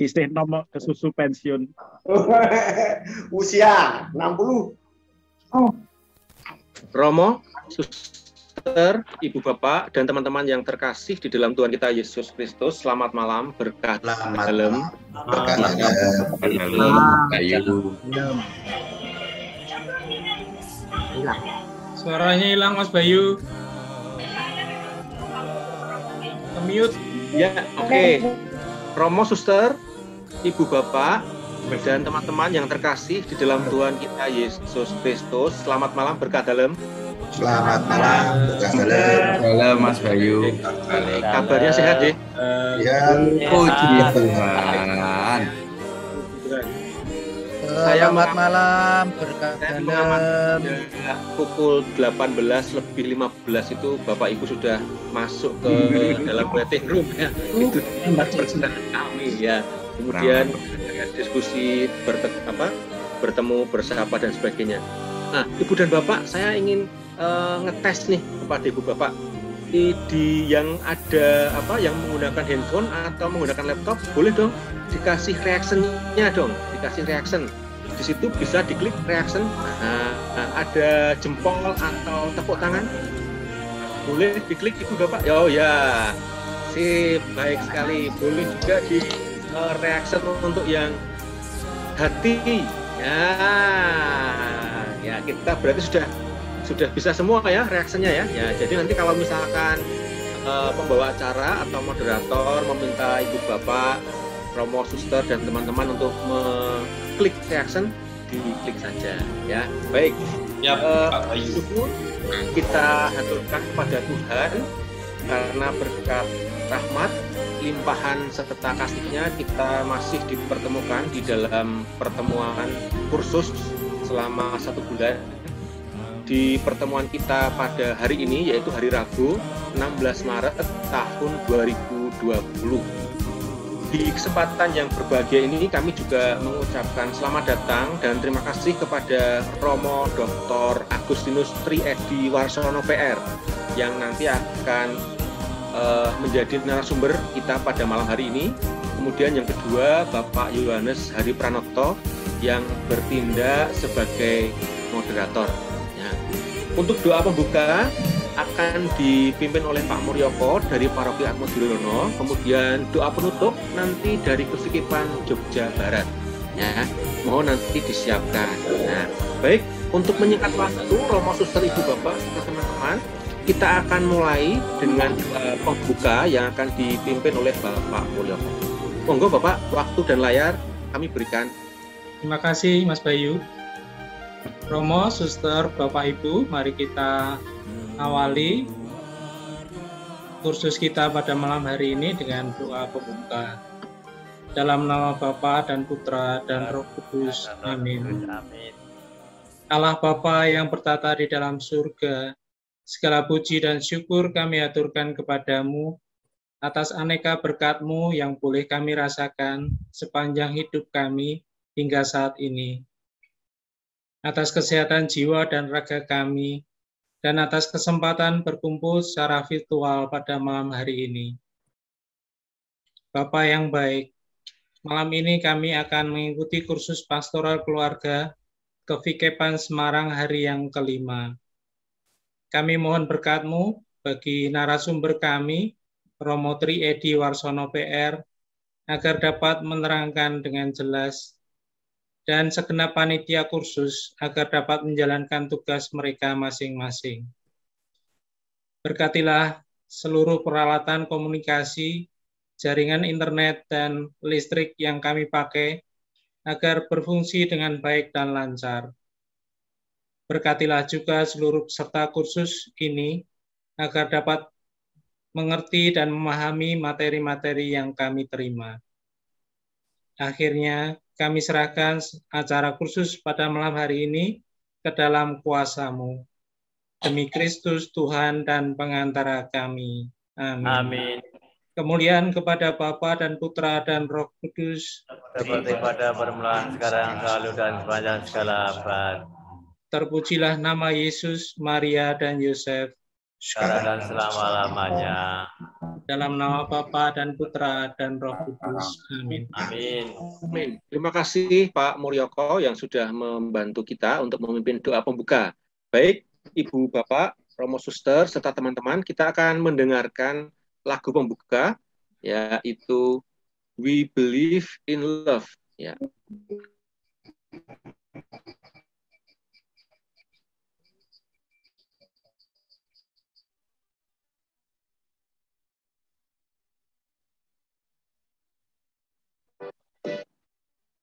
Isih nomor susu pensiun. Usia 60. Oh. Romo, suster, ibu bapak, dan teman-teman yang terkasih di dalam Tuhan kita Yesus Kristus, selamat malam, berkah dalam, berkah dalam, kayu. Suaranya hilang Mas Bayu. Mute. Ya, oke. Okay. Romo, suster, Ibu Bapak dan teman-teman yang terkasih di dalam Tuhan kita Yesus Kristus. Selamat malam berkat dalam. Selamat malam berkah dalam. Malam Mas Bayu. Kabarnya sehat ya? Ya, iya. puji Tuhan. Selamat malam berkah dalam. pukul 18 lebih 15 itu Bapak Ibu sudah masuk ke dalam waiting room ya. Uh. Itu tempat persendahan kami ya kemudian Ramai. diskusi berte, apa, bertemu bersahabat dan sebagainya. Nah, ibu dan bapak, saya ingin uh, ngetes nih kepada ibu bapak di, yang ada apa yang menggunakan handphone atau menggunakan laptop boleh dong dikasih reactionnya dong dikasih reaction di situ bisa diklik reaction nah, ada jempol atau tepuk tangan boleh diklik ibu bapak oh ya sip baik sekali boleh juga di Eh, reaction untuk yang hati ya ya kita berarti sudah sudah bisa semua ya reaksinya ya ya jadi nanti kalau misalkan uh, pembawa acara atau moderator meminta ibu bapak Romo Suster dan teman-teman untuk mengklik reaction diklik saja ya baik ya uh, eh, syukur kita aturkan kepada Tuhan karena berkat rahmat limpahan serta kasihnya kita masih dipertemukan di dalam pertemuan kursus selama satu bulan di pertemuan kita pada hari ini yaitu hari Rabu 16 Maret tahun 2020 di kesempatan yang berbahagia ini kami juga mengucapkan selamat datang dan terima kasih kepada Romo Dr. Agustinus Tri Edi Warsono PR yang nanti akan uh, menjadi narasumber kita pada malam hari ini. Kemudian yang kedua Bapak Yohanes Hari Pranoto yang bertindak sebagai moderator. Ya. Untuk doa pembuka akan dipimpin oleh Pak Muryoko dari Paroki Atmo Durono, kemudian doa penutup nanti dari Kesekipan Jogja Barat. Ya, mohon nanti disiapkan. Nah, baik untuk menyingkat waktu, Romo Suster Ibu Bapak teman-teman, kita akan mulai dengan uh, pembuka yang akan dipimpin oleh Bapak Mulyono. Monggo Bapak, waktu dan layar kami berikan. Terima kasih Mas Bayu. Romo, Suster, Bapak Ibu, mari kita awali kursus kita pada malam hari ini dengan doa pembuka. Dalam nama Bapa dan Putra dan Roh Kudus. Amin. Allah Bapa yang bertata di dalam surga, Segala puji dan syukur kami aturkan kepadamu atas aneka berkatmu yang boleh kami rasakan sepanjang hidup kami hingga saat ini. Atas kesehatan jiwa dan raga kami, dan atas kesempatan berkumpul secara virtual pada malam hari ini. Bapak yang baik, malam ini kami akan mengikuti kursus pastoral keluarga ke Vikepan Semarang hari yang kelima. Kami mohon berkatmu bagi narasumber kami, Romo Tri Edi Warsono PR, agar dapat menerangkan dengan jelas dan segenap panitia kursus agar dapat menjalankan tugas mereka masing-masing. Berkatilah seluruh peralatan komunikasi, jaringan internet, dan listrik yang kami pakai agar berfungsi dengan baik dan lancar. Berkatilah juga seluruh peserta kursus ini agar dapat mengerti dan memahami materi-materi yang kami terima. Akhirnya, kami serahkan acara kursus pada malam hari ini ke dalam kuasamu. Demi Kristus Tuhan dan pengantara kami. Amin. Amin. Kemuliaan kepada Bapa dan Putra dan Roh Kudus. Seperti pada permulaan sekarang, selalu, dan sepanjang segala abad. Terpujilah nama Yesus, Maria, dan Yosef. Sekarang dan selama-lamanya. Dalam nama Bapa dan Putra dan Roh Kudus. Amin. Amin. Amin. Terima kasih Pak Muryoko yang sudah membantu kita untuk memimpin doa pembuka. Baik, Ibu, Bapak, Romo Suster, serta teman-teman, kita akan mendengarkan lagu pembuka, yaitu We Believe in Love. Ya.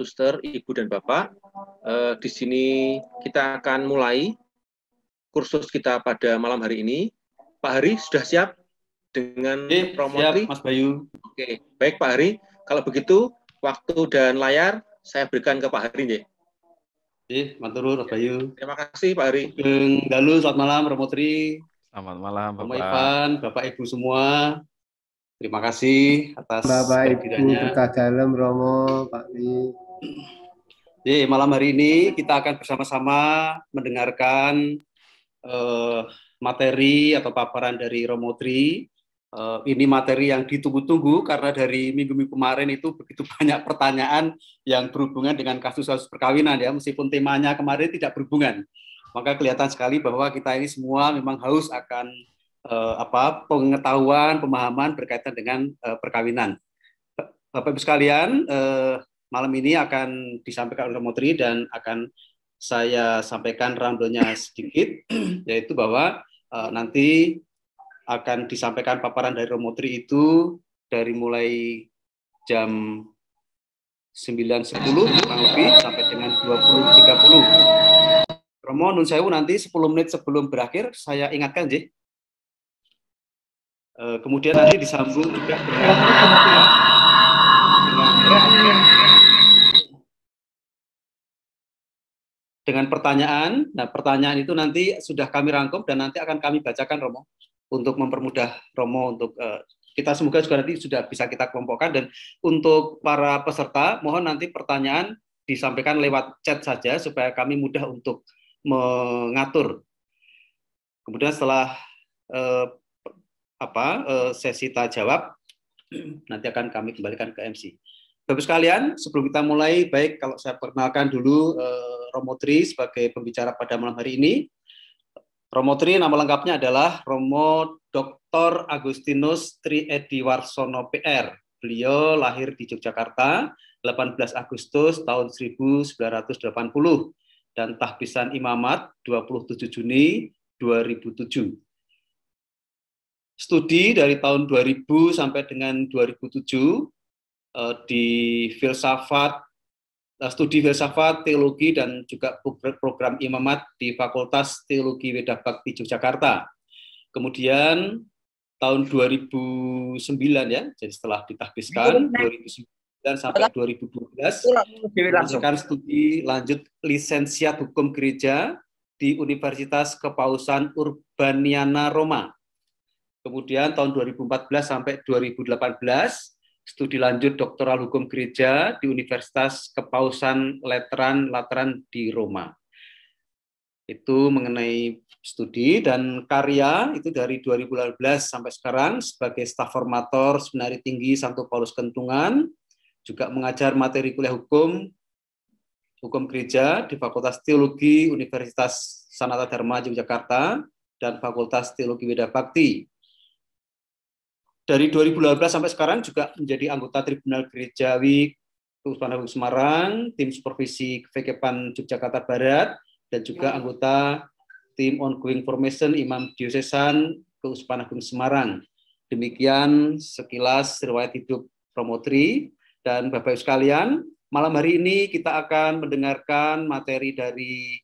suster, ibu dan bapak. Eh, di sini kita akan mulai kursus kita pada malam hari ini. Pak Hari sudah siap dengan Oke, promotri? Siap, Mas Bayu. Oke, baik Pak Hari. Kalau begitu, waktu dan layar saya berikan ke Pak Hari. Ya. Oke, matur Mas Bayu. Terima kasih Pak Hari. Dalu, selamat malam, promotri. Selamat malam, Bapak. Bapak Ivan, Bapak Ibu semua. Terima kasih atas Bapak Ibu Duta Dalam Romo, Pak Li. Jadi malam hari ini kita akan bersama-sama mendengarkan uh, materi atau paparan dari Romotri. Uh, ini materi yang ditunggu-tunggu karena dari minggu-minggu kemarin itu begitu banyak pertanyaan yang berhubungan dengan kasus-kasus perkawinan ya, meskipun temanya kemarin tidak berhubungan. Maka kelihatan sekali bahwa kita ini semua memang haus akan uh, apa pengetahuan, pemahaman berkaitan dengan uh, perkawinan. Bapak Ibu sekalian, uh, malam ini akan disampaikan oleh Motri dan akan saya sampaikan rambutnya sedikit, yaitu bahwa uh, nanti akan disampaikan paparan dari Romotri itu dari mulai jam 9.10 kurang lebih sampai dengan 20.30. Romo Nun Sewu nanti 10 menit sebelum berakhir saya ingatkan Jih. E, eh, kemudian nanti disambung juga dengan dengan pertanyaan. Nah, pertanyaan itu nanti sudah kami rangkum dan nanti akan kami bacakan Romo untuk mempermudah Romo untuk eh, kita semoga juga nanti sudah bisa kita kelompokkan dan untuk para peserta mohon nanti pertanyaan disampaikan lewat chat saja supaya kami mudah untuk mengatur. Kemudian setelah eh, apa eh, sesi tanya jawab nanti akan kami kembalikan ke MC. Bapak sekalian, sebelum kita mulai, baik kalau saya perkenalkan dulu eh, Tri sebagai pembicara pada malam hari ini. Romo Tri, nama lengkapnya adalah Romo Dr. Agustinus Tri Edi Warsono PR. Beliau lahir di Yogyakarta 18 Agustus tahun 1980 dan tahbisan imamat 27 Juni 2007 studi dari tahun 2000 sampai dengan 2007 Eh, di filsafat eh, studi filsafat, teologi, dan juga program imamat di Fakultas Teologi Weda Bakti Yogyakarta. Kemudian tahun 2009 ya, jadi setelah ditahbiskan 2009 sampai 2012 melanjutkan studi lanjut lisensiat hukum gereja di Universitas Kepausan Urbaniana Roma. Kemudian tahun 2014 sampai 2018 studi lanjut doktoral hukum gereja di Universitas Kepausan Letran Lateran di Roma. Itu mengenai studi dan karya itu dari belas sampai sekarang sebagai staf formator Seminari Tinggi Santo Paulus Kentungan, juga mengajar materi kuliah hukum hukum gereja di Fakultas Teologi Universitas Sanata Dharma Yogyakarta dan Fakultas Teologi Weda Bakti dari 2018 sampai sekarang juga menjadi anggota Tribunal Gerejawi Keuskupan Agung Semarang, tim supervisi VKPAN Yogyakarta Barat, dan juga ya. anggota tim ongoing formation Imam Diosesan Keuskupan Agung Semarang. Demikian sekilas riwayat hidup Promotri dan Bapak-Ibu sekalian, malam hari ini kita akan mendengarkan materi dari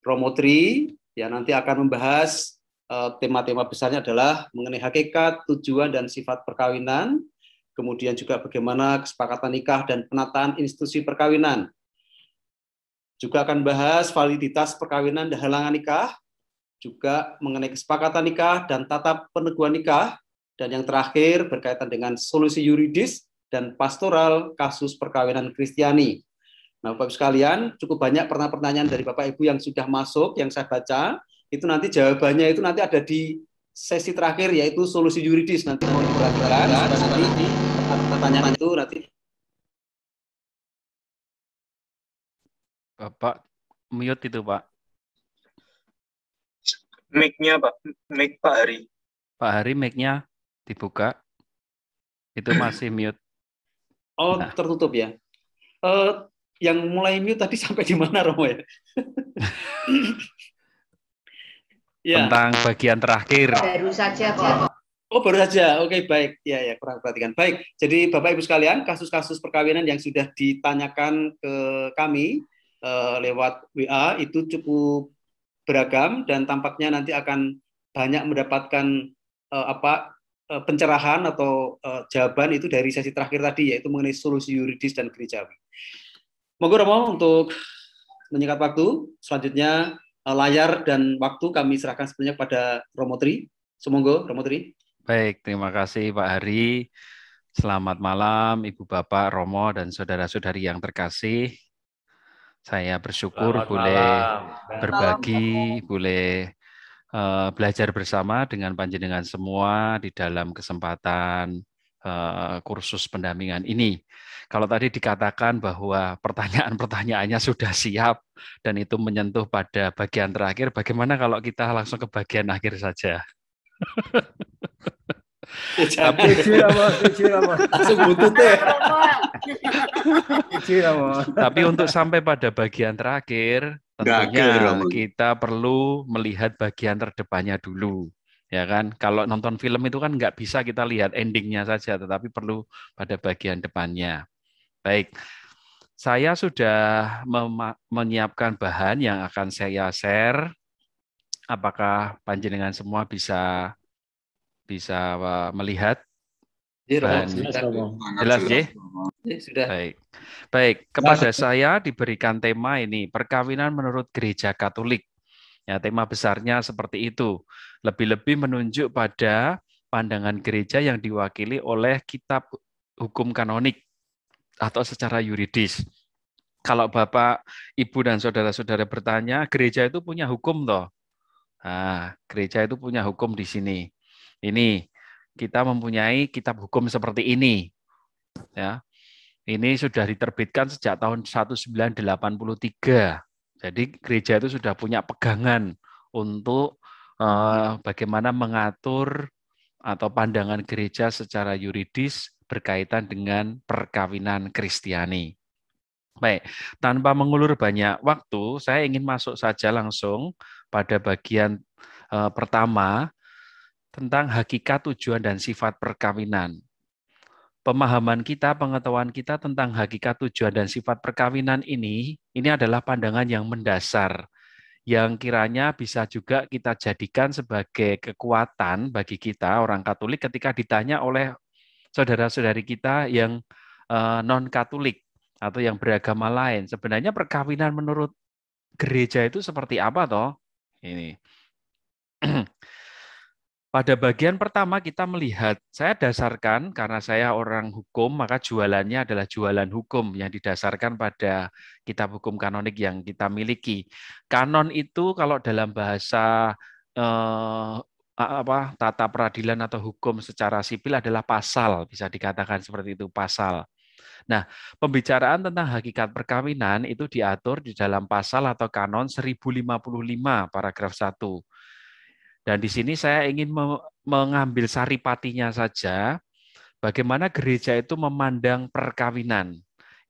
Promotri, yang nanti akan membahas Eh, tema-tema besarnya adalah mengenai hakikat, tujuan, dan sifat perkawinan, kemudian juga bagaimana kesepakatan nikah dan penataan institusi perkawinan. Juga akan bahas validitas perkawinan dan halangan nikah, juga mengenai kesepakatan nikah dan tata peneguhan nikah, dan yang terakhir berkaitan dengan solusi yuridis dan pastoral kasus perkawinan Kristiani. Nah, Bapak Ibu sekalian, cukup banyak pernah pertanyaan dari Bapak Ibu yang sudah masuk, yang saya baca itu nanti jawabannya itu nanti ada di sesi terakhir yaitu solusi yuridis nanti mau diperhatikan iya, nanti pertanyaan itu nanti Bapak mute itu Pak mic-nya Pak mic Pak Hari Pak Hari mic-nya dibuka itu masih mute Oh nah. tertutup ya uh, yang mulai mute tadi sampai di mana Romo ya ya. tentang bagian terakhir. Baru saja Pak. Oh baru saja, oke baik, ya ya kurang perhatikan. Baik, jadi Bapak Ibu sekalian, kasus-kasus perkawinan yang sudah ditanyakan ke kami uh, lewat WA itu cukup beragam dan tampaknya nanti akan banyak mendapatkan uh, apa uh, pencerahan atau uh, jawaban itu dari sesi terakhir tadi yaitu mengenai solusi yuridis dan gerejawi. Monggo Romo untuk menyingkat waktu, selanjutnya Eh, layar dan waktu kami serahkan sepenuhnya pada Romo Tri. Semoga Romo Tri. Baik, terima kasih Pak Hari. Selamat malam Ibu Bapak Romo dan saudara-saudari yang terkasih. Saya bersyukur Selamat boleh malam. berbagi, malam. boleh uh, belajar bersama dengan panjenengan semua di dalam kesempatan uh, kursus pendampingan ini. Kalau tadi dikatakan bahwa pertanyaan-pertanyaannya sudah siap dan itu menyentuh pada bagian terakhir, bagaimana kalau kita langsung ke bagian akhir saja? Tapi Tapi untuk sampai pada bagian terakhir, tentunya kita perlu melihat bagian terdepannya dulu ya kan kalau nonton film itu kan nggak bisa kita lihat endingnya saja tetapi perlu pada bagian depannya Baik. Saya sudah menyiapkan bahan yang akan saya share. Apakah panjenengan semua bisa bisa melihat? Iya, Jelas, Jelas, ya? Iya, sudah. Baik. Baik, kepada saya diberikan tema ini, perkawinan menurut gereja Katolik. Ya, tema besarnya seperti itu. Lebih-lebih menunjuk pada pandangan gereja yang diwakili oleh kitab hukum kanonik atau secara yuridis. Kalau Bapak, Ibu, dan saudara-saudara bertanya, gereja itu punya hukum toh? Nah, gereja itu punya hukum di sini. Ini kita mempunyai kitab hukum seperti ini. Ya. Ini sudah diterbitkan sejak tahun 1983. Jadi gereja itu sudah punya pegangan untuk uh, bagaimana mengatur atau pandangan gereja secara yuridis berkaitan dengan perkawinan Kristiani. Baik, tanpa mengulur banyak waktu, saya ingin masuk saja langsung pada bagian eh, pertama tentang hakikat tujuan dan sifat perkawinan. Pemahaman kita, pengetahuan kita tentang hakikat tujuan dan sifat perkawinan ini, ini adalah pandangan yang mendasar yang kiranya bisa juga kita jadikan sebagai kekuatan bagi kita orang Katolik ketika ditanya oleh saudara-saudari kita yang eh, non Katolik atau yang beragama lain. Sebenarnya perkawinan menurut gereja itu seperti apa toh? Ini. Pada bagian pertama kita melihat, saya dasarkan karena saya orang hukum, maka jualannya adalah jualan hukum yang didasarkan pada kitab hukum kanonik yang kita miliki. Kanon itu kalau dalam bahasa eh, Eh, apa tata peradilan atau hukum secara sipil adalah pasal, bisa dikatakan seperti itu pasal. Nah, pembicaraan tentang hakikat perkawinan itu diatur di dalam pasal atau kanon 1055 paragraf 1. Dan di sini saya ingin mengambil saripatinya saja bagaimana gereja itu memandang perkawinan.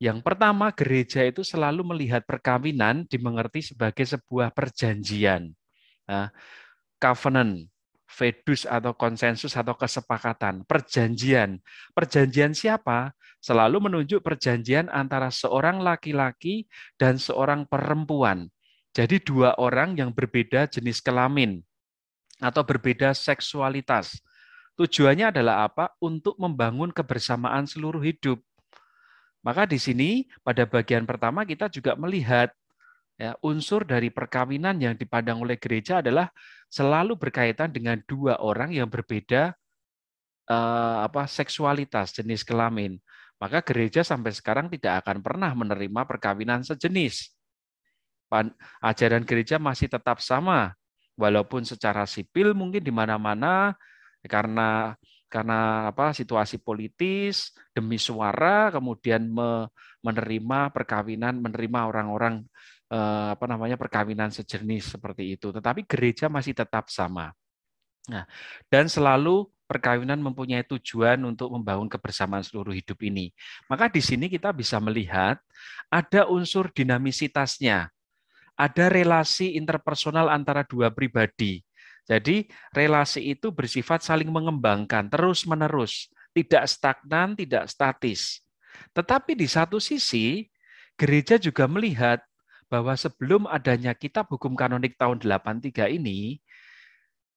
Yang pertama, gereja itu selalu melihat perkawinan dimengerti sebagai sebuah perjanjian. Nah, covenant vedus atau konsensus atau kesepakatan, perjanjian. Perjanjian siapa? Selalu menunjuk perjanjian antara seorang laki-laki dan seorang perempuan. Jadi dua orang yang berbeda jenis kelamin atau berbeda seksualitas. Tujuannya adalah apa? Untuk membangun kebersamaan seluruh hidup. Maka di sini pada bagian pertama kita juga melihat ya, unsur dari perkawinan yang dipandang oleh gereja adalah selalu berkaitan dengan dua orang yang berbeda eh, apa seksualitas jenis kelamin. Maka gereja sampai sekarang tidak akan pernah menerima perkawinan sejenis. Ajaran gereja masih tetap sama, walaupun secara sipil mungkin di mana-mana karena karena apa situasi politis demi suara kemudian menerima perkawinan menerima orang-orang Eh, apa namanya perkawinan sejenis seperti itu. Tetapi gereja masih tetap sama. Nah, dan selalu perkawinan mempunyai tujuan untuk membangun kebersamaan seluruh hidup ini. Maka di sini kita bisa melihat ada unsur dinamisitasnya. Ada relasi interpersonal antara dua pribadi. Jadi relasi itu bersifat saling mengembangkan terus-menerus, tidak stagnan, tidak statis. Tetapi di satu sisi, gereja juga melihat bahwa sebelum adanya kitab hukum kanonik tahun 83 ini,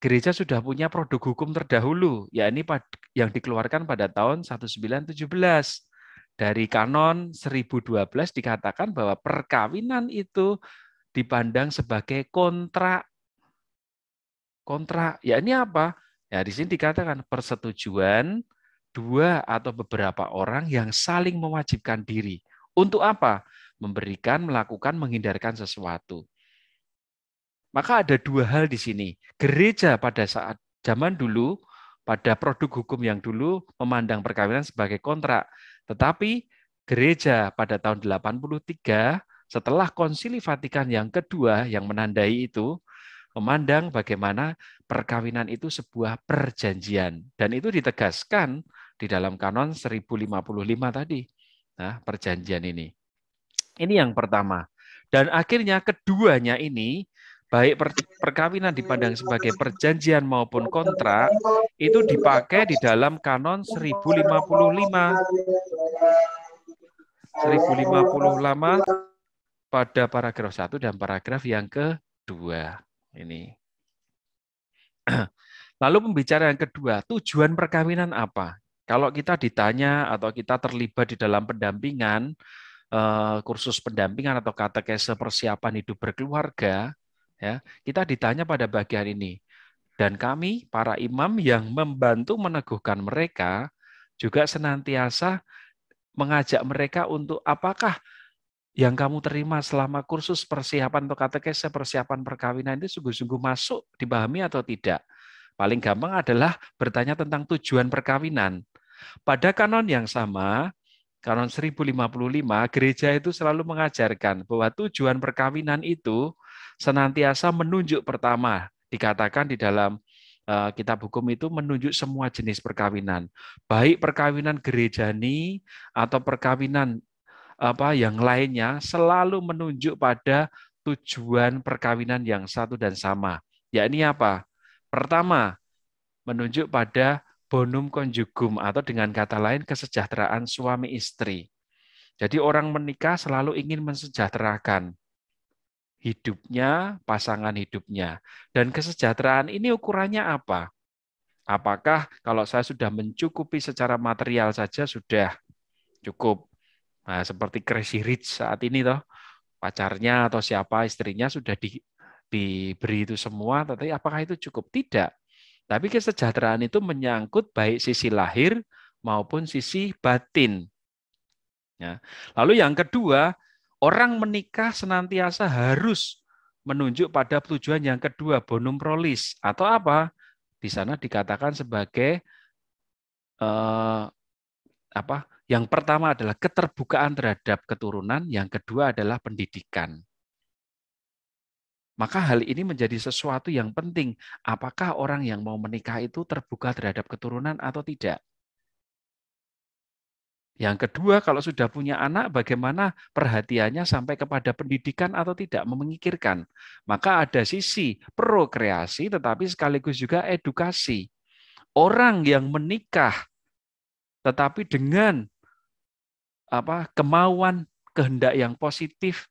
gereja sudah punya produk hukum terdahulu, yakni yang dikeluarkan pada tahun 1917. Dari kanon 1012 dikatakan bahwa perkawinan itu dipandang sebagai kontrak. Kontrak, ya ini apa? Ya di sini dikatakan persetujuan dua atau beberapa orang yang saling mewajibkan diri. Untuk apa? memberikan, melakukan, menghindarkan sesuatu. Maka ada dua hal di sini. Gereja pada saat zaman dulu, pada produk hukum yang dulu memandang perkawinan sebagai kontrak. Tetapi gereja pada tahun 83 setelah konsili Vatikan yang kedua yang menandai itu memandang bagaimana perkawinan itu sebuah perjanjian dan itu ditegaskan di dalam kanon 1055 tadi. Nah, perjanjian ini. Ini yang pertama. Dan akhirnya keduanya ini baik per, perkawinan dipandang sebagai perjanjian maupun kontrak itu dipakai di dalam kanon 1055 1050 lama pada paragraf 1 dan paragraf yang kedua ini. Lalu pembicaraan yang kedua, tujuan perkawinan apa? Kalau kita ditanya atau kita terlibat di dalam pendampingan, Eh, kursus pendampingan atau katekese persiapan hidup berkeluarga, ya, kita ditanya pada bagian ini. Dan kami para imam yang membantu meneguhkan mereka juga senantiasa mengajak mereka untuk apakah yang kamu terima selama kursus persiapan atau katekese persiapan perkawinan itu sungguh-sungguh masuk dipahami atau tidak. Paling gampang adalah bertanya tentang tujuan perkawinan. Pada kanon yang sama, Kanon 1055 gereja itu selalu mengajarkan bahwa tujuan perkawinan itu senantiasa menunjuk pertama dikatakan di dalam eh, kitab hukum itu menunjuk semua jenis perkawinan, baik perkawinan gerejani atau perkawinan apa yang lainnya selalu menunjuk pada tujuan perkawinan yang satu dan sama. Ya ini apa? Pertama, menunjuk pada bonum konjugum atau dengan kata lain kesejahteraan suami istri. Jadi orang menikah selalu ingin mensejahterakan hidupnya, pasangan hidupnya. Dan kesejahteraan ini ukurannya apa? Apakah kalau saya sudah mencukupi secara material saja sudah cukup? Nah, seperti Crazy Rich saat ini toh pacarnya atau siapa istrinya sudah di, diberi itu semua, tapi apakah itu cukup? Tidak. Tapi kesejahteraan itu menyangkut baik sisi lahir maupun sisi batin. Ya. Lalu yang kedua, orang menikah senantiasa harus menunjuk pada tujuan yang kedua, bonum prolis. Atau apa? Di sana dikatakan sebagai eh, apa? Yang pertama adalah keterbukaan terhadap keturunan, yang kedua adalah pendidikan. Maka hal ini menjadi sesuatu yang penting. Apakah orang yang mau menikah itu terbuka terhadap keturunan atau tidak? Yang kedua, kalau sudah punya anak, bagaimana perhatiannya sampai kepada pendidikan atau tidak memikirkan. Maka ada sisi prokreasi, tetapi sekaligus juga edukasi. Orang yang menikah, tetapi dengan apa kemauan kehendak yang positif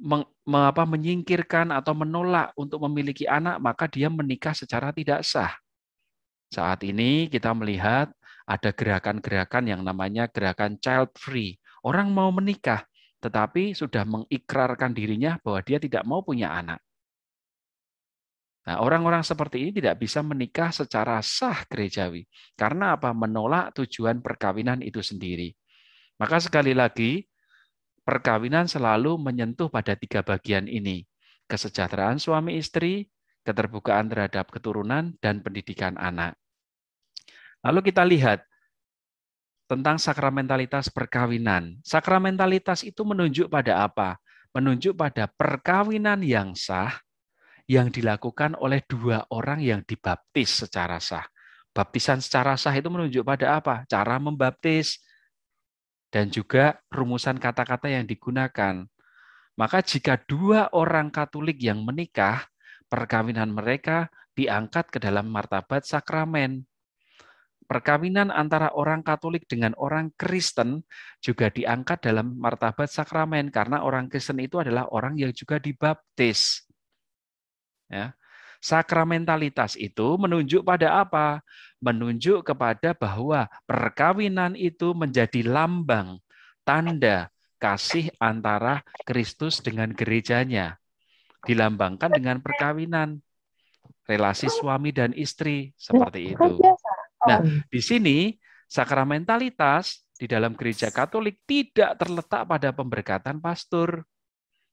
meng, apa, menyingkirkan atau menolak untuk memiliki anak, maka dia menikah secara tidak sah. Saat ini kita melihat ada gerakan-gerakan yang namanya gerakan child free. Orang mau menikah, tetapi sudah mengikrarkan dirinya bahwa dia tidak mau punya anak. Nah, orang-orang seperti ini tidak bisa menikah secara sah gerejawi. Karena apa? Menolak tujuan perkawinan itu sendiri. Maka sekali lagi, perkawinan selalu menyentuh pada tiga bagian ini. Kesejahteraan suami istri, keterbukaan terhadap keturunan, dan pendidikan anak. Lalu kita lihat tentang sakramentalitas perkawinan. Sakramentalitas itu menunjuk pada apa? Menunjuk pada perkawinan yang sah yang dilakukan oleh dua orang yang dibaptis secara sah. Baptisan secara sah itu menunjuk pada apa? Cara membaptis, dan juga rumusan kata-kata yang digunakan. Maka jika dua orang Katolik yang menikah, perkawinan mereka diangkat ke dalam martabat sakramen. Perkawinan antara orang Katolik dengan orang Kristen juga diangkat dalam martabat sakramen karena orang Kristen itu adalah orang yang juga dibaptis. Ya. Sakramentalitas itu menunjuk pada apa? menunjuk kepada bahwa perkawinan itu menjadi lambang tanda kasih antara Kristus dengan gerejanya. Dilambangkan dengan perkawinan, relasi suami dan istri seperti iya, itu. Iya, oh, nah, iya. di sini sakramentalitas di dalam gereja Katolik tidak terletak pada pemberkatan pastor.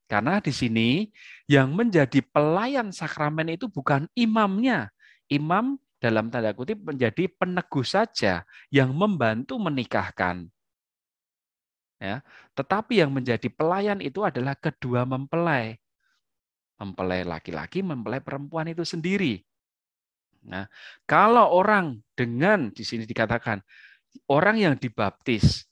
Karena di sini yang menjadi pelayan sakramen itu bukan imamnya. Imam dalam tanda kutip menjadi peneguh saja yang membantu menikahkan. Ya, tetapi yang menjadi pelayan itu adalah kedua mempelai. Mempelai laki-laki, mempelai perempuan itu sendiri. Nah, kalau orang dengan di sini dikatakan orang yang dibaptis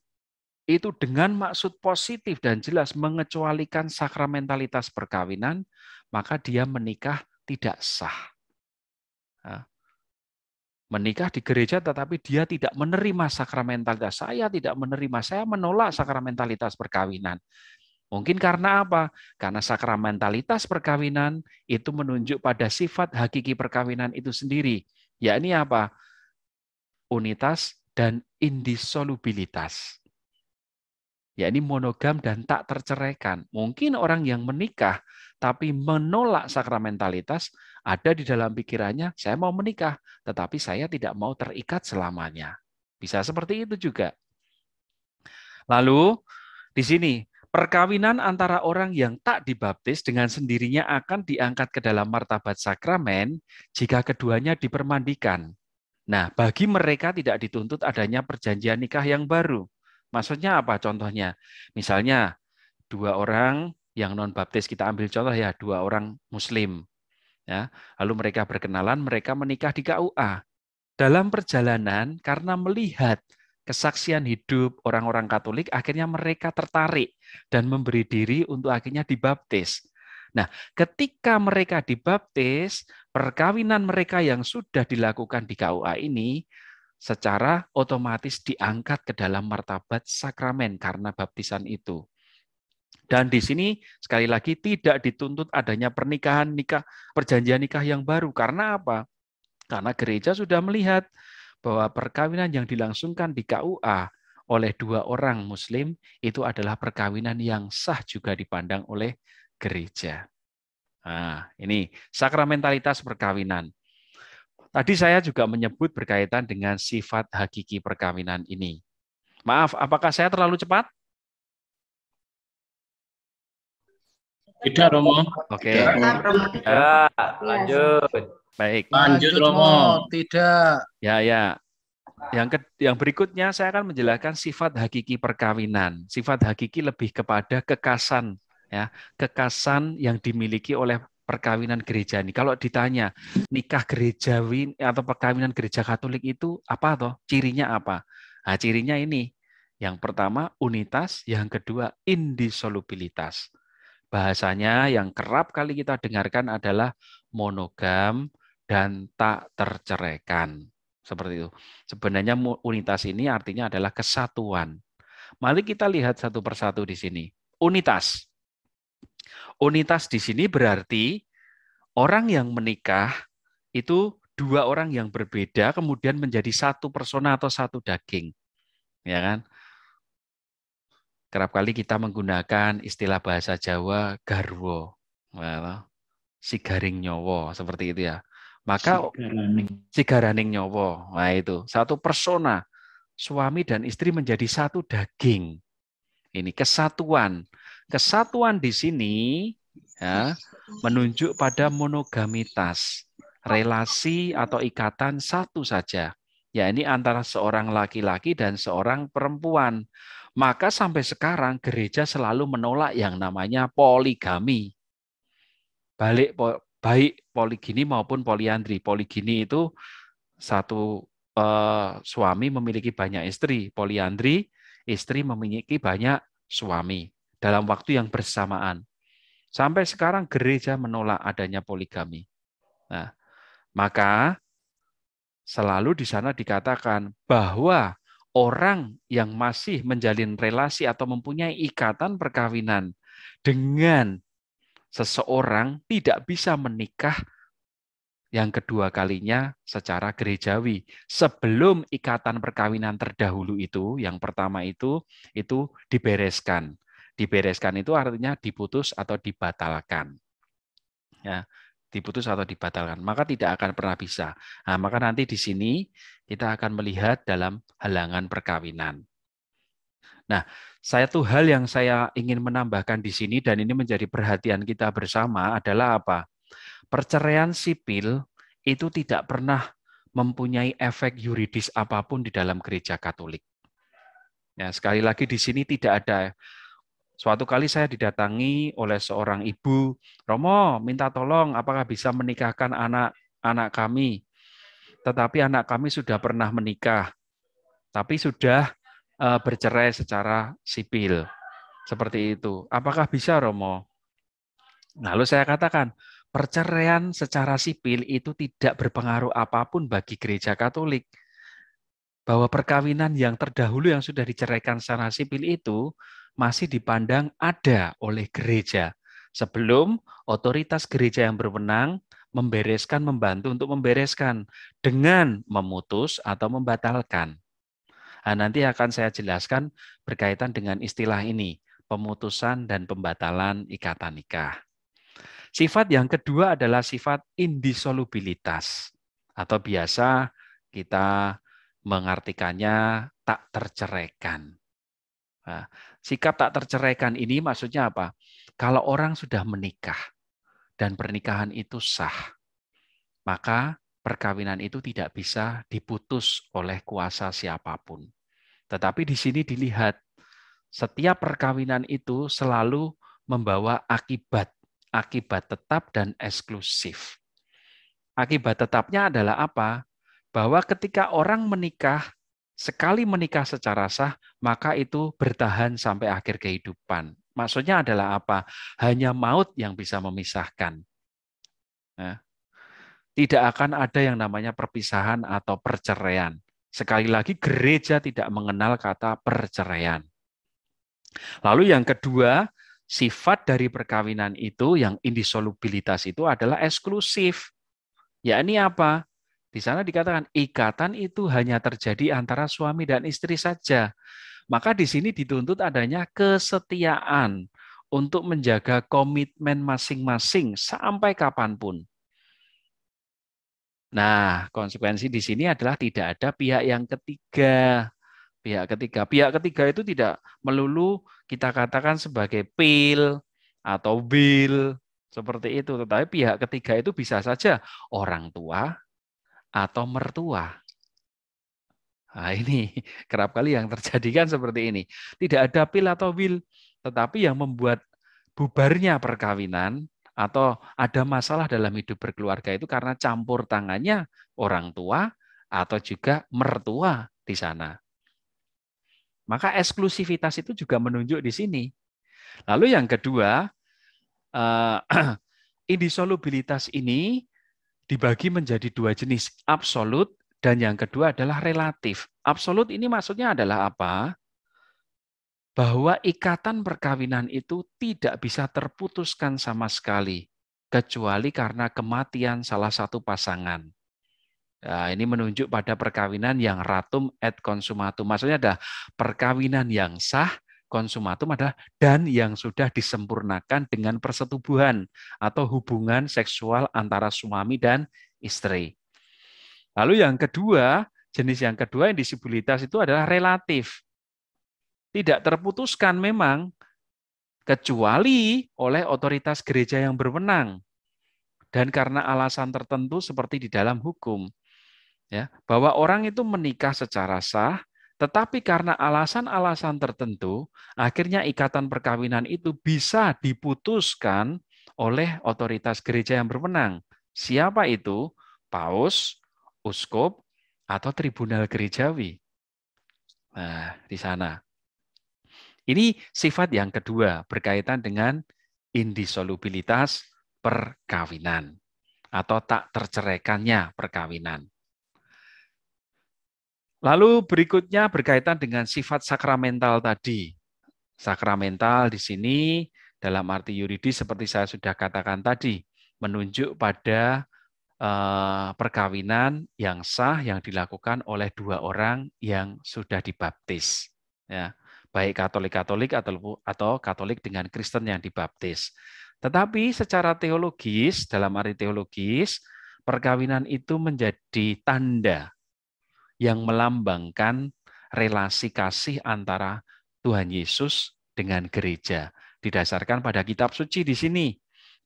itu dengan maksud positif dan jelas mengecualikan sakramentalitas perkawinan, maka dia menikah tidak sah. Nah, menikah di gereja tetapi dia tidak menerima sakramentalitas. Saya tidak menerima, saya menolak sakramentalitas perkawinan. Mungkin karena apa? Karena sakramentalitas perkawinan itu menunjuk pada sifat hakiki perkawinan itu sendiri, yakni apa? Unitas dan indisolubilitas. Yakni monogam dan tak terceraikan. Mungkin orang yang menikah tapi menolak sakramentalitas ada di dalam pikirannya saya mau menikah tetapi saya tidak mau terikat selamanya. Bisa seperti itu juga. Lalu di sini perkawinan antara orang yang tak dibaptis dengan sendirinya akan diangkat ke dalam martabat sakramen jika keduanya dipermandikan. Nah, bagi mereka tidak dituntut adanya perjanjian nikah yang baru. Maksudnya apa contohnya? Misalnya dua orang yang non baptis kita ambil contoh ya dua orang muslim ya lalu mereka berkenalan mereka menikah di KUA dalam perjalanan karena melihat kesaksian hidup orang-orang Katolik akhirnya mereka tertarik dan memberi diri untuk akhirnya dibaptis nah ketika mereka dibaptis perkawinan mereka yang sudah dilakukan di KUA ini secara otomatis diangkat ke dalam martabat sakramen karena baptisan itu dan di sini sekali lagi tidak dituntut adanya pernikahan nikah perjanjian nikah yang baru karena apa? Karena gereja sudah melihat bahwa perkawinan yang dilangsungkan di KUA oleh dua orang muslim itu adalah perkawinan yang sah juga dipandang oleh gereja. Nah, ini sakramentalitas perkawinan. Tadi saya juga menyebut berkaitan dengan sifat hakiki perkawinan ini. Maaf, apakah saya terlalu cepat? Tidak Romo. Oke. Okay. Tidak. Ya, lanjut. Baik. Lanjut Romo. Tidak. Ya ya. Yang ke, yang berikutnya saya akan menjelaskan sifat hakiki perkawinan. Sifat hakiki lebih kepada kekasan ya, kekasan yang dimiliki oleh perkawinan gereja ini. Kalau ditanya nikah gerejawi atau perkawinan gereja Katolik itu apa toh? Cirinya apa? Nah, cirinya ini. Yang pertama unitas, yang kedua indisolubilitas. Bahasanya yang kerap kali kita dengarkan adalah monogam dan tak terceraikan. Seperti itu. Sebenarnya unitas ini artinya adalah kesatuan. Mari kita lihat satu persatu di sini. Unitas. Unitas di sini berarti orang yang menikah itu dua orang yang berbeda kemudian menjadi satu persona atau satu daging. Ya kan? kerap kali kita menggunakan istilah bahasa Jawa garwo, well, si garing nyowo seperti itu ya. Maka si garaning nyowo, nah itu satu persona suami dan istri menjadi satu daging. Ini kesatuan. Kesatuan di sini ya, menunjuk pada monogamitas, relasi atau ikatan satu saja. Ya ini antara seorang laki-laki dan seorang perempuan maka sampai sekarang gereja selalu menolak yang namanya poligami. Balik baik poligini maupun poliandri. Poligini itu satu eh, suami memiliki banyak istri, poliandri istri memiliki banyak suami dalam waktu yang bersamaan. Sampai sekarang gereja menolak adanya poligami. Nah, maka selalu di sana dikatakan bahwa orang yang masih menjalin relasi atau mempunyai ikatan perkawinan dengan seseorang tidak bisa menikah yang kedua kalinya secara gerejawi. Sebelum ikatan perkawinan terdahulu itu, yang pertama itu itu dibereskan. Dibereskan itu artinya diputus atau dibatalkan. Ya, diputus atau dibatalkan, maka tidak akan pernah bisa. Nah, maka nanti di sini kita akan melihat dalam halangan perkawinan. Nah, saya tuh hal yang saya ingin menambahkan di sini dan ini menjadi perhatian kita bersama adalah apa? Perceraian sipil itu tidak pernah mempunyai efek yuridis apapun di dalam gereja Katolik. Ya, sekali lagi di sini tidak ada Suatu kali saya didatangi oleh seorang ibu, Romo, minta tolong apakah bisa menikahkan anak anak kami tetapi anak kami sudah pernah menikah, tapi sudah eh, bercerai secara sipil. Seperti itu. Apakah bisa, Romo? Lalu saya katakan, perceraian secara sipil itu tidak berpengaruh apapun bagi gereja Katolik. Bahwa perkawinan yang terdahulu yang sudah diceraikan secara sipil itu masih dipandang ada oleh gereja sebelum otoritas gereja yang berwenang membereskan, membantu untuk membereskan dengan memutus atau membatalkan. Nah, nanti akan saya jelaskan berkaitan dengan istilah ini, pemutusan dan pembatalan ikatan nikah. Sifat yang kedua adalah sifat indisolubilitas atau biasa kita mengartikannya tak terceraikan. Nah, sikap tak terceraikan ini maksudnya apa? Kalau orang sudah menikah, dan pernikahan itu sah, maka perkawinan itu tidak bisa diputus oleh kuasa siapapun. Tetapi di sini dilihat setiap perkawinan itu selalu membawa akibat, akibat tetap dan eksklusif. Akibat tetapnya adalah apa? Bahwa ketika orang menikah, sekali menikah secara sah, maka itu bertahan sampai akhir kehidupan. Maksudnya adalah apa? Hanya maut yang bisa memisahkan. Nah, tidak akan ada yang namanya perpisahan atau perceraian. Sekali lagi, gereja tidak mengenal kata perceraian. Lalu, yang kedua, sifat dari perkawinan itu yang indisolubilitas itu adalah eksklusif. Ya, ini apa? Di sana dikatakan ikatan itu hanya terjadi antara suami dan istri saja. Maka di sini dituntut adanya kesetiaan untuk menjaga komitmen masing-masing sampai kapanpun. Nah, konsekuensi di sini adalah tidak ada pihak yang ketiga. Pihak ketiga, pihak ketiga itu tidak melulu kita katakan sebagai pil atau bill seperti itu, tetapi pihak ketiga itu bisa saja orang tua atau mertua. Nah, ini kerap kali yang terjadi kan seperti ini. Tidak ada pil atau will, tetapi yang membuat bubarnya perkawinan atau ada masalah dalam hidup berkeluarga itu karena campur tangannya orang tua atau juga mertua di sana. Maka eksklusivitas itu juga menunjuk di sini. Lalu yang kedua, eh, indisolubilitas ini dibagi menjadi dua jenis, absolut dan yang kedua adalah relatif. Absolut ini maksudnya adalah apa? Bahwa ikatan perkawinan itu tidak bisa terputuskan sama sekali, kecuali karena kematian salah satu pasangan. Nah, ini menunjuk pada perkawinan yang ratum et consumatum. Maksudnya ada perkawinan yang sah, konsumatum adalah dan yang sudah disempurnakan dengan persetubuhan atau hubungan seksual antara suami dan istri. Lalu yang kedua, jenis yang kedua yang indisibilitas itu adalah relatif. Tidak terputuskan memang kecuali oleh otoritas gereja yang berwenang dan karena alasan tertentu seperti di dalam hukum. Ya, bahwa orang itu menikah secara sah tetapi karena alasan-alasan tertentu, akhirnya ikatan perkawinan itu bisa diputuskan oleh otoritas gereja yang berwenang. Siapa itu? Paus, uskup atau tribunal gerejawi. Nah, di sana. Ini sifat yang kedua berkaitan dengan indisolubilitas perkawinan atau tak terceraikannya perkawinan. Lalu berikutnya berkaitan dengan sifat sakramental tadi. Sakramental di sini dalam arti yuridis seperti saya sudah katakan tadi, menunjuk pada Eh, perkawinan yang sah yang dilakukan oleh dua orang yang sudah dibaptis, ya, baik Katolik-Katolik atau atau Katolik dengan Kristen yang dibaptis. Tetapi secara teologis, dalam arti teologis, perkawinan itu menjadi tanda yang melambangkan relasi kasih antara Tuhan Yesus dengan gereja didasarkan pada kitab suci di sini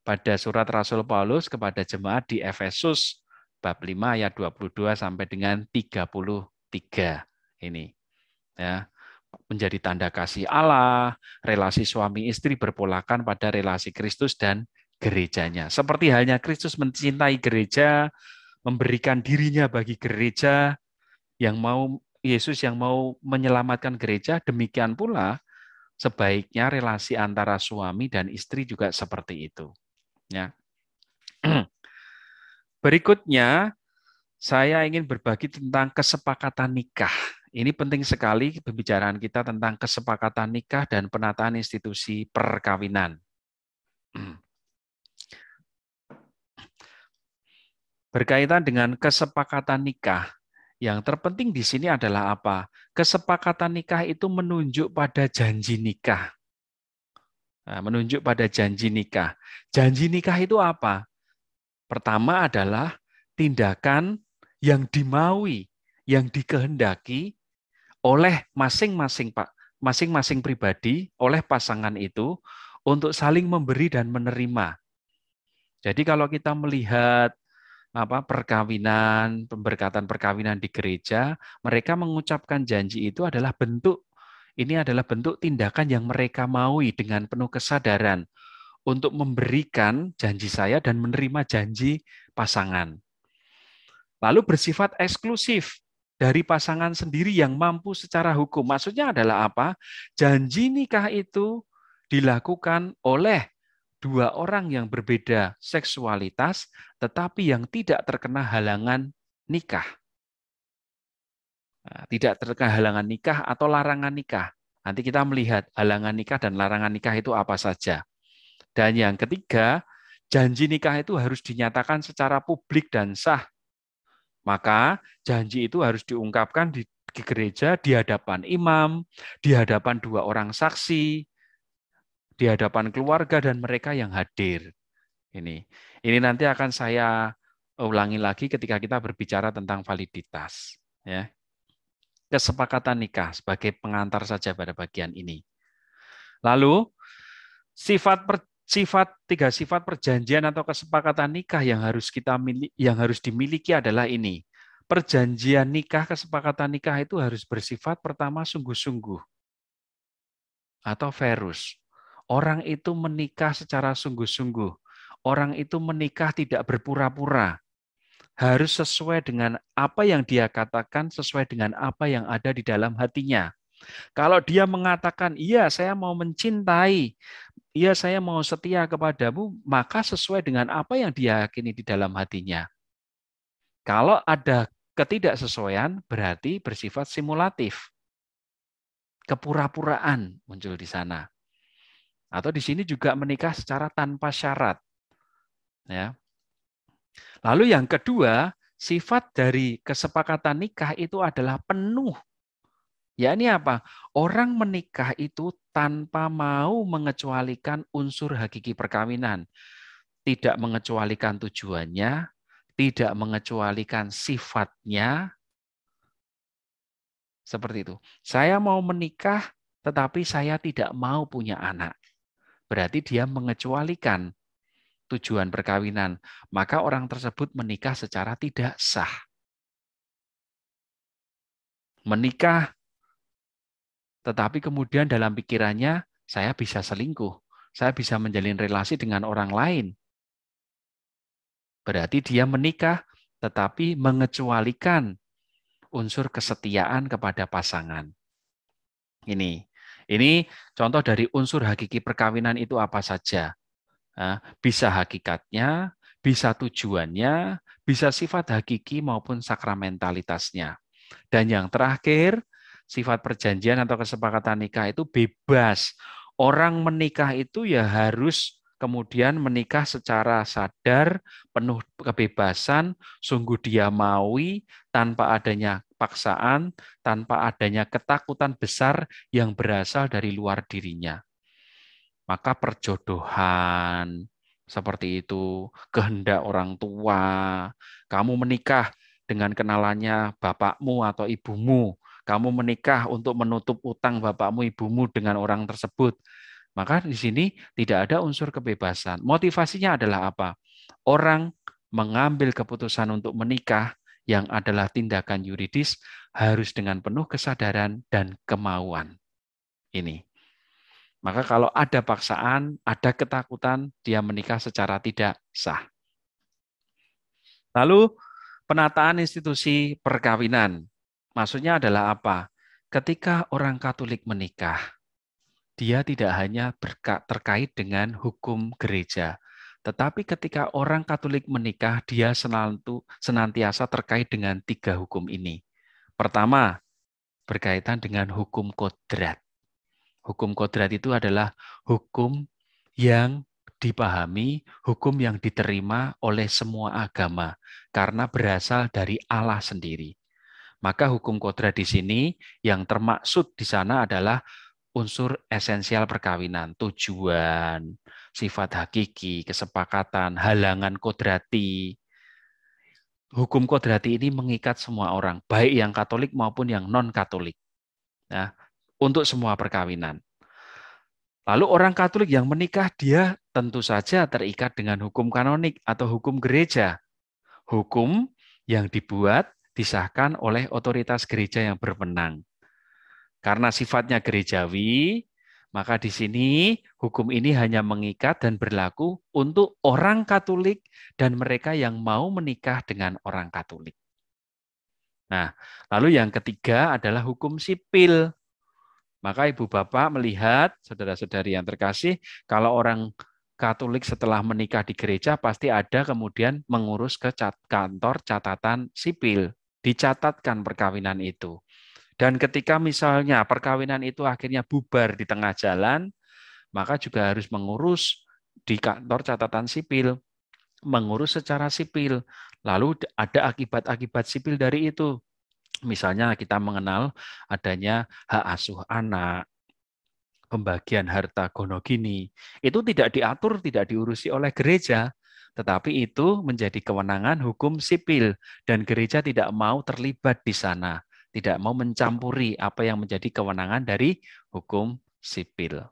pada surat Rasul Paulus kepada jemaat di Efesus bab 5 ayat 22 sampai dengan 33 ini. Ya, menjadi tanda kasih Allah, relasi suami istri berpolakan pada relasi Kristus dan gerejanya. Seperti halnya Kristus mencintai gereja, memberikan dirinya bagi gereja yang mau Yesus yang mau menyelamatkan gereja, demikian pula sebaiknya relasi antara suami dan istri juga seperti itu. Ya. Berikutnya, saya ingin berbagi tentang kesepakatan nikah. Ini penting sekali pembicaraan kita tentang kesepakatan nikah dan penataan institusi perkawinan. Berkaitan dengan kesepakatan nikah, yang terpenting di sini adalah apa? Kesepakatan nikah itu menunjuk pada janji nikah. Nah, menunjuk pada janji nikah. Janji nikah itu apa? Pertama adalah tindakan yang dimaui, yang dikehendaki oleh masing-masing Pak, masing-masing pribadi oleh pasangan itu untuk saling memberi dan menerima. Jadi kalau kita melihat apa perkawinan, pemberkatan perkawinan di gereja, mereka mengucapkan janji itu adalah bentuk ini adalah bentuk tindakan yang mereka maui dengan penuh kesadaran untuk memberikan janji saya dan menerima janji pasangan. Lalu bersifat eksklusif dari pasangan sendiri yang mampu secara hukum. Maksudnya adalah apa? Janji nikah itu dilakukan oleh dua orang yang berbeda seksualitas tetapi yang tidak terkena halangan nikah. Nah, tidak terkena halangan nikah atau larangan nikah. Nanti kita melihat halangan nikah dan larangan nikah itu apa saja. Dan yang ketiga, janji nikah itu harus dinyatakan secara publik dan sah. Maka janji itu harus diungkapkan di gereja di hadapan imam, di hadapan dua orang saksi, di hadapan keluarga dan mereka yang hadir. Ini ini nanti akan saya ulangi lagi ketika kita berbicara tentang validitas, ya kesepakatan nikah sebagai pengantar saja pada bagian ini. Lalu sifat per, sifat tiga sifat perjanjian atau kesepakatan nikah yang harus kita yang harus dimiliki adalah ini. Perjanjian nikah, kesepakatan nikah itu harus bersifat pertama sungguh-sungguh atau verus. Orang itu menikah secara sungguh-sungguh. Orang itu menikah tidak berpura-pura harus sesuai dengan apa yang dia katakan, sesuai dengan apa yang ada di dalam hatinya. Kalau dia mengatakan, "Iya, saya mau mencintai, iya, saya mau setia kepadamu," maka sesuai dengan apa yang dia yakini di dalam hatinya. Kalau ada ketidaksesuaian, berarti bersifat simulatif. Kepura-puraan muncul di sana. Atau di sini juga menikah secara tanpa syarat. Ya, Lalu yang kedua, sifat dari kesepakatan nikah itu adalah penuh. Ya ini apa? Orang menikah itu tanpa mau mengecualikan unsur hakiki perkawinan. Tidak mengecualikan tujuannya, tidak mengecualikan sifatnya. Seperti itu. Saya mau menikah tetapi saya tidak mau punya anak. Berarti dia mengecualikan tujuan perkawinan, maka orang tersebut menikah secara tidak sah. Menikah, tetapi kemudian dalam pikirannya, saya bisa selingkuh, saya bisa menjalin relasi dengan orang lain. Berarti dia menikah, tetapi mengecualikan unsur kesetiaan kepada pasangan. Ini, ini contoh dari unsur hakiki perkawinan itu apa saja Ah, bisa hakikatnya, bisa tujuannya, bisa sifat hakiki maupun sakramentalitasnya. Dan yang terakhir, sifat perjanjian atau kesepakatan nikah itu bebas. Orang menikah itu ya harus kemudian menikah secara sadar, penuh kebebasan, sungguh dia maui, tanpa adanya paksaan, tanpa adanya ketakutan besar yang berasal dari luar dirinya maka perjodohan seperti itu, kehendak orang tua, kamu menikah dengan kenalannya bapakmu atau ibumu, kamu menikah untuk menutup utang bapakmu ibumu dengan orang tersebut. Maka di sini tidak ada unsur kebebasan. Motivasinya adalah apa? Orang mengambil keputusan untuk menikah yang adalah tindakan yuridis harus dengan penuh kesadaran dan kemauan. Ini. Maka kalau ada paksaan, ada ketakutan, dia menikah secara tidak sah. Lalu penataan institusi perkawinan. Maksudnya adalah apa? Ketika orang Katolik menikah, dia tidak hanya terkait dengan hukum gereja, tetapi ketika orang Katolik menikah, dia senantiasa terkait dengan tiga hukum ini. Pertama, berkaitan dengan hukum kodrat. Hukum kodrat itu adalah hukum yang dipahami, hukum yang diterima oleh semua agama karena berasal dari Allah sendiri. Maka hukum kodrat di sini yang termaksud di sana adalah unsur esensial perkawinan, tujuan, sifat hakiki, kesepakatan, halangan kodrati. Hukum kodrati ini mengikat semua orang, baik yang Katolik maupun yang non-Katolik. Nah, untuk semua perkawinan. Lalu orang Katolik yang menikah dia tentu saja terikat dengan hukum kanonik atau hukum gereja. Hukum yang dibuat disahkan oleh otoritas gereja yang berwenang. Karena sifatnya gerejawi, maka di sini hukum ini hanya mengikat dan berlaku untuk orang Katolik dan mereka yang mau menikah dengan orang Katolik. Nah, lalu yang ketiga adalah hukum sipil. Maka ibu bapak melihat, saudara-saudari yang terkasih, kalau orang Katolik setelah menikah di gereja pasti ada kemudian mengurus ke cat kantor catatan sipil, dicatatkan perkawinan itu. Dan ketika misalnya perkawinan itu akhirnya bubar di tengah jalan, maka juga harus mengurus di kantor catatan sipil, mengurus secara sipil. Lalu ada akibat-akibat sipil dari itu. Misalnya kita mengenal adanya hak asuh anak, pembagian harta gonogini. Itu tidak diatur, tidak diurusi oleh gereja, tetapi itu menjadi kewenangan hukum sipil dan gereja tidak mau terlibat di sana, tidak mau mencampuri apa yang menjadi kewenangan dari hukum sipil.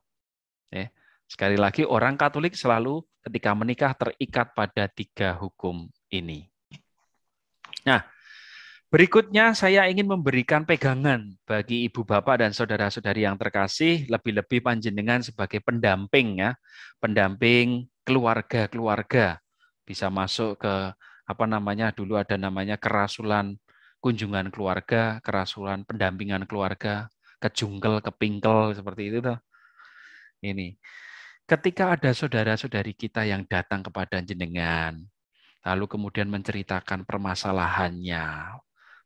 Eh, sekali lagi orang Katolik selalu ketika menikah terikat pada tiga hukum ini. Nah, Berikutnya saya ingin memberikan pegangan bagi ibu bapak dan saudara-saudari yang terkasih, lebih-lebih panjenengan sebagai pendamping ya, pendamping keluarga-keluarga. Bisa masuk ke apa namanya dulu ada namanya kerasulan kunjungan keluarga, kerasulan pendampingan keluarga, kejungkel, kepingkel seperti itu tuh. Ini. Ketika ada saudara-saudari kita yang datang kepada jenengan, lalu kemudian menceritakan permasalahannya,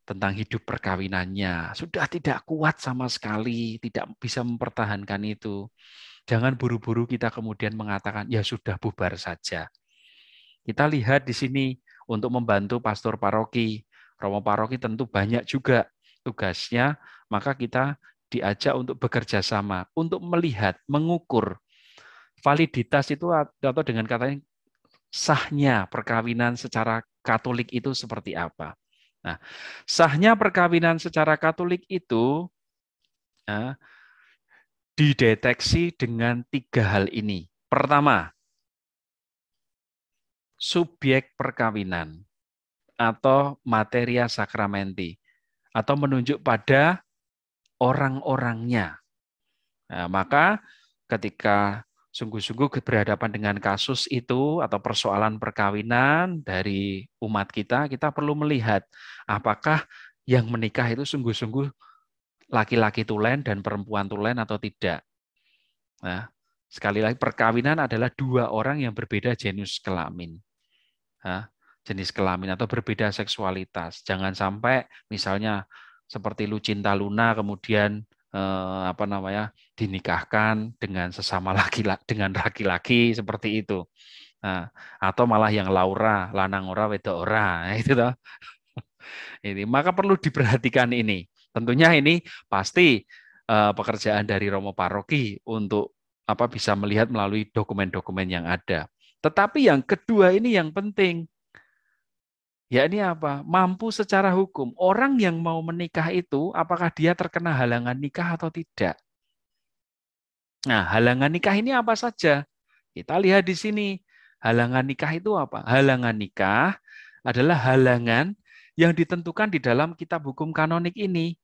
tentang hidup perkawinannya. Sudah tidak kuat sama sekali, tidak bisa mempertahankan itu. Jangan buru-buru kita kemudian mengatakan, ya sudah bubar saja. Kita lihat di sini untuk membantu pastor paroki. Romo paroki tentu banyak juga tugasnya, maka kita diajak untuk bekerja sama, untuk melihat, mengukur validitas itu atau dengan katanya sahnya perkawinan secara Katolik itu seperti apa. Nah, sahnya perkawinan secara Katolik itu ya, dideteksi dengan tiga hal ini. Pertama, subjek perkawinan atau materia sakramenti atau menunjuk pada orang-orangnya. Nah, maka ketika sungguh-sungguh berhadapan dengan kasus itu atau persoalan perkawinan dari umat kita, kita perlu melihat apakah yang menikah itu sungguh-sungguh laki-laki tulen dan perempuan tulen atau tidak. Nah, sekali lagi perkawinan adalah dua orang yang berbeda jenis kelamin. Nah, jenis kelamin atau berbeda seksualitas. Jangan sampai misalnya seperti Lucinta Luna kemudian eh, apa namanya dinikahkan dengan sesama laki-laki dengan laki-laki seperti itu. Nah, atau malah yang Laura, lanang ora wedok ora, nah, itu toh. Ini maka perlu diperhatikan ini. Tentunya ini pasti uh, pekerjaan dari Romo Paroki untuk apa bisa melihat melalui dokumen-dokumen yang ada. Tetapi yang kedua ini yang penting. Ya ini apa? Mampu secara hukum. Orang yang mau menikah itu apakah dia terkena halangan nikah atau tidak? Nah, halangan nikah ini apa saja? Kita lihat di sini. Halangan nikah itu apa? Halangan nikah adalah halangan yang ditentukan di dalam kitab hukum kanonik ini.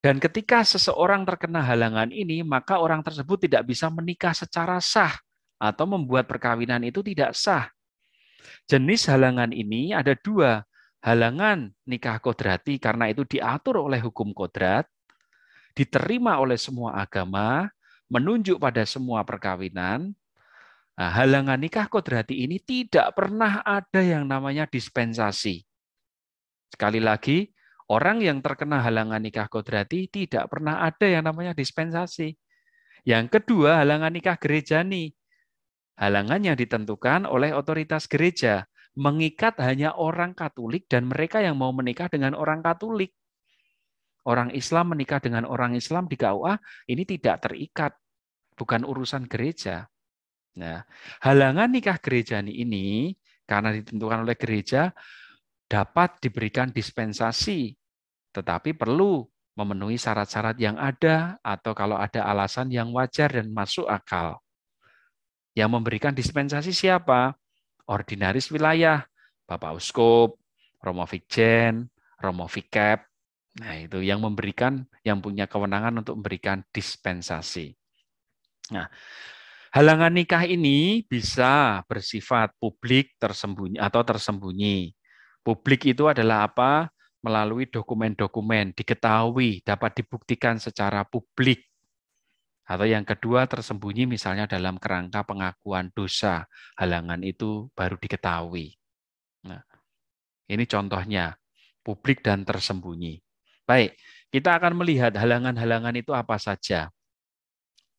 Dan ketika seseorang terkena halangan ini, maka orang tersebut tidak bisa menikah secara sah atau membuat perkawinan itu tidak sah. Jenis halangan ini ada dua. Halangan nikah kodrati karena itu diatur oleh hukum kodrat diterima oleh semua agama, menunjuk pada semua perkawinan. Nah, halangan nikah kodrati ini tidak pernah ada yang namanya dispensasi. Sekali lagi, orang yang terkena halangan nikah kodrati tidak pernah ada yang namanya dispensasi. Yang kedua, halangan nikah gerejani. Halangan yang ditentukan oleh otoritas gereja mengikat hanya orang Katolik dan mereka yang mau menikah dengan orang Katolik. Orang Islam menikah dengan orang Islam di KUA ini tidak terikat, bukan urusan gereja. Nah, halangan nikah gereja ini karena ditentukan oleh gereja dapat diberikan dispensasi, tetapi perlu memenuhi syarat-syarat yang ada atau kalau ada alasan yang wajar dan masuk akal. Yang memberikan dispensasi siapa? Ordinaris wilayah, Bapak Uskup, Romo Vikjen, Romo Vikep, Nah, itu yang memberikan, yang punya kewenangan untuk memberikan dispensasi. Nah, halangan nikah ini bisa bersifat publik tersembunyi atau tersembunyi. Publik itu adalah apa? Melalui dokumen-dokumen diketahui, dapat dibuktikan secara publik. Atau yang kedua tersembunyi misalnya dalam kerangka pengakuan dosa, halangan itu baru diketahui. Nah, ini contohnya publik dan tersembunyi. Baik, kita akan melihat halangan-halangan itu apa saja.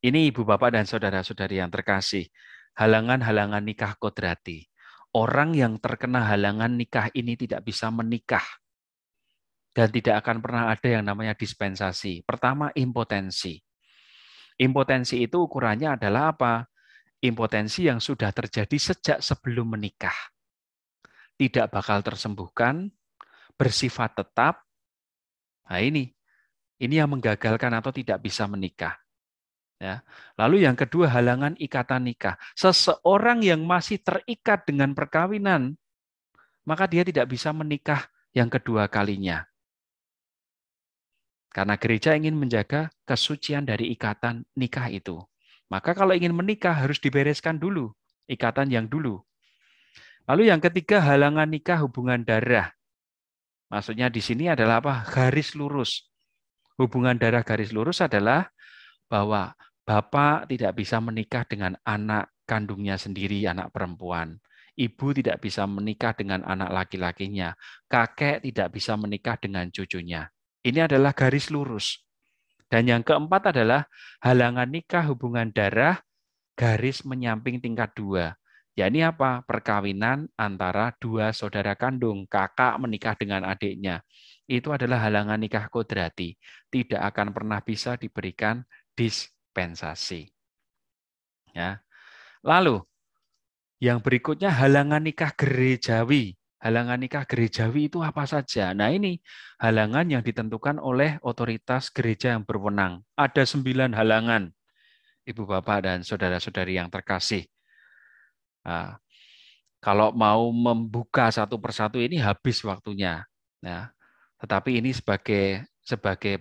Ini Ibu Bapak dan saudara-saudari yang terkasih, halangan-halangan nikah kodrati. Orang yang terkena halangan nikah ini tidak bisa menikah dan tidak akan pernah ada yang namanya dispensasi. Pertama, impotensi. Impotensi itu ukurannya adalah apa? Impotensi yang sudah terjadi sejak sebelum menikah. Tidak bakal tersembuhkan, bersifat tetap, Nah ini, ini yang menggagalkan atau tidak bisa menikah. Ya. Lalu yang kedua halangan ikatan nikah. Seseorang yang masih terikat dengan perkawinan, maka dia tidak bisa menikah yang kedua kalinya. Karena gereja ingin menjaga kesucian dari ikatan nikah itu. Maka kalau ingin menikah harus dibereskan dulu ikatan yang dulu. Lalu yang ketiga halangan nikah hubungan darah. Maksudnya di sini adalah apa? Garis lurus. Hubungan darah garis lurus adalah bahwa bapak tidak bisa menikah dengan anak kandungnya sendiri, anak perempuan. Ibu tidak bisa menikah dengan anak laki-lakinya. Kakek tidak bisa menikah dengan cucunya. Ini adalah garis lurus. Dan yang keempat adalah halangan nikah hubungan darah garis menyamping tingkat dua yakni apa? Perkawinan antara dua saudara kandung, kakak menikah dengan adiknya. Itu adalah halangan nikah kodrati, tidak akan pernah bisa diberikan dispensasi. Ya. Lalu yang berikutnya halangan nikah gerejawi. Halangan nikah gerejawi itu apa saja? Nah ini halangan yang ditentukan oleh otoritas gereja yang berwenang. Ada sembilan halangan, Ibu Bapak dan Saudara-saudari yang terkasih. Nah, kalau mau membuka satu persatu ini habis waktunya. Nah, tetapi ini sebagai sebagai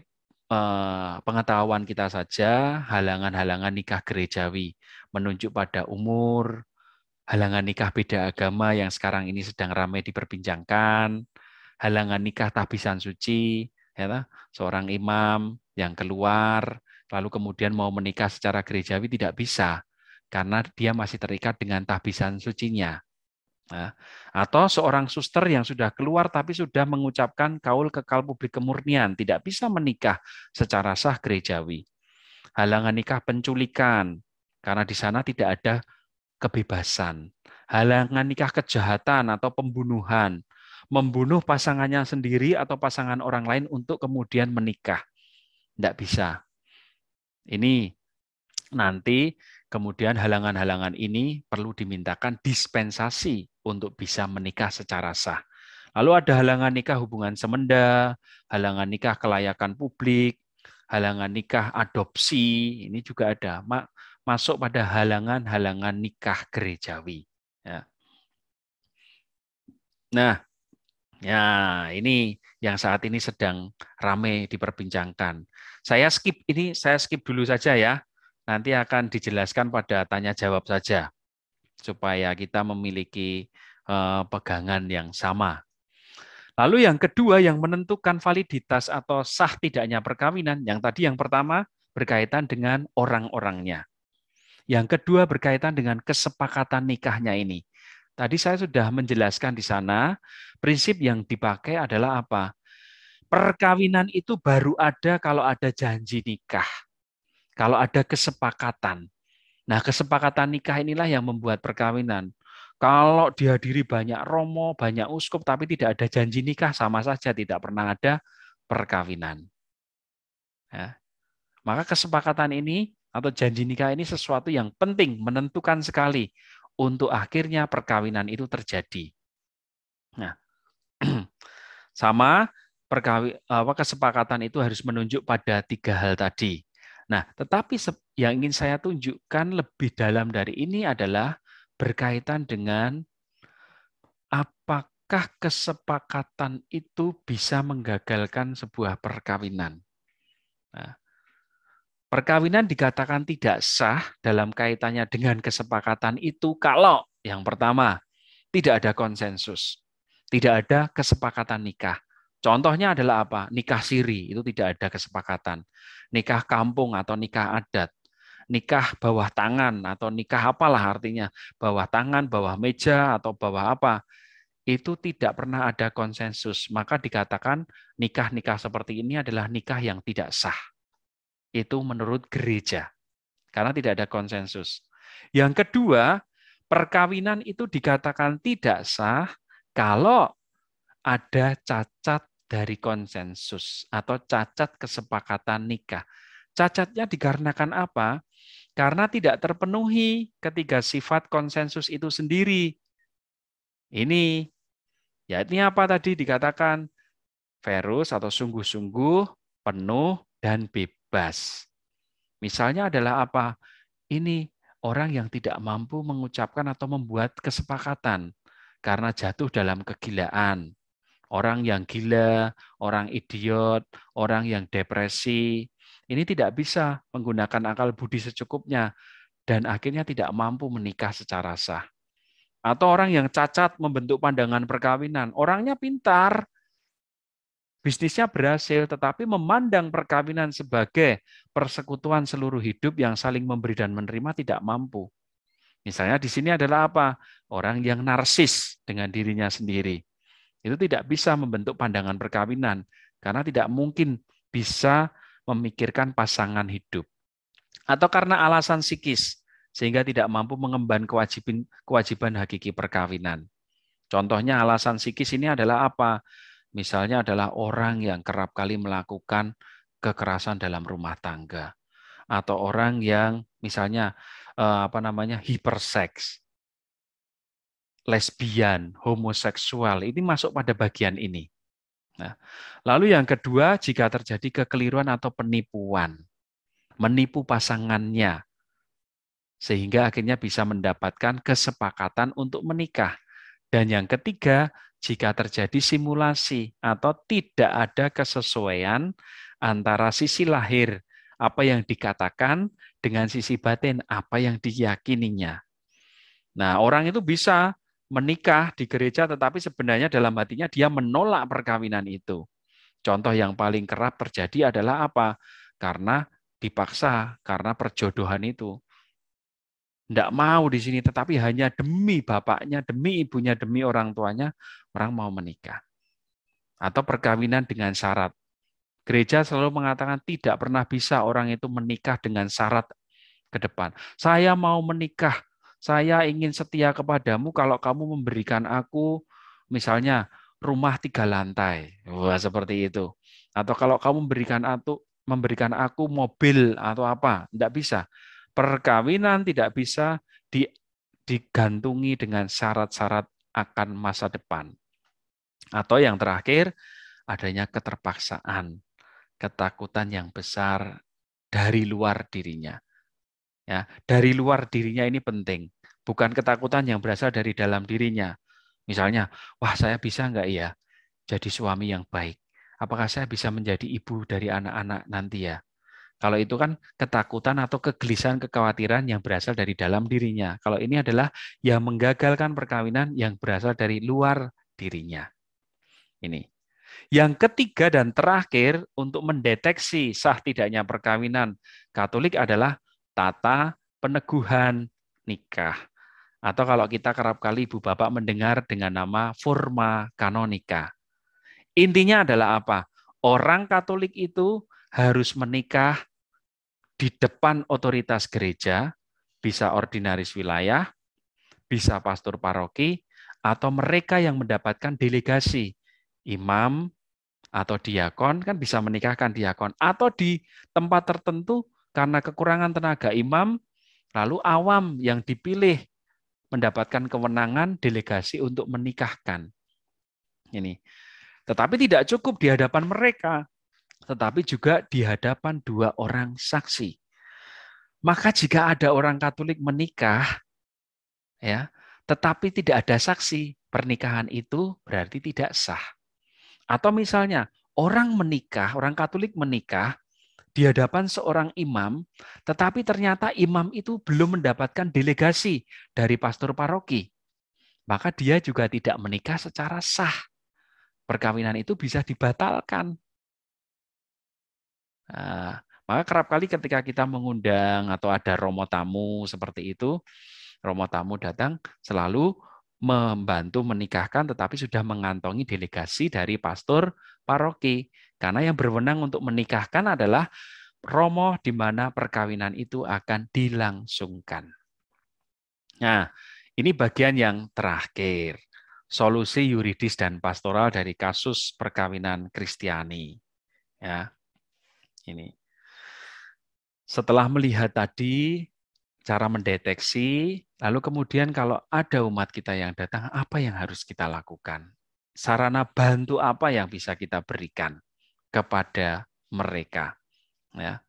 eh, pengetahuan kita saja, halangan-halangan nikah gerejawi menunjuk pada umur, halangan nikah beda agama yang sekarang ini sedang ramai diperbincangkan, halangan nikah tahbisan suci, ya, seorang imam yang keluar lalu kemudian mau menikah secara gerejawi tidak bisa karena dia masih terikat dengan tahbisan sucinya. Nah, atau seorang suster yang sudah keluar tapi sudah mengucapkan kaul kekal publik kemurnian, tidak bisa menikah secara sah gerejawi. Halangan nikah penculikan, karena di sana tidak ada kebebasan. Halangan nikah kejahatan atau pembunuhan, membunuh pasangannya sendiri atau pasangan orang lain untuk kemudian menikah. Tidak bisa. Ini nanti Kemudian halangan-halangan ini perlu dimintakan dispensasi untuk bisa menikah secara sah. Lalu ada halangan nikah hubungan semenda, halangan nikah kelayakan publik, halangan nikah adopsi, ini juga ada masuk pada halangan-halangan nikah gerejawi. Ya. Nah, ya ini yang saat ini sedang ramai diperbincangkan. Saya skip ini, saya skip dulu saja ya nanti akan dijelaskan pada tanya jawab saja supaya kita memiliki eh, pegangan yang sama. Lalu yang kedua yang menentukan validitas atau sah tidaknya perkawinan, yang tadi yang pertama berkaitan dengan orang-orangnya. Yang kedua berkaitan dengan kesepakatan nikahnya ini. Tadi saya sudah menjelaskan di sana, prinsip yang dipakai adalah apa? Perkawinan itu baru ada kalau ada janji nikah. Kalau ada kesepakatan. Nah, kesepakatan nikah inilah yang membuat perkawinan. Kalau dihadiri banyak romo, banyak uskup, tapi tidak ada janji nikah, sama saja tidak pernah ada perkawinan. Ya. Maka kesepakatan ini atau janji nikah ini sesuatu yang penting, menentukan sekali untuk akhirnya perkawinan itu terjadi. Nah, sama perkawi, apa, kesepakatan itu harus menunjuk pada tiga hal tadi. Nah, tetapi yang ingin saya tunjukkan lebih dalam dari ini adalah berkaitan dengan apakah kesepakatan itu bisa menggagalkan sebuah perkawinan. Nah, perkawinan dikatakan tidak sah dalam kaitannya dengan kesepakatan itu kalau yang pertama tidak ada konsensus, tidak ada kesepakatan nikah. Contohnya adalah apa? Nikah siri itu tidak ada kesepakatan. Nikah kampung atau nikah adat. Nikah bawah tangan atau nikah apalah artinya, bawah tangan, bawah meja atau bawah apa. Itu tidak pernah ada konsensus. Maka dikatakan nikah-nikah seperti ini adalah nikah yang tidak sah. Itu menurut gereja. Karena tidak ada konsensus. Yang kedua, perkawinan itu dikatakan tidak sah kalau ada cacat dari konsensus atau cacat kesepakatan nikah. Cacatnya dikarenakan apa? Karena tidak terpenuhi ketiga sifat konsensus itu sendiri. Ini, ya ini apa tadi dikatakan? Verus atau sungguh-sungguh, penuh, dan bebas. Misalnya adalah apa? Ini orang yang tidak mampu mengucapkan atau membuat kesepakatan karena jatuh dalam kegilaan orang yang gila, orang idiot, orang yang depresi. Ini tidak bisa menggunakan akal budi secukupnya dan akhirnya tidak mampu menikah secara sah. Atau orang yang cacat membentuk pandangan perkawinan. Orangnya pintar, bisnisnya berhasil, tetapi memandang perkawinan sebagai persekutuan seluruh hidup yang saling memberi dan menerima tidak mampu. Misalnya di sini adalah apa? Orang yang narsis dengan dirinya sendiri itu tidak bisa membentuk pandangan perkawinan karena tidak mungkin bisa memikirkan pasangan hidup atau karena alasan psikis sehingga tidak mampu mengemban kewajiban kewajiban hakiki perkawinan. Contohnya alasan psikis ini adalah apa? Misalnya adalah orang yang kerap kali melakukan kekerasan dalam rumah tangga atau orang yang misalnya eh, apa namanya hiperseks lesbian, homoseksual, ini masuk pada bagian ini. Nah, lalu yang kedua, jika terjadi kekeliruan atau penipuan, menipu pasangannya, sehingga akhirnya bisa mendapatkan kesepakatan untuk menikah. Dan yang ketiga, jika terjadi simulasi atau tidak ada kesesuaian antara sisi lahir, apa yang dikatakan dengan sisi batin, apa yang diyakininya. Nah, orang itu bisa menikah di gereja tetapi sebenarnya dalam hatinya dia menolak perkawinan itu. Contoh yang paling kerap terjadi adalah apa? Karena dipaksa, karena perjodohan itu. Tidak mau di sini, tetapi hanya demi bapaknya, demi ibunya, demi orang tuanya, orang mau menikah. Atau perkawinan dengan syarat. Gereja selalu mengatakan tidak pernah bisa orang itu menikah dengan syarat ke depan. Saya mau menikah saya ingin setia kepadamu kalau kamu memberikan aku misalnya rumah tiga lantai. Wah, seperti itu. Atau kalau kamu memberikan aku, memberikan aku mobil atau apa. Tidak bisa. Perkawinan tidak bisa digantungi dengan syarat-syarat akan masa depan. Atau yang terakhir, adanya keterpaksaan, ketakutan yang besar dari luar dirinya. Ya, dari luar dirinya ini penting, bukan ketakutan yang berasal dari dalam dirinya. Misalnya, wah saya bisa nggak ya jadi suami yang baik? Apakah saya bisa menjadi ibu dari anak-anak nanti ya? Kalau itu kan ketakutan atau kegelisahan, kekhawatiran yang berasal dari dalam dirinya. Kalau ini adalah yang menggagalkan perkawinan yang berasal dari luar dirinya. Ini. Yang ketiga dan terakhir untuk mendeteksi sah tidaknya perkawinan Katolik adalah tata peneguhan nikah. Atau kalau kita kerap kali Ibu Bapak mendengar dengan nama forma kanonika. Intinya adalah apa? Orang Katolik itu harus menikah di depan otoritas gereja, bisa ordinaris wilayah, bisa pastor paroki, atau mereka yang mendapatkan delegasi imam atau diakon kan bisa menikahkan diakon atau di tempat tertentu karena kekurangan tenaga imam, lalu awam yang dipilih mendapatkan kewenangan delegasi untuk menikahkan. Ini. Tetapi tidak cukup di hadapan mereka, tetapi juga di hadapan dua orang saksi. Maka jika ada orang Katolik menikah, ya, tetapi tidak ada saksi, pernikahan itu berarti tidak sah. Atau misalnya orang menikah, orang Katolik menikah, di hadapan seorang imam, tetapi ternyata imam itu belum mendapatkan delegasi dari pastor paroki. Maka dia juga tidak menikah secara sah. Perkawinan itu bisa dibatalkan. Nah, maka kerap kali ketika kita mengundang atau ada romo tamu seperti itu, romo tamu datang selalu membantu menikahkan tetapi sudah mengantongi delegasi dari pastor paroki. Karena yang berwenang untuk menikahkan adalah Romo di mana perkawinan itu akan dilangsungkan. Nah, ini bagian yang terakhir. Solusi yuridis dan pastoral dari kasus perkawinan Kristiani. Ya. Ini. Setelah melihat tadi cara mendeteksi, lalu kemudian kalau ada umat kita yang datang, apa yang harus kita lakukan? Sarana bantu apa yang bisa kita berikan? kepada mereka. Ya.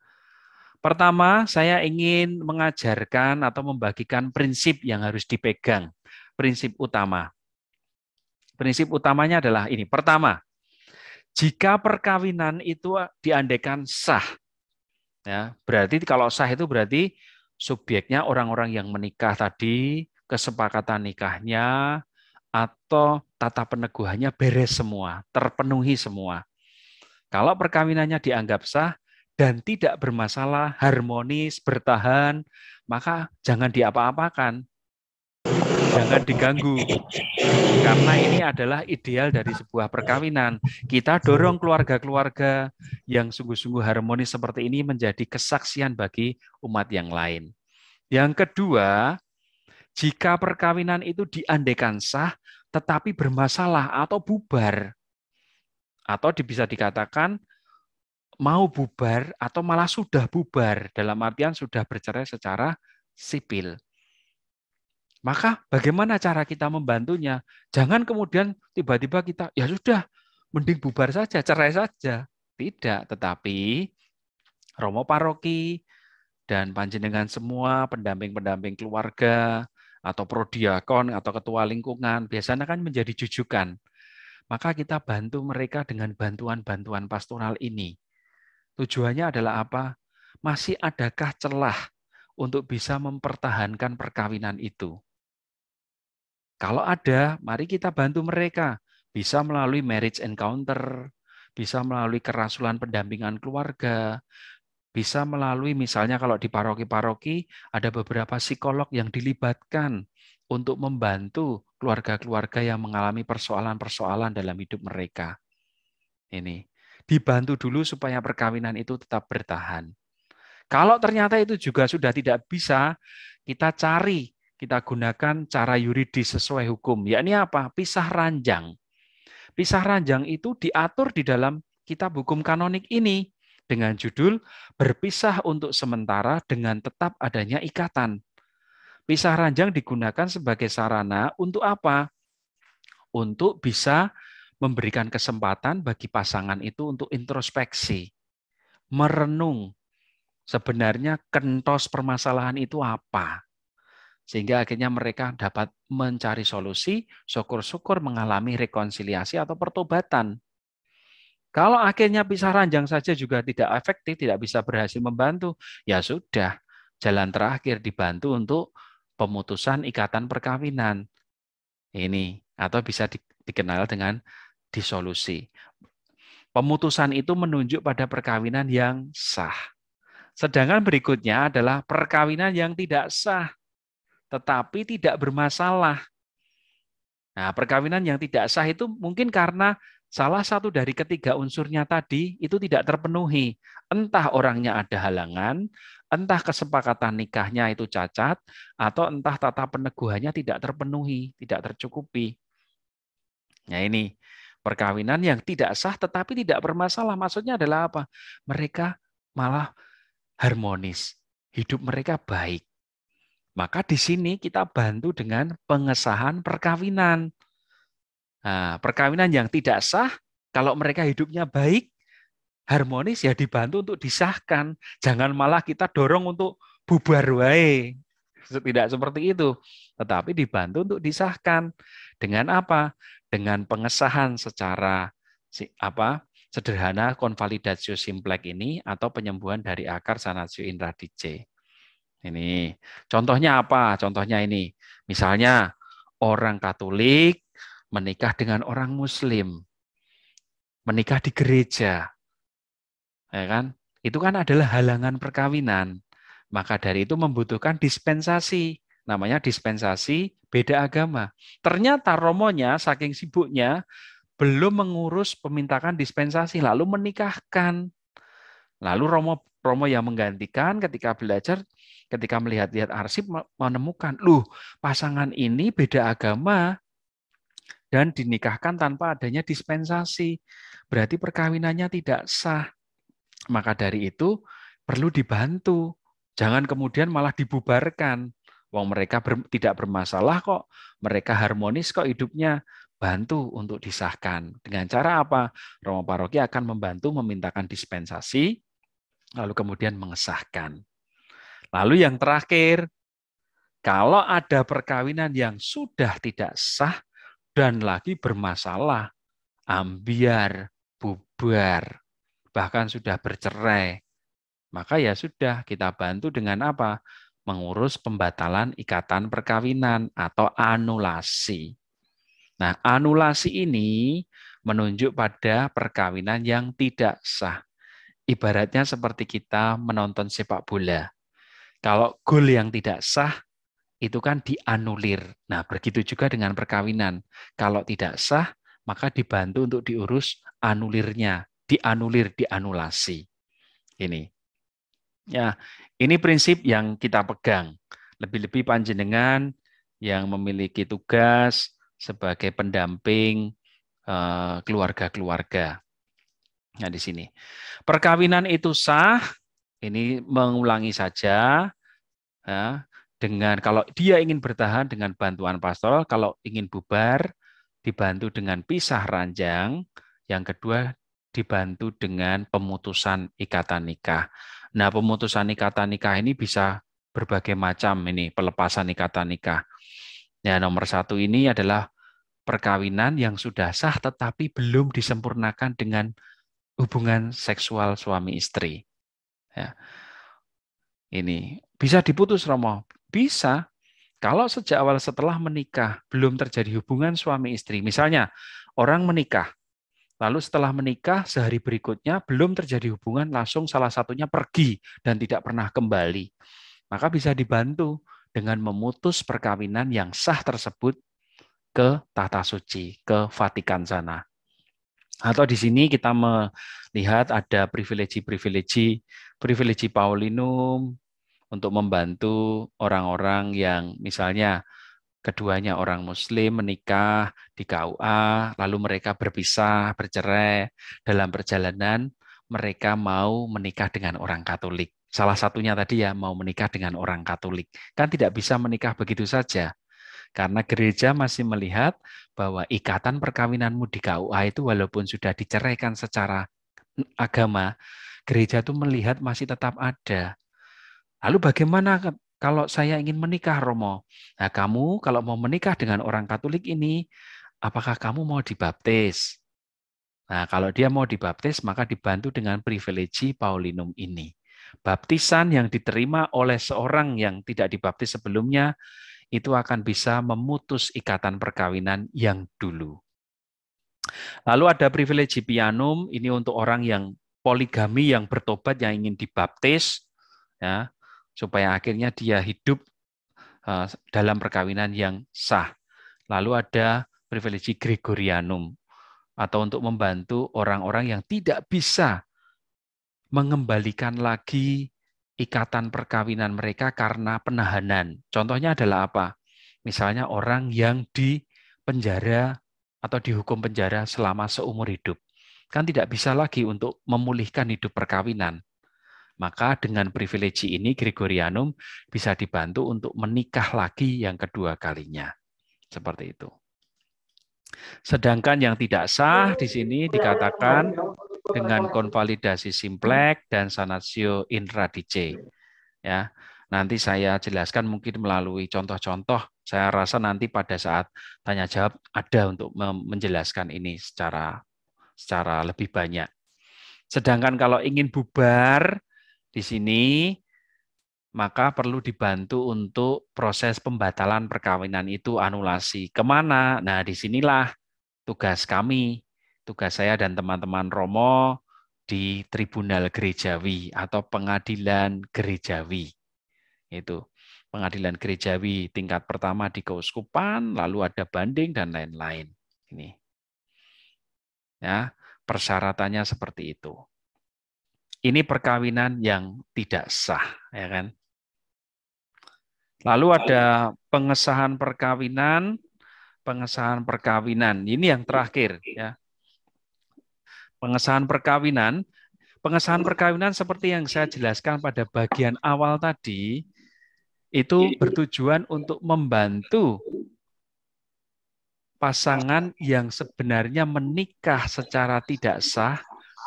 Pertama, saya ingin mengajarkan atau membagikan prinsip yang harus dipegang, prinsip utama. Prinsip utamanya adalah ini. Pertama, jika perkawinan itu diandekan sah, ya, berarti kalau sah itu berarti subjeknya orang-orang yang menikah tadi, kesepakatan nikahnya, atau tata peneguhannya beres semua, terpenuhi semua. Kalau perkawinannya dianggap sah dan tidak bermasalah, harmonis, bertahan, maka jangan diapa-apakan. Jangan diganggu. Karena ini adalah ideal dari sebuah perkawinan. Kita dorong keluarga-keluarga yang sungguh-sungguh harmonis seperti ini menjadi kesaksian bagi umat yang lain. Yang kedua, jika perkawinan itu diandekan sah tetapi bermasalah atau bubar, atau bisa dikatakan mau bubar atau malah sudah bubar dalam artian sudah bercerai secara sipil. Maka bagaimana cara kita membantunya? Jangan kemudian tiba-tiba kita ya sudah mending bubar saja, cerai saja. Tidak, tetapi Romo Paroki dan panjenengan semua pendamping-pendamping keluarga atau prodiakon atau ketua lingkungan biasanya kan menjadi jujukan maka kita bantu mereka dengan bantuan-bantuan pastoral ini. Tujuannya adalah apa? Masih adakah celah untuk bisa mempertahankan perkawinan itu? Kalau ada, mari kita bantu mereka. Bisa melalui marriage encounter, bisa melalui kerasulan pendampingan keluarga, bisa melalui misalnya kalau di paroki-paroki ada beberapa psikolog yang dilibatkan untuk membantu keluarga-keluarga yang mengalami persoalan-persoalan dalam hidup mereka. Ini dibantu dulu supaya perkawinan itu tetap bertahan. Kalau ternyata itu juga sudah tidak bisa, kita cari, kita gunakan cara yuridis sesuai hukum. Yakni apa? Pisah ranjang. Pisah ranjang itu diatur di dalam kitab hukum kanonik ini dengan judul berpisah untuk sementara dengan tetap adanya ikatan. Pisah ranjang digunakan sebagai sarana untuk apa? Untuk bisa memberikan kesempatan bagi pasangan itu untuk introspeksi, merenung sebenarnya kentos permasalahan itu apa. Sehingga akhirnya mereka dapat mencari solusi, syukur-syukur mengalami rekonsiliasi atau pertobatan. Kalau akhirnya pisah ranjang saja juga tidak efektif, tidak bisa berhasil membantu, ya sudah, jalan terakhir dibantu untuk pemutusan ikatan perkawinan. Ini atau bisa dikenal dengan disolusi. Pemutusan itu menunjuk pada perkawinan yang sah. Sedangkan berikutnya adalah perkawinan yang tidak sah tetapi tidak bermasalah. Nah, perkawinan yang tidak sah itu mungkin karena salah satu dari ketiga unsurnya tadi itu tidak terpenuhi. Entah orangnya ada halangan entah kesepakatan nikahnya itu cacat atau entah tata peneguhannya tidak terpenuhi, tidak tercukupi. Nah ini perkawinan yang tidak sah tetapi tidak bermasalah. Maksudnya adalah apa? Mereka malah harmonis, hidup mereka baik. Maka di sini kita bantu dengan pengesahan perkawinan. Nah, perkawinan yang tidak sah kalau mereka hidupnya baik harmonis ya dibantu untuk disahkan. Jangan malah kita dorong untuk bubar wae. Tidak seperti itu, tetapi dibantu untuk disahkan dengan apa? Dengan pengesahan secara apa? sederhana konvalidatio simplek ini atau penyembuhan dari akar sanatio intradice. Ini contohnya apa? Contohnya ini. Misalnya orang Katolik menikah dengan orang Muslim. Menikah di gereja ya kan? Itu kan adalah halangan perkawinan. Maka dari itu membutuhkan dispensasi. Namanya dispensasi beda agama. Ternyata romonya saking sibuknya belum mengurus pemintakan dispensasi lalu menikahkan. Lalu romo romo yang menggantikan ketika belajar ketika melihat-lihat arsip menemukan, "Loh, pasangan ini beda agama." dan dinikahkan tanpa adanya dispensasi. Berarti perkawinannya tidak sah. Maka dari itu perlu dibantu. Jangan kemudian malah dibubarkan. Wong mereka ber, tidak bermasalah kok, mereka harmonis kok hidupnya. Bantu untuk disahkan. Dengan cara apa? Romo Paroki akan membantu memintakan dispensasi, lalu kemudian mengesahkan. Lalu yang terakhir, kalau ada perkawinan yang sudah tidak sah dan lagi bermasalah, ambiar, bubar, bahkan sudah bercerai, maka ya sudah kita bantu dengan apa? Mengurus pembatalan ikatan perkawinan atau anulasi. Nah, anulasi ini menunjuk pada perkawinan yang tidak sah. Ibaratnya seperti kita menonton sepak bola. Kalau gol yang tidak sah, itu kan dianulir. Nah, begitu juga dengan perkawinan. Kalau tidak sah, maka dibantu untuk diurus anulirnya dianulir, dianulasi. Ini. Ya, ini prinsip yang kita pegang. Lebih-lebih panjenengan yang memiliki tugas sebagai pendamping eh, keluarga-keluarga. Nah, di sini. Perkawinan itu sah, ini mengulangi saja ya, dengan kalau dia ingin bertahan dengan bantuan pastoral, kalau ingin bubar dibantu dengan pisah ranjang, yang kedua dibantu dengan pemutusan ikatan nikah. Nah, pemutusan ikatan nikah ini bisa berbagai macam ini pelepasan ikatan nikah. Ya, nomor satu ini adalah perkawinan yang sudah sah tetapi belum disempurnakan dengan hubungan seksual suami istri. Ya. Ini bisa diputus Romo, bisa kalau sejak awal setelah menikah belum terjadi hubungan suami istri. Misalnya orang menikah Lalu setelah menikah sehari berikutnya belum terjadi hubungan langsung salah satunya pergi dan tidak pernah kembali. Maka bisa dibantu dengan memutus perkawinan yang sah tersebut ke tata suci, ke Vatikan sana. Atau di sini kita melihat ada privilege privilege privilege Paulinum untuk membantu orang-orang yang misalnya keduanya orang Muslim menikah di KUA, lalu mereka berpisah, bercerai. Dalam perjalanan, mereka mau menikah dengan orang Katolik. Salah satunya tadi ya, mau menikah dengan orang Katolik. Kan tidak bisa menikah begitu saja. Karena gereja masih melihat bahwa ikatan perkawinanmu di KUA itu walaupun sudah diceraikan secara agama, gereja itu melihat masih tetap ada. Lalu bagaimana kalau saya ingin menikah Romo. Nah, kamu kalau mau menikah dengan orang Katolik ini, apakah kamu mau dibaptis? Nah, kalau dia mau dibaptis, maka dibantu dengan privilegi Paulinum ini. Baptisan yang diterima oleh seorang yang tidak dibaptis sebelumnya itu akan bisa memutus ikatan perkawinan yang dulu. Lalu ada privilegi pianum, ini untuk orang yang poligami yang bertobat yang ingin dibaptis. Ya supaya akhirnya dia hidup eh, dalam perkawinan yang sah. Lalu ada privilege Gregorianum atau untuk membantu orang-orang yang tidak bisa mengembalikan lagi ikatan perkawinan mereka karena penahanan. Contohnya adalah apa? Misalnya orang yang di penjara atau dihukum penjara selama seumur hidup. Kan tidak bisa lagi untuk memulihkan hidup perkawinan. Maka dengan privilege ini Gregorianum bisa dibantu untuk menikah lagi yang kedua kalinya. Seperti itu. Sedangkan yang tidak sah di sini dikatakan dengan konvalidasi simplek dan sanatio in Ya, nanti saya jelaskan mungkin melalui contoh-contoh. Saya rasa nanti pada saat tanya jawab ada untuk menjelaskan ini secara secara lebih banyak. Sedangkan kalau ingin bubar di sini maka perlu dibantu untuk proses pembatalan perkawinan itu anulasi. Kemana? Nah, di sinilah tugas kami, tugas saya dan teman-teman Romo di Tribunal Gerejawi atau Pengadilan Gerejawi. Itu Pengadilan Gerejawi tingkat pertama di keuskupan, lalu ada banding dan lain-lain. Ini. Ya, persyaratannya seperti itu. Ini perkawinan yang tidak sah, ya kan? Lalu ada pengesahan perkawinan, pengesahan perkawinan. Ini yang terakhir, ya. Pengesahan perkawinan, pengesahan perkawinan seperti yang saya jelaskan pada bagian awal tadi itu iya, iya. bertujuan untuk membantu pasangan yang sebenarnya menikah secara tidak sah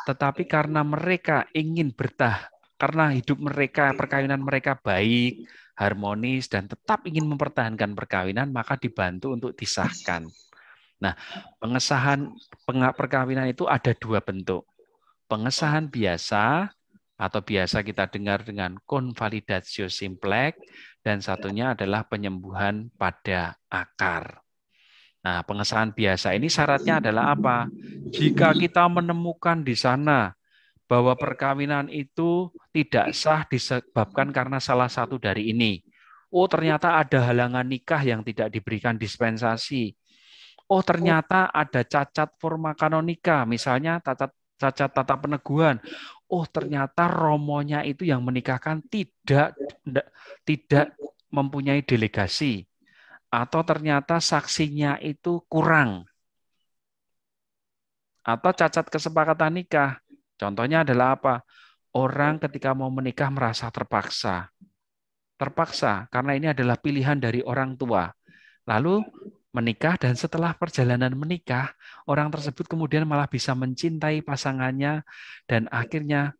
tetapi karena mereka ingin bertah, karena hidup mereka, perkawinan mereka baik, harmonis, dan tetap ingin mempertahankan perkawinan, maka dibantu untuk disahkan. Nah, pengesahan perkawinan itu ada dua bentuk. Pengesahan biasa atau biasa kita dengar dengan convalidatio simplek dan satunya adalah penyembuhan pada akar. Nah, pengesahan biasa ini syaratnya adalah apa? Jika kita menemukan di sana bahwa perkawinan itu tidak sah disebabkan karena salah satu dari ini. Oh, ternyata ada halangan nikah yang tidak diberikan dispensasi. Oh, ternyata ada cacat forma kanonika, misalnya cacat cacat tata peneguhan. Oh, ternyata romonya itu yang menikahkan tidak tidak mempunyai delegasi atau ternyata saksinya itu kurang atau cacat kesepakatan nikah. Contohnya adalah apa? Orang ketika mau menikah merasa terpaksa. Terpaksa karena ini adalah pilihan dari orang tua. Lalu menikah dan setelah perjalanan menikah, orang tersebut kemudian malah bisa mencintai pasangannya dan akhirnya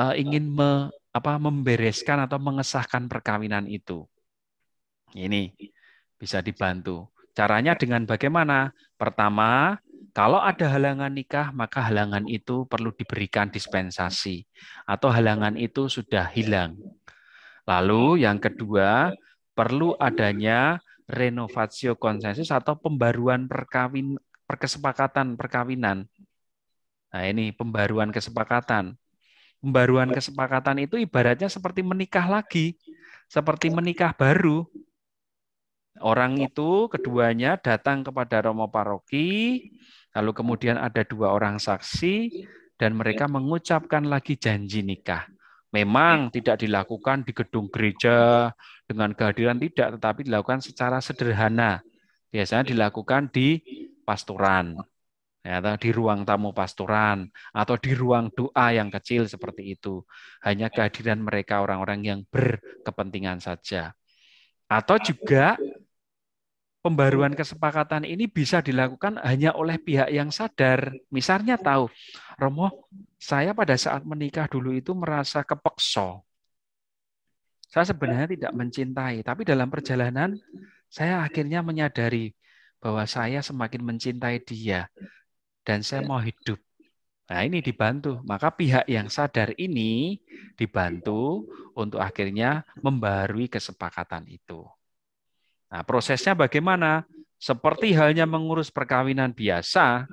uh, ingin me, apa, membereskan atau mengesahkan perkawinan itu. Ini bisa dibantu. Caranya dengan bagaimana? Pertama, kalau ada halangan nikah, maka halangan itu perlu diberikan dispensasi atau halangan itu sudah hilang. Lalu yang kedua, perlu adanya renovatio konsensus atau pembaruan perkawin perkesepakatan perkawinan. Nah, ini pembaruan kesepakatan. Pembaruan kesepakatan itu ibaratnya seperti menikah lagi, seperti menikah baru. Orang itu keduanya datang kepada Romo Paroki, lalu kemudian ada dua orang saksi, dan mereka mengucapkan lagi janji nikah. Memang tidak dilakukan di gedung gereja dengan kehadiran tidak, tetapi dilakukan secara sederhana. Biasanya dilakukan di pasturan, ya, di ruang tamu pasturan, atau di ruang doa yang kecil seperti itu. Hanya kehadiran mereka orang-orang yang berkepentingan saja. Atau juga pembaruan kesepakatan ini bisa dilakukan hanya oleh pihak yang sadar. Misalnya tahu, Romo, saya pada saat menikah dulu itu merasa kepeksa. Saya sebenarnya tidak mencintai, tapi dalam perjalanan saya akhirnya menyadari bahwa saya semakin mencintai dia dan saya mau hidup. Nah, ini dibantu. Maka pihak yang sadar ini dibantu untuk akhirnya membarui kesepakatan itu. Nah, prosesnya bagaimana? Seperti halnya mengurus perkawinan biasa,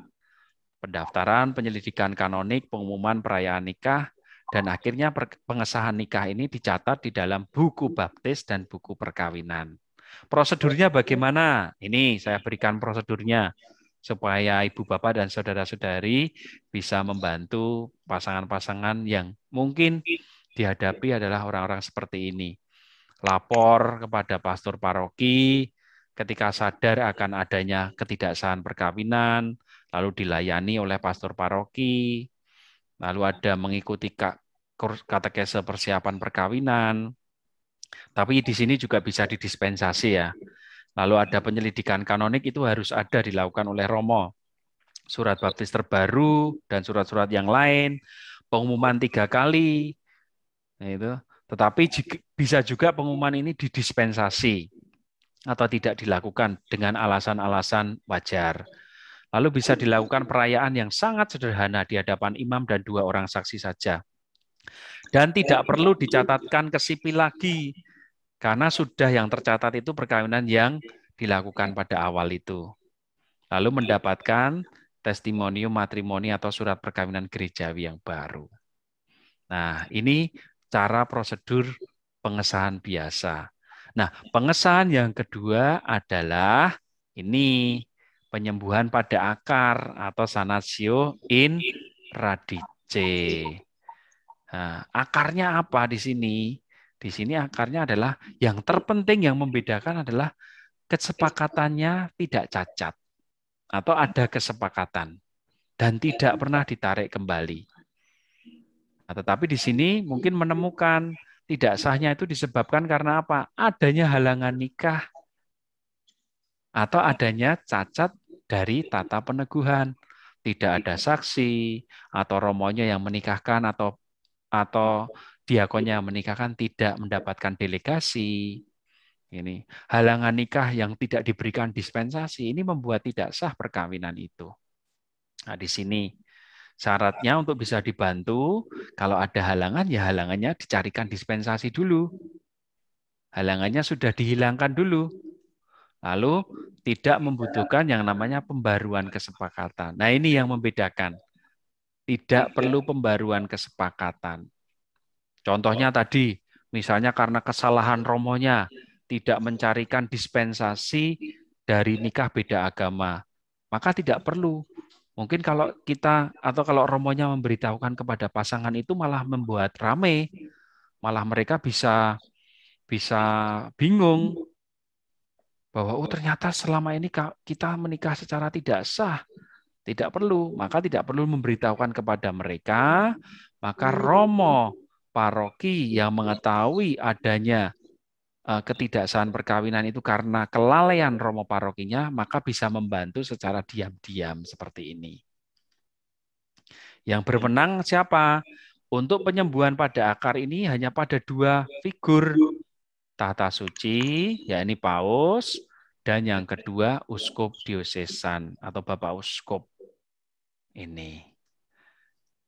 pendaftaran, penyelidikan kanonik, pengumuman perayaan nikah, dan akhirnya pengesahan nikah ini dicatat di dalam buku baptis dan buku perkawinan. Prosedurnya bagaimana? Ini saya berikan prosedurnya supaya ibu bapak dan saudara-saudari bisa membantu pasangan-pasangan yang mungkin dihadapi adalah orang-orang seperti ini lapor kepada pastor paroki ketika sadar akan adanya ketidaksahan perkawinan, lalu dilayani oleh pastor paroki, lalu ada mengikuti kese persiapan perkawinan. Tapi di sini juga bisa didispensasi ya. Lalu ada penyelidikan kanonik itu harus ada dilakukan oleh Romo. Surat baptis terbaru dan surat-surat yang lain, pengumuman tiga kali, nah itu tetapi jika, bisa juga pengumuman ini didispensasi atau tidak dilakukan dengan alasan-alasan wajar. Lalu bisa dilakukan perayaan yang sangat sederhana di hadapan imam dan dua orang saksi saja. Dan tidak perlu dicatatkan ke SIPI lagi, karena sudah yang tercatat itu perkawinan yang dilakukan pada awal itu. Lalu mendapatkan testimonium matrimoni atau surat perkawinan gerejawi yang baru. Nah, ini cara prosedur pengesahan biasa. Nah, pengesahan yang kedua adalah ini penyembuhan pada akar atau sanatio in radice. Nah, akarnya apa di sini? Di sini akarnya adalah yang terpenting yang membedakan adalah kesepakatannya tidak cacat atau ada kesepakatan dan tidak pernah ditarik kembali. Nah, tetapi di sini mungkin menemukan tidak sahnya itu disebabkan karena apa? Adanya halangan nikah atau adanya cacat dari tata peneguhan. Tidak ada saksi atau romonya yang menikahkan atau atau yang menikahkan tidak mendapatkan delegasi. Ini halangan nikah yang tidak diberikan dispensasi ini membuat tidak sah perkawinan itu. Nah, di sini Syaratnya untuk bisa dibantu, kalau ada halangan, ya halangannya dicarikan dispensasi dulu. Halangannya sudah dihilangkan dulu. Lalu tidak membutuhkan yang namanya pembaruan kesepakatan. Nah ini yang membedakan. Tidak perlu pembaruan kesepakatan. Contohnya tadi, misalnya karena kesalahan romonya, tidak mencarikan dispensasi dari nikah beda agama, maka tidak perlu Mungkin kalau kita atau kalau romonya memberitahukan kepada pasangan itu malah membuat rame, malah mereka bisa bisa bingung bahwa oh ternyata selama ini kita menikah secara tidak sah, tidak perlu, maka tidak perlu memberitahukan kepada mereka, maka romo paroki yang mengetahui adanya Eh, ketidaksahan perkawinan itu karena kelalaian romo parokinya, maka bisa membantu secara diam-diam seperti ini. Yang berwenang siapa? Untuk penyembuhan pada akar ini hanya pada dua figur. Tata suci, yakni paus, dan yang kedua uskup diosesan atau bapak uskup. Ini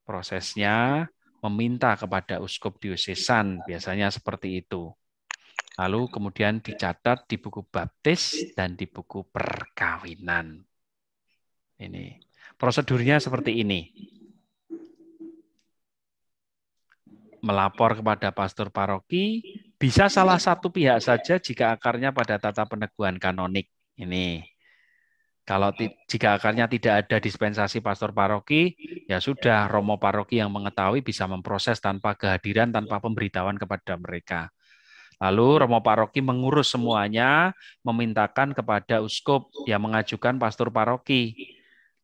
prosesnya meminta kepada uskup diosesan biasanya seperti itu Lalu kemudian dicatat di buku baptis dan di buku perkawinan. Ini prosedurnya seperti ini. Melapor kepada pastor paroki bisa salah satu pihak saja jika akarnya pada tata peneguhan kanonik. Ini kalau jika akarnya tidak ada dispensasi pastor paroki, ya sudah romo paroki yang mengetahui bisa memproses tanpa kehadiran, tanpa pemberitahuan kepada mereka. Lalu Romo Paroki mengurus semuanya, memintakan kepada uskup yang mengajukan pastor paroki.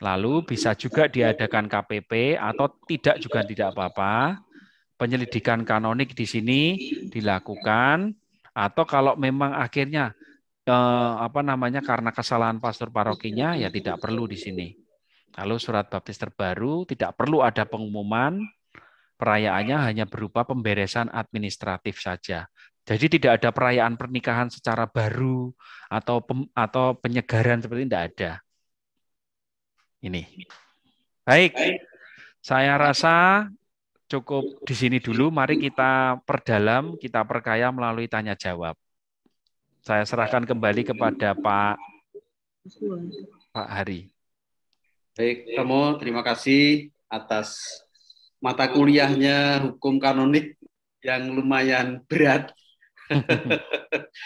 Lalu bisa juga diadakan KPP atau tidak juga tidak apa-apa. Penyelidikan kanonik di sini dilakukan atau kalau memang akhirnya eh, apa namanya karena kesalahan pastor parokinya ya tidak perlu di sini. Lalu surat baptis terbaru tidak perlu ada pengumuman, perayaannya hanya berupa pemberesan administratif saja. Jadi tidak ada perayaan pernikahan secara baru atau pem, atau penyegaran seperti ini tidak ada. Ini. Baik. Saya rasa cukup di sini dulu. Mari kita perdalam, kita perkaya melalui tanya jawab. Saya serahkan kembali kepada Pak Pak Hari. Baik, Romo, terima kasih atas mata kuliahnya hukum kanonik yang lumayan berat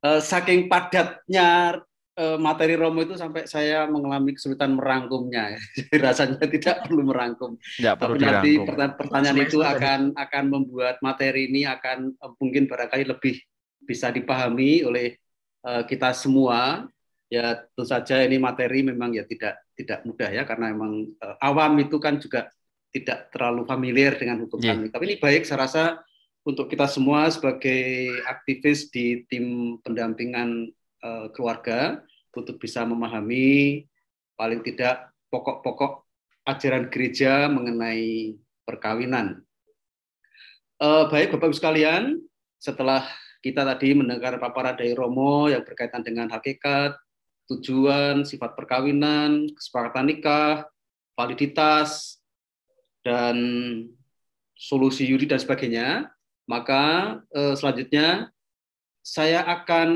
Eh, saking padatnya eh, materi Romo itu sampai saya mengalami kesulitan merangkumnya. Jadi rasanya tidak perlu merangkum. Ya, Tapi nanti dirangkum. pertanyaan itu akan akan membuat materi ini akan eh, mungkin barangkali lebih bisa dipahami oleh kita semua. Ya tentu saja ini materi memang ya tidak tidak mudah ya karena memang awam itu kan juga tidak terlalu familiar dengan hukum kami. Iya. kami. Tapi ini baik saya rasa untuk kita semua sebagai aktivis di tim pendampingan uh, keluarga untuk bisa memahami paling tidak pokok-pokok ajaran gereja mengenai perkawinan. Uh, baik Bapak Ibu sekalian, setelah kita tadi mendengar paparan dari Romo yang berkaitan dengan hakikat, tujuan, sifat perkawinan, kesepakatan nikah, validitas, dan solusi yuri dan sebagainya. Maka eh, selanjutnya saya akan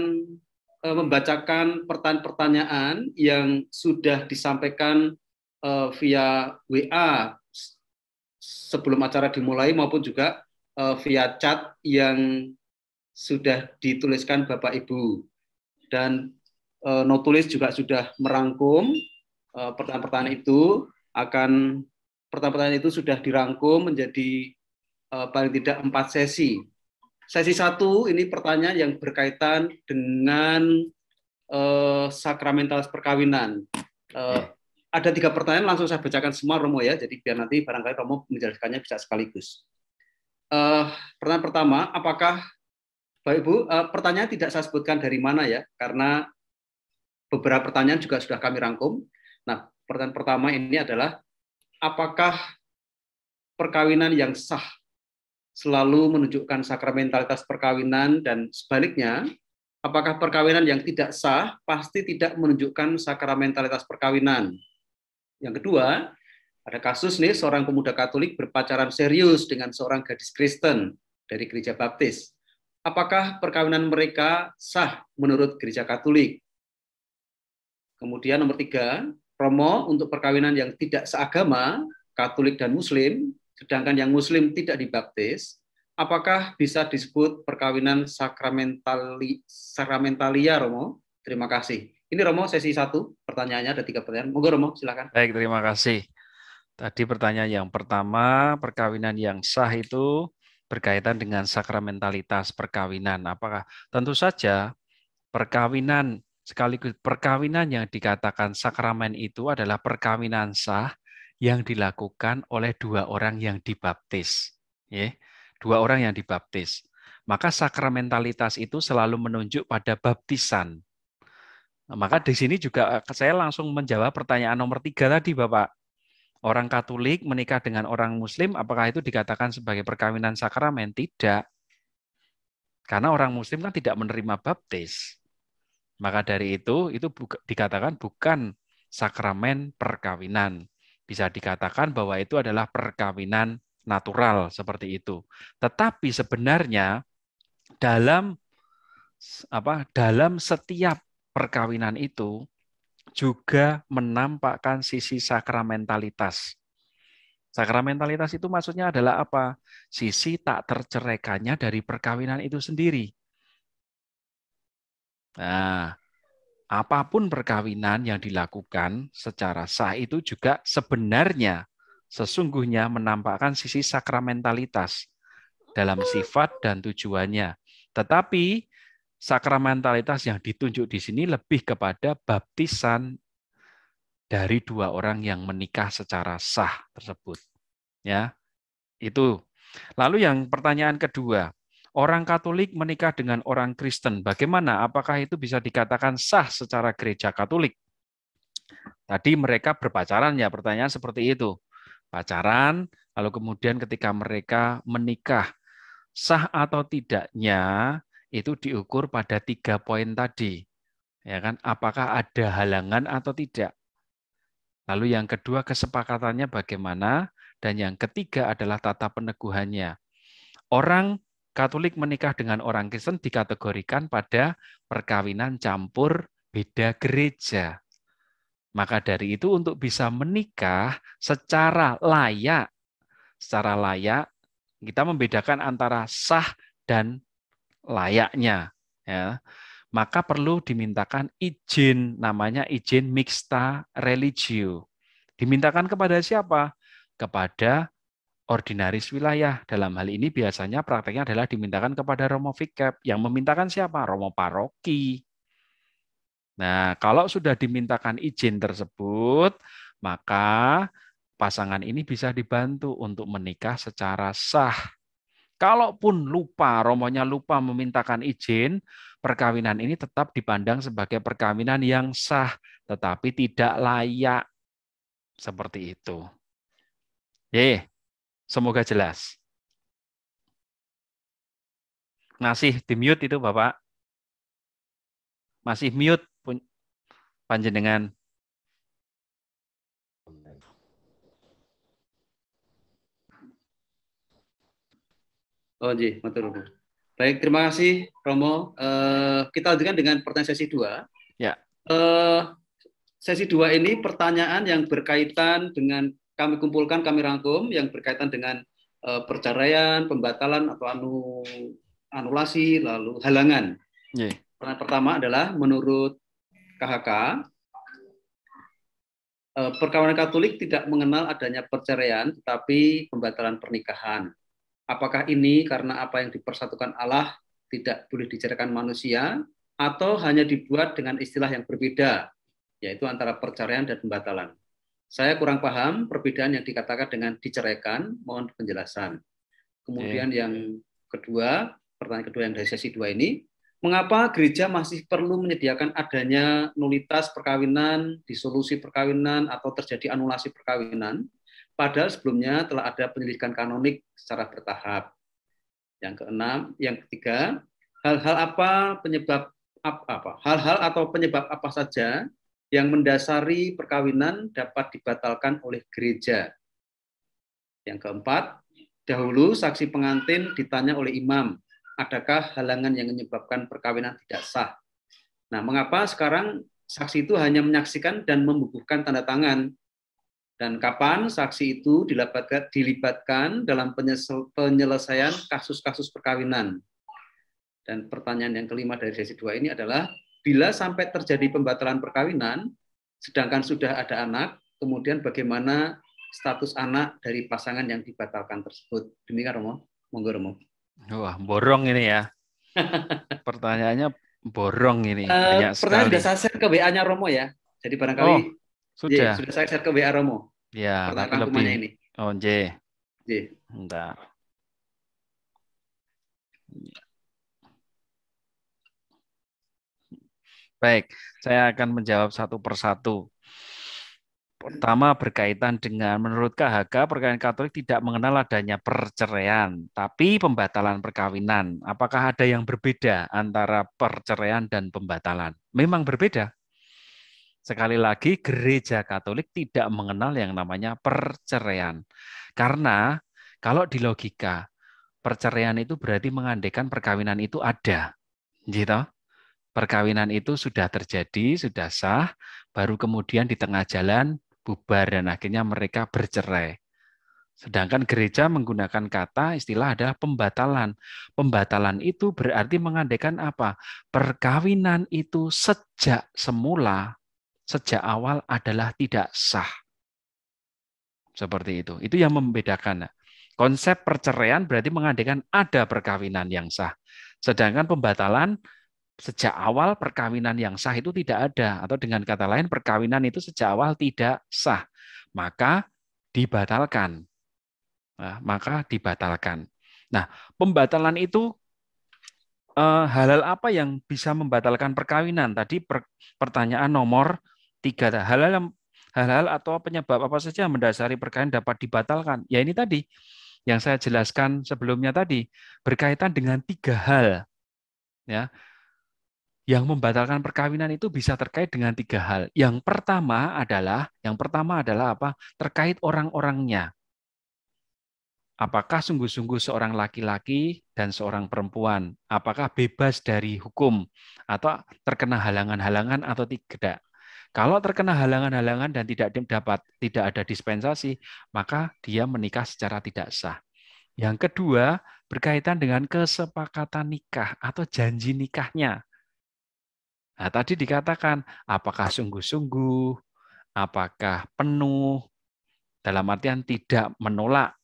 eh, membacakan pertanyaan-pertanyaan yang sudah disampaikan eh, via WA sebelum acara dimulai maupun juga uh, via chat yang sudah dituliskan Bapak Ibu dan uh, notulis juga sudah merangkum eh, pertanyaan-pertanyaan itu akan pertanyaan-pertanyaan itu sudah dirangkum menjadi Eh, paling tidak empat sesi. Sesi satu ini pertanyaan yang berkaitan dengan uh, eh, sakramental perkawinan. Uh, ada tiga pertanyaan langsung saya bacakan semua Romo ya, jadi biar nanti barangkali Romo menjelaskannya bisa sekaligus. Uh, pertanyaan pertama, apakah Bapak Ibu, uh, pertanyaan tidak saya sebutkan dari mana ya, karena beberapa pertanyaan juga sudah kami rangkum. Nah, pertanyaan pertama ini adalah apakah perkawinan yang sah selalu menunjukkan sakramentalitas perkawinan dan sebaliknya, apakah perkawinan yang tidak sah pasti tidak menunjukkan sakramentalitas perkawinan. Yang kedua, ada kasus nih seorang pemuda Katolik berpacaran serius dengan seorang gadis Kristen dari gereja Baptis. Apakah perkawinan mereka sah menurut gereja Katolik? Kemudian nomor tiga, Romo untuk perkawinan yang tidak seagama, Katolik dan Muslim, sedangkan yang muslim tidak dibaptis, apakah bisa disebut perkawinan sakramentali, sakramentalia, Romo? Terima kasih. Ini Romo sesi satu, pertanyaannya ada tiga pertanyaan. Moga Romo, silakan. Baik, terima kasih. Tadi pertanyaan yang pertama, perkawinan yang sah itu berkaitan dengan sakramentalitas perkawinan. Apakah tentu saja perkawinan sekaligus perkawinan yang dikatakan sakramen itu adalah perkawinan sah yang dilakukan oleh dua orang yang dibaptis. Ya, dua orang yang dibaptis. Maka sakramentalitas itu selalu menunjuk pada baptisan. Nah, maka di sini juga eh, saya langsung menjawab pertanyaan nomor tiga tadi, Bapak. Orang Katolik menikah dengan orang Muslim, apakah itu dikatakan sebagai perkawinan sakramen? Tidak. Karena orang Muslim kan tidak menerima baptis. Maka dari itu, itu dikatakan bukan sakramen perkawinan. Bisa dikatakan bahwa itu adalah perkawinan natural seperti itu. Tetapi sebenarnya dalam apa dalam setiap perkawinan itu juga menampakkan sisi sakramentalitas. Sakramentalitas itu maksudnya adalah apa? Sisi tak terceraikannya dari perkawinan itu sendiri. Nah, apapun perkawinan yang dilakukan secara sah itu juga sebenarnya sesungguhnya menampakkan sisi sakramentalitas dalam sifat dan tujuannya. Tetapi sakramentalitas yang ditunjuk di sini lebih kepada baptisan dari dua orang yang menikah secara sah tersebut. Ya. Itu. Lalu yang pertanyaan kedua, orang Katolik menikah dengan orang Kristen. Bagaimana? Apakah itu bisa dikatakan sah secara gereja Katolik? Tadi mereka berpacaran ya, pertanyaan seperti itu. Pacaran, lalu kemudian ketika mereka menikah, sah atau tidaknya itu diukur pada tiga poin tadi. Ya kan? Apakah ada halangan atau tidak? Lalu yang kedua kesepakatannya bagaimana? Dan yang ketiga adalah tata peneguhannya. Orang Katolik menikah dengan orang Kristen dikategorikan pada perkawinan campur beda gereja. Maka dari itu untuk bisa menikah secara layak, secara layak kita membedakan antara sah dan layaknya. Ya. Maka perlu dimintakan izin, namanya izin mixta religio. Dimintakan kepada siapa? Kepada ordinaris wilayah. Dalam hal ini biasanya prakteknya adalah dimintakan kepada Romo Fikep. Yang memintakan siapa? Romo Paroki. Nah, kalau sudah dimintakan izin tersebut, maka pasangan ini bisa dibantu untuk menikah secara sah. Kalaupun lupa, romonya lupa memintakan izin, perkawinan ini tetap dipandang sebagai perkawinan yang sah, tetapi tidak layak. Seperti itu. Yeah. Semoga jelas. Masih di mute itu Bapak? Masih mute pun panjenengan? Oh, jih, matur. Baik, terima kasih Romo. Uh, kita lanjutkan dengan pertanyaan sesi 2. Ya. Uh, sesi 2 ini pertanyaan yang berkaitan dengan kami kumpulkan, kami rangkum yang berkaitan dengan uh, perceraian, pembatalan atau anu anulasi, lalu halangan. Yeah. Iya. Pertama adalah menurut KHK uh, eh, perkawinan Katolik tidak mengenal adanya perceraian, tetapi pembatalan pernikahan. Apakah ini karena apa yang dipersatukan Allah tidak boleh diceraikan manusia, atau hanya dibuat dengan istilah yang berbeda, yaitu antara perceraian dan pembatalan? Saya kurang paham perbedaan yang dikatakan dengan diceraikan, mohon penjelasan. Kemudian yeah. yang kedua, pertanyaan kedua yang dari sesi dua ini, mengapa gereja masih perlu menyediakan adanya nulitas perkawinan, disolusi perkawinan, atau terjadi anulasi perkawinan, padahal sebelumnya telah ada penyelidikan kanonik secara bertahap. Yang keenam, yang ketiga, hal-hal apa penyebab apa hal-hal atau penyebab apa saja yang mendasari perkawinan dapat dibatalkan oleh gereja. Yang keempat, dahulu saksi pengantin ditanya oleh imam, adakah halangan yang menyebabkan perkawinan tidak sah? Nah, mengapa sekarang saksi itu hanya menyaksikan dan membubuhkan tanda tangan? Dan kapan saksi itu dilibatkan dalam penyelesaian kasus-kasus perkawinan? Dan pertanyaan yang kelima dari sesi dua ini adalah, Bila sampai terjadi pembatalan perkawinan, sedangkan sudah ada anak, kemudian bagaimana status anak dari pasangan yang dibatalkan tersebut? Demikian Romo, monggo Romo. Wah, borong ini ya. Pertanyaannya borong ini. Uh, pertanyaan sudah saya share ke WA-nya Romo ya. Jadi barangkali oh, sudah. Ya, sudah saya share ke WA Romo. Ya, pertanyaan lebih. ini. Oh, J. J. Entah. Baik, saya akan menjawab satu persatu. Pertama berkaitan dengan menurut KHK perkawinan Katolik tidak mengenal adanya perceraian, tapi pembatalan perkawinan. Apakah ada yang berbeda antara perceraian dan pembatalan? Memang berbeda. Sekali lagi gereja Katolik tidak mengenal yang namanya perceraian. Karena kalau di logika perceraian itu berarti mengandekan perkawinan itu ada. Gitu perkawinan itu sudah terjadi, sudah sah, baru kemudian di tengah jalan bubar dan akhirnya mereka bercerai. Sedangkan gereja menggunakan kata istilah adalah pembatalan. Pembatalan itu berarti mengandaikan apa? Perkawinan itu sejak semula, sejak awal adalah tidak sah. Seperti itu. Itu yang membedakan. Konsep perceraian berarti mengandaikan ada perkawinan yang sah. Sedangkan pembatalan sejak awal perkawinan yang sah itu tidak ada atau dengan kata lain perkawinan itu sejak awal tidak sah maka dibatalkan nah, maka dibatalkan nah pembatalan itu eh, halal apa yang bisa membatalkan perkawinan tadi per, pertanyaan nomor tiga halal halal atau penyebab apa saja yang mendasari perkawinan dapat dibatalkan ya ini tadi yang saya jelaskan sebelumnya tadi berkaitan dengan tiga hal ya yang membatalkan perkawinan itu bisa terkait dengan tiga hal. Yang pertama adalah yang pertama adalah apa? Terkait orang-orangnya. Apakah sungguh-sungguh seorang laki-laki dan seorang perempuan? Apakah bebas dari hukum atau terkena halangan-halangan atau tidak? Kalau terkena halangan-halangan dan tidak dapat tidak ada dispensasi, maka dia menikah secara tidak sah. Yang kedua, berkaitan dengan kesepakatan nikah atau janji nikahnya Nah, tadi dikatakan apakah sungguh-sungguh, apakah penuh, dalam artian tidak menolak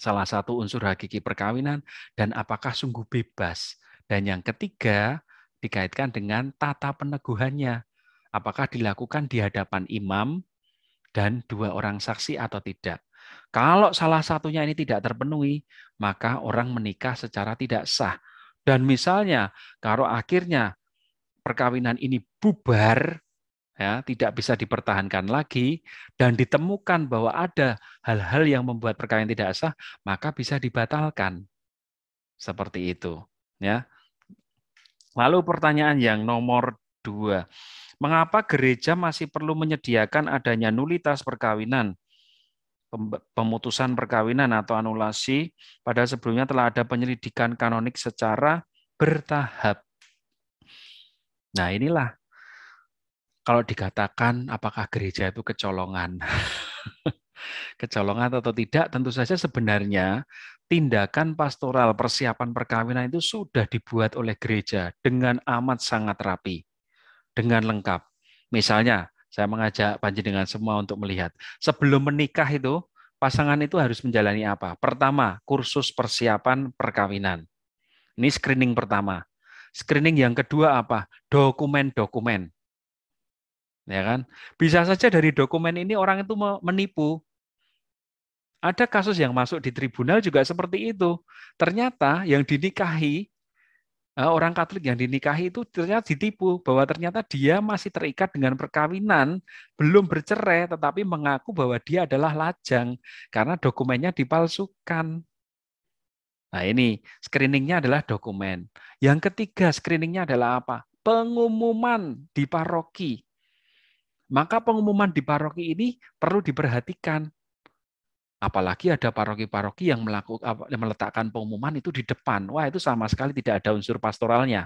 salah satu unsur hakiki perkawinan, dan apakah sungguh bebas. Dan yang ketiga dikaitkan dengan tata peneguhannya. Apakah dilakukan di hadapan imam dan dua orang saksi atau tidak. Kalau salah satunya ini tidak terpenuhi, maka orang menikah secara tidak sah. Dan misalnya, kalau akhirnya perkawinan ini bubar, ya, tidak bisa dipertahankan lagi, dan ditemukan bahwa ada hal-hal yang membuat perkawinan tidak sah, maka bisa dibatalkan. Seperti itu. ya. Lalu pertanyaan yang nomor dua. Mengapa gereja masih perlu menyediakan adanya nulitas perkawinan pemutusan perkawinan atau anulasi, padahal sebelumnya telah ada penyelidikan kanonik secara bertahap. Nah inilah kalau dikatakan apakah gereja itu kecolongan. kecolongan atau tidak, tentu saja sebenarnya tindakan pastoral persiapan perkawinan itu sudah dibuat oleh gereja dengan amat sangat rapi, dengan lengkap. Misalnya, saya mengajak Panji dengan semua untuk melihat, sebelum menikah itu, pasangan itu harus menjalani apa? Pertama, kursus persiapan perkawinan. Ini screening pertama. Screening yang kedua apa? Dokumen-dokumen. Ya kan? Bisa saja dari dokumen ini orang itu menipu. Ada kasus yang masuk di tribunal juga seperti itu. Ternyata yang dinikahi e, orang Katolik yang dinikahi itu ternyata ditipu bahwa ternyata dia masih terikat dengan perkawinan, belum bercerai tetapi mengaku bahwa dia adalah lajang karena dokumennya dipalsukan. Nah ini screeningnya adalah dokumen. Yang ketiga screeningnya adalah apa? Pengumuman di paroki. Maka pengumuman di paroki ini perlu diperhatikan. Apalagi ada paroki-paroki yang melakukan meletakkan pengumuman itu di depan. Wah itu sama sekali tidak ada unsur pastoralnya.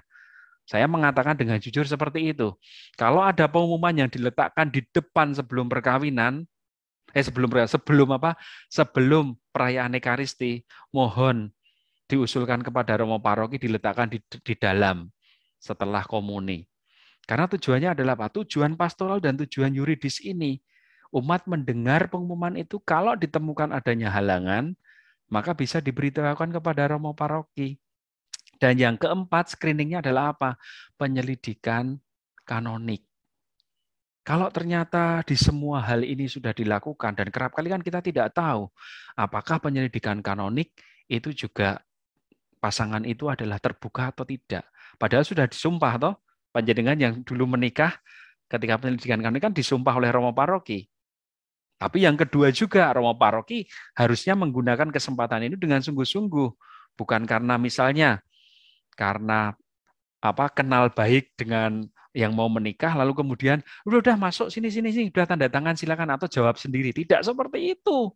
Saya mengatakan dengan jujur seperti itu. Kalau ada pengumuman yang diletakkan di depan sebelum perkawinan, eh sebelum sebelum apa? Sebelum perayaan Ekaristi, mohon diusulkan kepada Romo Paroki diletakkan di, di dalam setelah komuni. Karena tujuannya adalah apa? Tujuan pastoral dan tujuan yuridis ini. Umat mendengar pengumuman itu kalau ditemukan adanya halangan, maka bisa diberitahukan kepada Romo Paroki. Dan yang keempat, screeningnya adalah apa? Penyelidikan kanonik. Kalau ternyata di semua hal ini sudah dilakukan, dan kerap kali kan kita tidak tahu apakah penyelidikan kanonik itu juga pasangan itu adalah terbuka atau tidak. Padahal sudah disumpah toh panjenengan yang dulu menikah ketika penyelidikan kami kan disumpah oleh Romo Paroki. Tapi yang kedua juga Romo Paroki harusnya menggunakan kesempatan ini dengan sungguh-sungguh, bukan karena misalnya karena apa kenal baik dengan yang mau menikah lalu kemudian udah udah masuk sini sini sini udah tanda tangan silakan atau jawab sendiri tidak seperti itu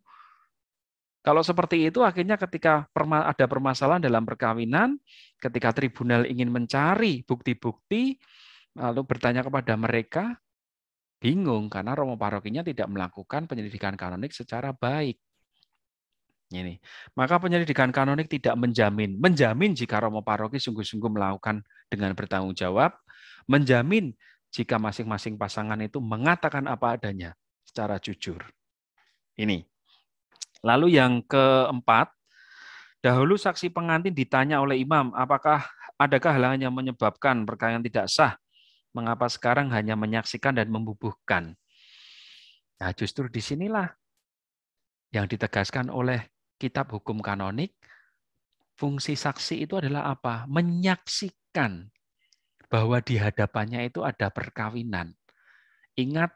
kalau seperti itu akhirnya ketika ada permasalahan dalam perkawinan, ketika tribunal ingin mencari bukti-bukti lalu bertanya kepada mereka, bingung karena romo parokinya tidak melakukan penyelidikan kanonik secara baik. Ini. Maka penyelidikan kanonik tidak menjamin, menjamin jika romo paroki sungguh-sungguh melakukan dengan bertanggung jawab, menjamin jika masing-masing pasangan itu mengatakan apa adanya secara jujur. Ini Lalu yang keempat, dahulu saksi pengantin ditanya oleh imam, apakah adakah halangan yang menyebabkan perkawinan tidak sah? Mengapa sekarang hanya menyaksikan dan membubuhkan? Nah, justru disinilah yang ditegaskan oleh kitab hukum kanonik, fungsi saksi itu adalah apa? Menyaksikan bahwa di hadapannya itu ada perkawinan. Ingat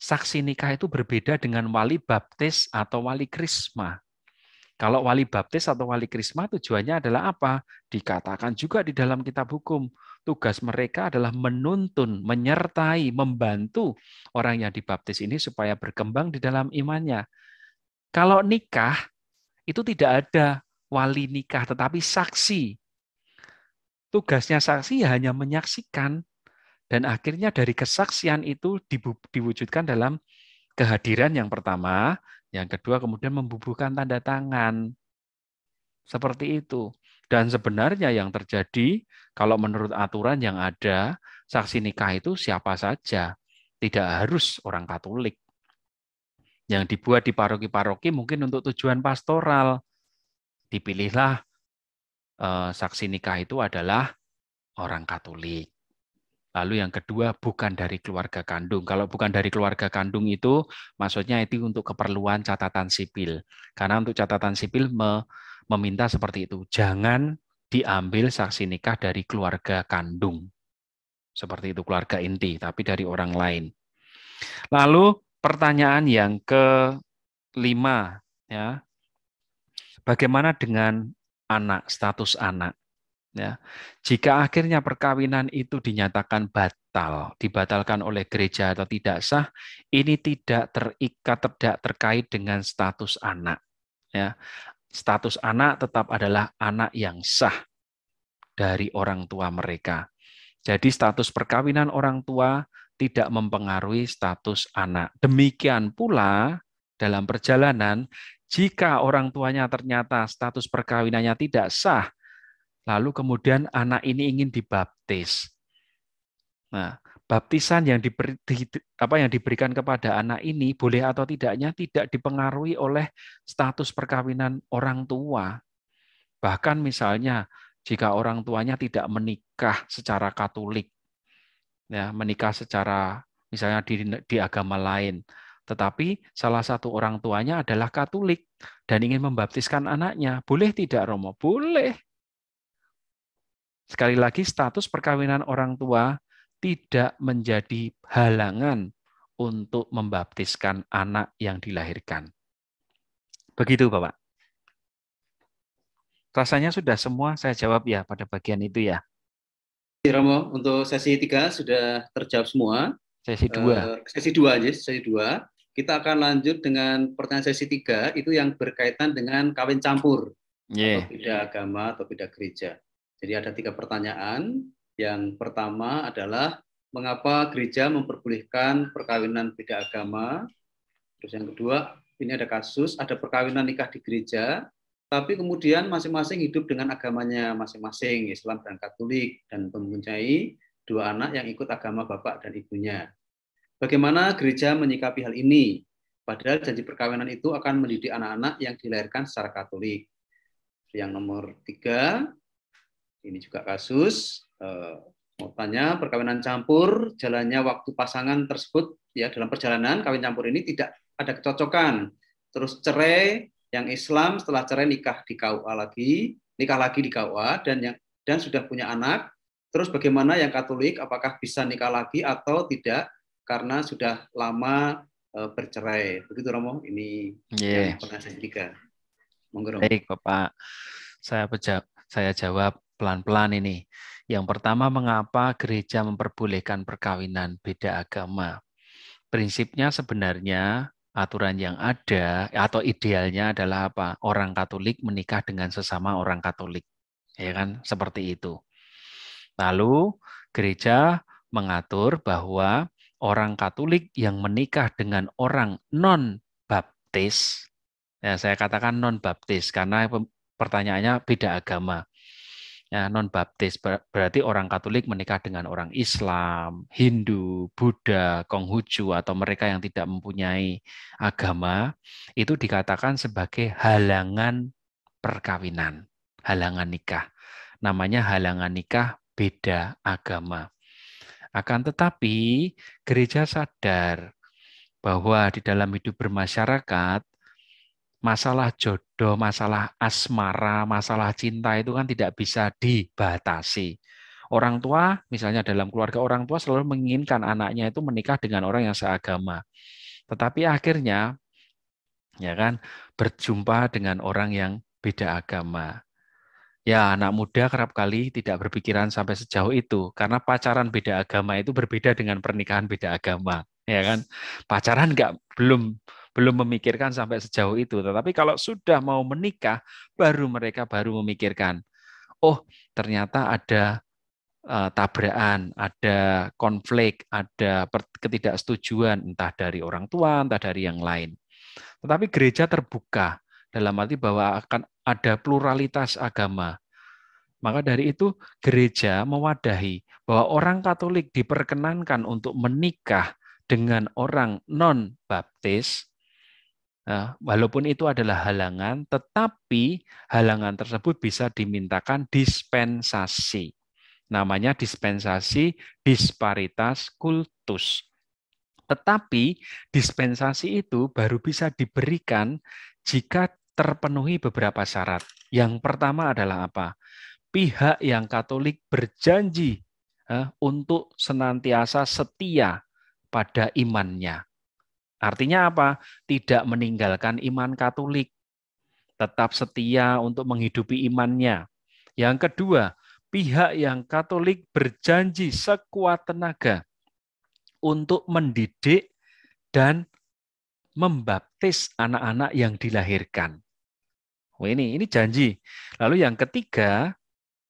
saksi nikah itu berbeda dengan wali baptis atau wali krisma. Kalau wali baptis atau wali krisma tujuannya adalah apa? Dikatakan juga di dalam kitab hukum. Tugas mereka adalah menuntun, menyertai, membantu orang yang dibaptis ini supaya berkembang di dalam imannya. Kalau nikah, itu tidak ada wali nikah, tetapi saksi. Tugasnya saksi ya hanya menyaksikan dan akhirnya dari kesaksian itu diwujudkan dalam kehadiran yang pertama, yang kedua kemudian membubuhkan tanda tangan. Seperti itu. Dan sebenarnya yang terjadi kalau menurut aturan yang ada, saksi nikah itu siapa saja, tidak harus orang Katolik. Yang dibuat di paroki-paroki mungkin untuk tujuan pastoral. Dipilihlah eh, saksi nikah itu adalah orang Katolik. Lalu yang kedua bukan dari keluarga kandung. Kalau bukan dari keluarga kandung itu maksudnya itu untuk keperluan catatan sipil. Karena untuk catatan sipil meminta seperti itu. Jangan diambil saksi nikah dari keluarga kandung. Seperti itu keluarga inti, tapi dari orang lain. Lalu pertanyaan yang kelima ya. Bagaimana dengan anak, status anak? Ya. Jika akhirnya perkawinan itu dinyatakan batal, dibatalkan oleh gereja atau tidak sah, ini tidak terikat tidak terkait dengan status anak. Ya. Status anak tetap adalah anak yang sah dari orang tua mereka. Jadi status perkawinan orang tua tidak mempengaruhi status anak. Demikian pula dalam perjalanan, jika orang tuanya ternyata status perkawinannya tidak sah, Lalu kemudian anak ini ingin dibaptis. Nah, baptisan yang diberi, di, apa yang diberikan kepada anak ini boleh atau tidaknya tidak dipengaruhi oleh status perkawinan orang tua. Bahkan misalnya jika orang tuanya tidak menikah secara Katolik, ya menikah secara misalnya di, di agama lain, tetapi salah satu orang tuanya adalah Katolik dan ingin membaptiskan anaknya, boleh tidak Romo? Boleh. Sekali lagi, status perkawinan orang tua tidak menjadi halangan untuk membaptiskan anak yang dilahirkan. Begitu, Bapak. Rasanya sudah semua saya jawab ya pada bagian itu ya. Iya, Romo, untuk sesi tiga sudah terjawab semua. Sesi dua. Eh, sesi dua aja, sesi dua. Kita akan lanjut dengan pertanyaan sesi tiga, itu yang berkaitan dengan kawin campur. Yeah. Atau beda agama atau beda gereja. Jadi ada tiga pertanyaan. Yang pertama adalah mengapa gereja memperbolehkan perkawinan beda agama? Terus yang kedua, ini ada kasus ada perkawinan nikah di gereja, tapi kemudian masing-masing hidup dengan agamanya masing-masing, Islam dan Katolik, dan mempunyai dua anak yang ikut agama bapak dan ibunya. Bagaimana gereja menyikapi hal ini? Padahal janji perkawinan itu akan mendidik anak-anak yang dilahirkan secara Katolik. Yang nomor tiga, ini juga kasus eh, mau tanya perkawinan campur jalannya waktu pasangan tersebut ya dalam perjalanan kawin campur ini tidak ada kecocokan. Terus cerai yang Islam setelah cerai nikah di KUA lagi, nikah lagi di KUA dan yang dan sudah punya anak. Terus bagaimana yang Katolik apakah bisa nikah lagi atau tidak karena sudah lama eh, bercerai. Begitu Romo, ini yeah. yang pernah saya berikan. Baik Bapak, saya pejab, saya jawab pelan-pelan ini. Yang pertama, mengapa gereja memperbolehkan perkawinan beda agama? Prinsipnya sebenarnya aturan yang ada atau idealnya adalah apa? Orang Katolik menikah dengan sesama orang Katolik. Ya kan? Seperti itu. Lalu gereja mengatur bahwa orang Katolik yang menikah dengan orang non-baptis, ya saya katakan non-baptis karena pertanyaannya beda agama ya, non baptis berarti orang Katolik menikah dengan orang Islam, Hindu, Buddha, Konghucu atau mereka yang tidak mempunyai agama itu dikatakan sebagai halangan perkawinan, halangan nikah. Namanya halangan nikah beda agama. Akan tetapi gereja sadar bahwa di dalam hidup bermasyarakat masalah jodoh masalah asmara, masalah cinta itu kan tidak bisa dibatasi. Orang tua, misalnya dalam keluarga orang tua selalu menginginkan anaknya itu menikah dengan orang yang seagama. Tetapi akhirnya ya kan berjumpa dengan orang yang beda agama. Ya, anak muda kerap kali tidak berpikiran sampai sejauh itu karena pacaran beda agama itu berbeda dengan pernikahan beda agama, ya kan? Pacaran enggak belum belum memikirkan sampai sejauh itu. Tetapi kalau sudah mau menikah, baru mereka baru memikirkan, oh ternyata ada e, tabrakan, ada konflik, ada ketidaksetujuan entah dari orang tua, entah dari yang lain. Tetapi gereja terbuka dalam arti bahwa akan ada pluralitas agama. Maka dari itu gereja mewadahi bahwa orang Katolik diperkenankan untuk menikah dengan orang non-baptis Nah, walaupun itu adalah halangan, tetapi halangan tersebut bisa dimintakan dispensasi. Namanya dispensasi disparitas kultus. Tetapi dispensasi itu baru bisa diberikan jika terpenuhi beberapa syarat. Yang pertama adalah apa? Pihak yang Katolik berjanji eh, untuk senantiasa setia pada imannya Artinya apa? Tidak meninggalkan iman Katolik, tetap setia untuk menghidupi imannya. Yang kedua, pihak yang Katolik berjanji sekuat tenaga untuk mendidik dan membaptis anak-anak yang dilahirkan. Oh, ini ini janji. Lalu yang ketiga,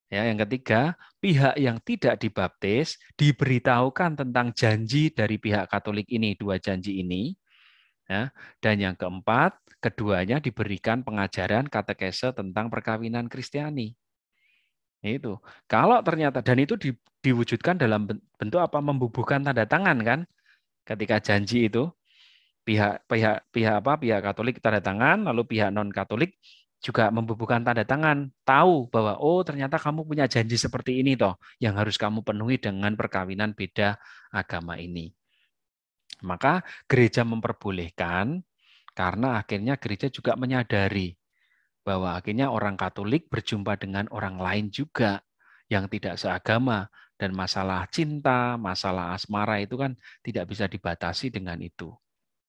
ya yang ketiga, pihak yang tidak dibaptis diberitahukan tentang janji dari pihak Katolik ini, dua janji ini, Ya. Dan yang keempat, keduanya diberikan pengajaran katekese tentang perkawinan Kristiani. Itu. Kalau ternyata dan itu di, diwujudkan dalam bentuk apa? Membubuhkan tanda tangan kan? Ketika janji itu pihak pihak pihak apa? Pihak Katolik tanda tangan, lalu pihak non Katolik juga membubuhkan tanda tangan, tahu bahwa oh ternyata kamu punya janji seperti ini toh yang harus kamu penuhi dengan perkawinan beda agama ini. Maka gereja memperbolehkan karena akhirnya gereja juga menyadari bahwa akhirnya orang Katolik berjumpa dengan orang lain juga yang tidak seagama dan masalah cinta, masalah asmara itu kan tidak bisa dibatasi dengan itu.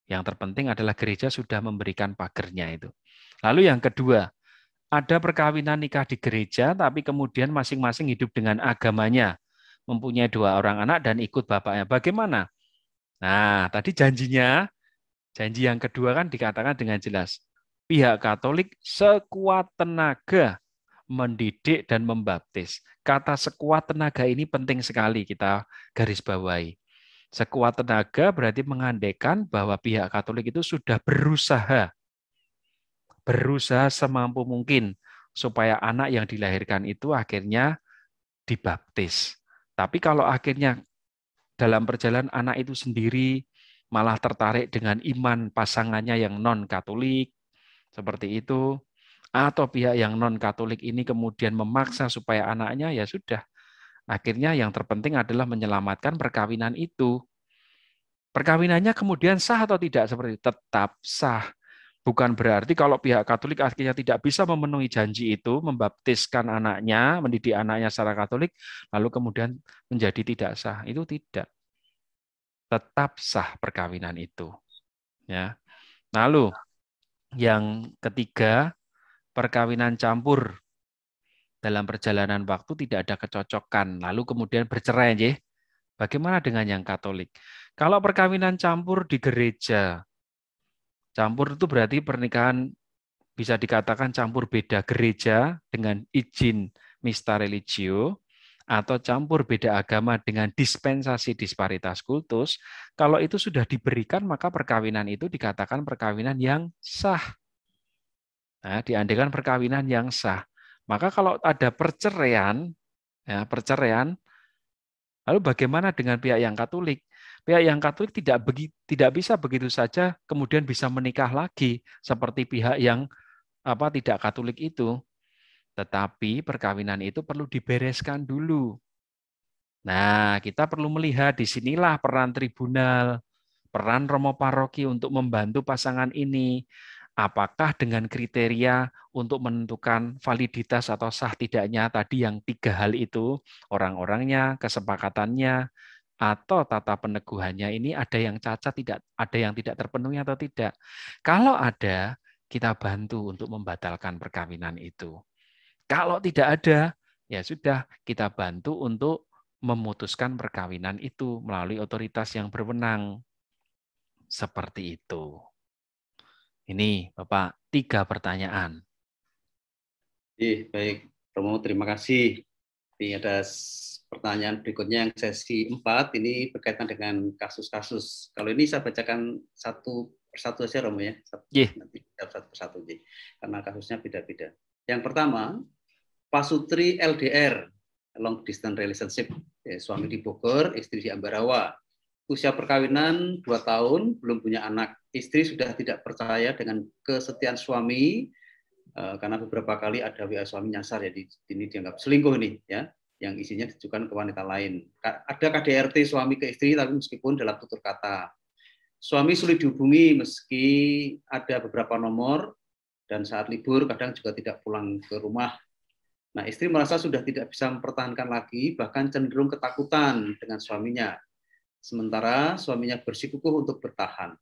Yang terpenting adalah gereja sudah memberikan pagernya itu. Lalu yang kedua, ada perkawinan nikah di gereja tapi kemudian masing-masing hidup dengan agamanya, mempunyai dua orang anak dan ikut bapaknya. Bagaimana? Nah, tadi janjinya, janji yang kedua kan dikatakan dengan jelas. Pihak Katolik sekuat tenaga mendidik dan membaptis. Kata sekuat tenaga ini penting sekali kita garis bawahi. Sekuat tenaga berarti mengandekan bahwa pihak Katolik itu sudah berusaha berusaha semampu mungkin supaya anak yang dilahirkan itu akhirnya dibaptis. Tapi kalau akhirnya dalam perjalanan anak itu sendiri malah tertarik dengan iman pasangannya yang non-Katolik, seperti itu, atau pihak yang non-Katolik ini kemudian memaksa supaya anaknya ya sudah. Akhirnya yang terpenting adalah menyelamatkan perkawinan itu. Perkawinannya kemudian sah atau tidak seperti itu? Tetap sah. Bukan berarti kalau pihak Katolik akhirnya tidak bisa memenuhi janji itu, membaptiskan anaknya, mendidik anaknya secara Katolik, lalu kemudian menjadi tidak sah. Itu tidak tetap sah perkawinan itu. Ya. Lalu yang ketiga, perkawinan campur dalam perjalanan waktu tidak ada kecocokan, lalu kemudian bercerai, ya. Bagaimana dengan yang Katolik? Kalau perkawinan campur di gereja, campur itu berarti pernikahan bisa dikatakan campur beda gereja dengan izin mista religio, atau campur beda agama dengan dispensasi disparitas kultus, kalau itu sudah diberikan maka perkawinan itu dikatakan perkawinan yang sah. Nah, perkawinan yang sah. Maka kalau ada perceraian, ya, perceraian, lalu bagaimana dengan pihak yang Katolik? Pihak yang Katolik tidak begi, tidak bisa begitu saja kemudian bisa menikah lagi seperti pihak yang apa tidak Katolik itu. Tetapi perkawinan itu perlu dibereskan dulu. Nah, kita perlu melihat di sinilah peran tribunal, peran Romo Paroki untuk membantu pasangan ini. Apakah dengan kriteria untuk menentukan validitas atau sah tidaknya tadi yang tiga hal itu, orang-orangnya, kesepakatannya, atau tata peneguhannya ini ada yang cacat tidak, ada yang tidak terpenuhi atau tidak. Kalau ada, kita bantu untuk membatalkan perkawinan itu. Kalau tidak ada, ya sudah kita bantu untuk memutuskan perkawinan itu melalui otoritas yang berwenang. Seperti itu. Ini Bapak, tiga pertanyaan. Baik, Romo, terima kasih. Ini ada pertanyaan berikutnya yang sesi 4, ini berkaitan dengan kasus-kasus. Kalau ini saya bacakan satu persatu saja, Romo ya. Satu, yeah. Nanti satu persatu. Karena kasusnya beda-beda. Yang pertama, Pasutri LDR, long distance relationship. suami di Bogor, istri di Ambarawa. Usia perkawinan 2 tahun, belum punya anak. Istri sudah tidak percaya dengan kesetiaan suami eh, karena beberapa kali ada WA suami nyasar ya di, ini dianggap selingkuh nih, ya yang isinya ditujukan ke wanita lain. Ada KDRT suami ke istri tapi meskipun dalam tutur kata. Suami sulit dihubungi meski ada beberapa nomor dan saat libur kadang juga tidak pulang ke rumah Nah, istri merasa sudah tidak bisa mempertahankan lagi, bahkan cenderung ketakutan dengan suaminya. Sementara suaminya bersikukuh untuk bertahan.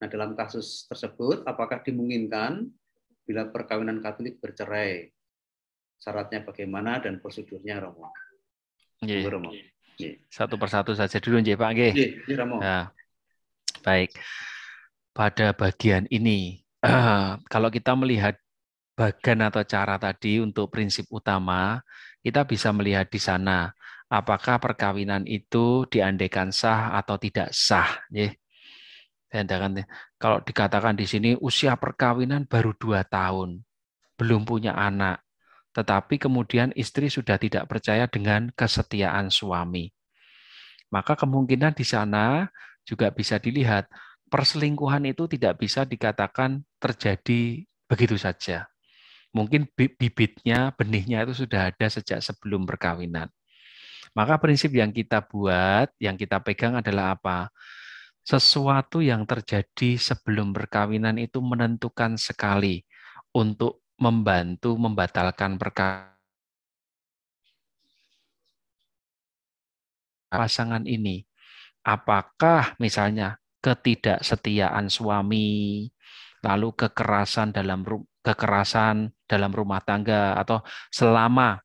Nah, dalam kasus tersebut, apakah dimungkinkan bila perkawinan Katolik bercerai? Syaratnya bagaimana dan prosedurnya, Romo? Ye. Satu persatu saja dulu, Nggih, Pak. Nggih. Romo. Nah, baik. Pada bagian ini, kalau kita melihat bagan atau cara tadi untuk prinsip utama, kita bisa melihat di sana apakah perkawinan itu diandekan sah atau tidak sah. Ya. ya. Kalau dikatakan di sini usia perkawinan baru dua tahun, belum punya anak, tetapi kemudian istri sudah tidak percaya dengan kesetiaan suami. Maka kemungkinan di sana juga bisa dilihat perselingkuhan itu tidak bisa dikatakan terjadi begitu saja mungkin bibitnya, benihnya itu sudah ada sejak sebelum perkawinan. Maka prinsip yang kita buat, yang kita pegang adalah apa? Sesuatu yang terjadi sebelum perkawinan itu menentukan sekali untuk membantu membatalkan perkawinan pasangan ini. Apakah misalnya ketidaksetiaan suami, lalu kekerasan dalam kekerasan dalam rumah tangga atau selama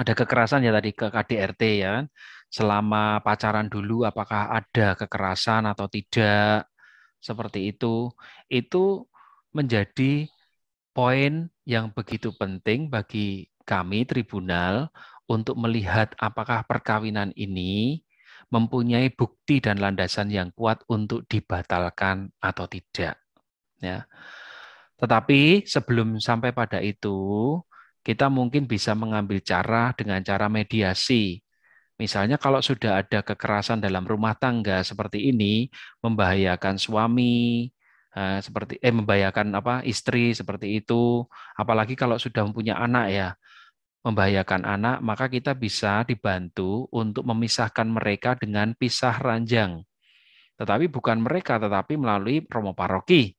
ada kekerasan ya tadi ke KDRT ya kan? selama pacaran dulu apakah ada kekerasan atau tidak seperti itu itu menjadi poin yang begitu penting bagi kami tribunal untuk melihat apakah perkawinan ini mempunyai bukti dan landasan yang kuat untuk dibatalkan atau tidak ya. Tetapi sebelum sampai pada itu, kita mungkin bisa mengambil cara dengan cara mediasi. Misalnya kalau sudah ada kekerasan dalam rumah tangga seperti ini, membahayakan suami, eh, seperti eh membahayakan apa istri seperti itu, apalagi kalau sudah mempunyai anak ya, membahayakan anak, maka kita bisa dibantu untuk memisahkan mereka dengan pisah ranjang. Tetapi bukan mereka, tetapi melalui romo paroki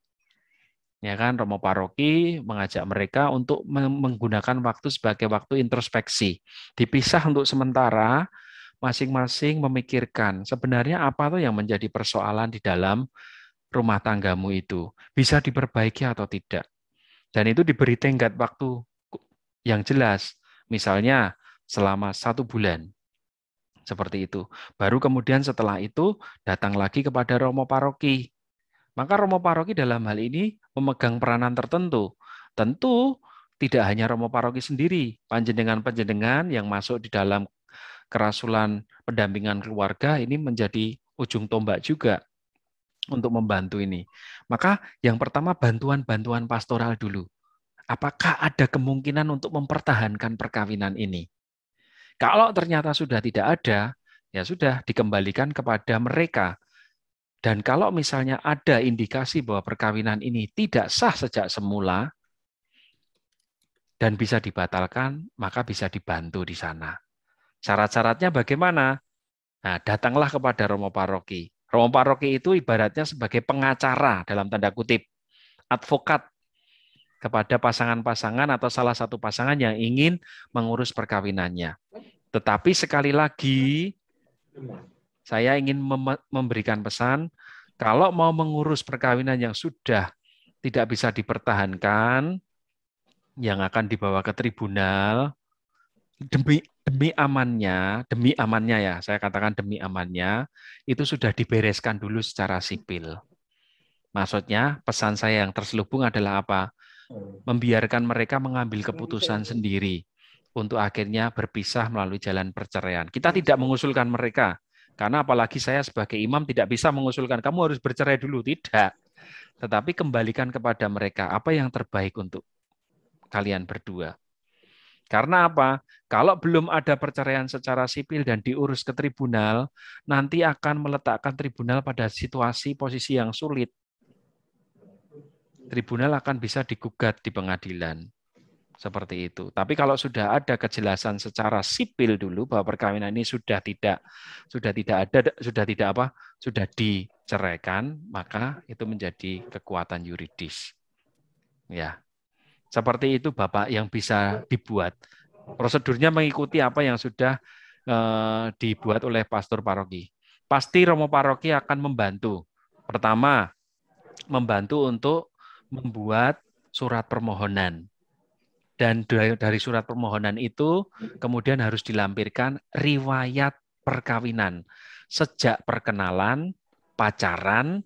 ya kan Romo Paroki mengajak mereka untuk menggunakan waktu sebagai waktu introspeksi. Dipisah untuk sementara, masing-masing memikirkan sebenarnya apa tuh yang menjadi persoalan di dalam rumah tanggamu itu, bisa diperbaiki atau tidak. Dan itu diberi tenggat waktu yang jelas, misalnya selama satu bulan. Seperti itu. Baru kemudian setelah itu datang lagi kepada Romo Paroki maka Romo Paroki dalam hal ini memegang peranan tertentu. Tentu tidak hanya Romo Paroki sendiri, panjenengan-panjenengan yang masuk di dalam kerasulan pendampingan keluarga ini menjadi ujung tombak juga untuk membantu ini. Maka yang pertama bantuan-bantuan pastoral dulu. Apakah ada kemungkinan untuk mempertahankan perkawinan ini? Kalau ternyata sudah tidak ada, ya sudah dikembalikan kepada mereka dan kalau misalnya ada indikasi bahwa perkawinan ini tidak sah sejak semula dan bisa dibatalkan, maka bisa dibantu di sana. Syarat-syaratnya bagaimana? Nah, datanglah kepada Romo Paroki. Romo Paroki itu ibaratnya sebagai pengacara dalam tanda kutip, advokat kepada pasangan-pasangan atau salah satu pasangan yang ingin mengurus perkawinannya. Tetapi sekali lagi saya ingin memberikan pesan, kalau mau mengurus perkawinan yang sudah tidak bisa dipertahankan, yang akan dibawa ke tribunal, demi demi amannya, demi amannya ya, saya katakan demi amannya, itu sudah dibereskan dulu secara sipil. Maksudnya pesan saya yang terselubung adalah apa? Membiarkan mereka mengambil keputusan sendiri untuk akhirnya berpisah melalui jalan perceraian. Kita tidak mengusulkan mereka karena apalagi saya sebagai imam tidak bisa mengusulkan kamu harus bercerai dulu, tidak. Tetapi kembalikan kepada mereka apa yang terbaik untuk kalian berdua. Karena apa? Kalau belum ada perceraian secara sipil dan diurus ke tribunal, nanti akan meletakkan tribunal pada situasi posisi yang sulit. Tribunal akan bisa digugat di pengadilan seperti itu. Tapi kalau sudah ada kejelasan secara sipil dulu bahwa perkawinan ini sudah tidak sudah tidak ada sudah tidak apa sudah diceraikan, maka itu menjadi kekuatan yuridis. Ya. Seperti itu Bapak yang bisa dibuat. Prosedurnya mengikuti apa yang sudah eh, dibuat oleh pastor paroki. Pasti romo paroki akan membantu. Pertama, membantu untuk membuat surat permohonan dan dari, surat permohonan itu kemudian harus dilampirkan riwayat perkawinan sejak perkenalan, pacaran,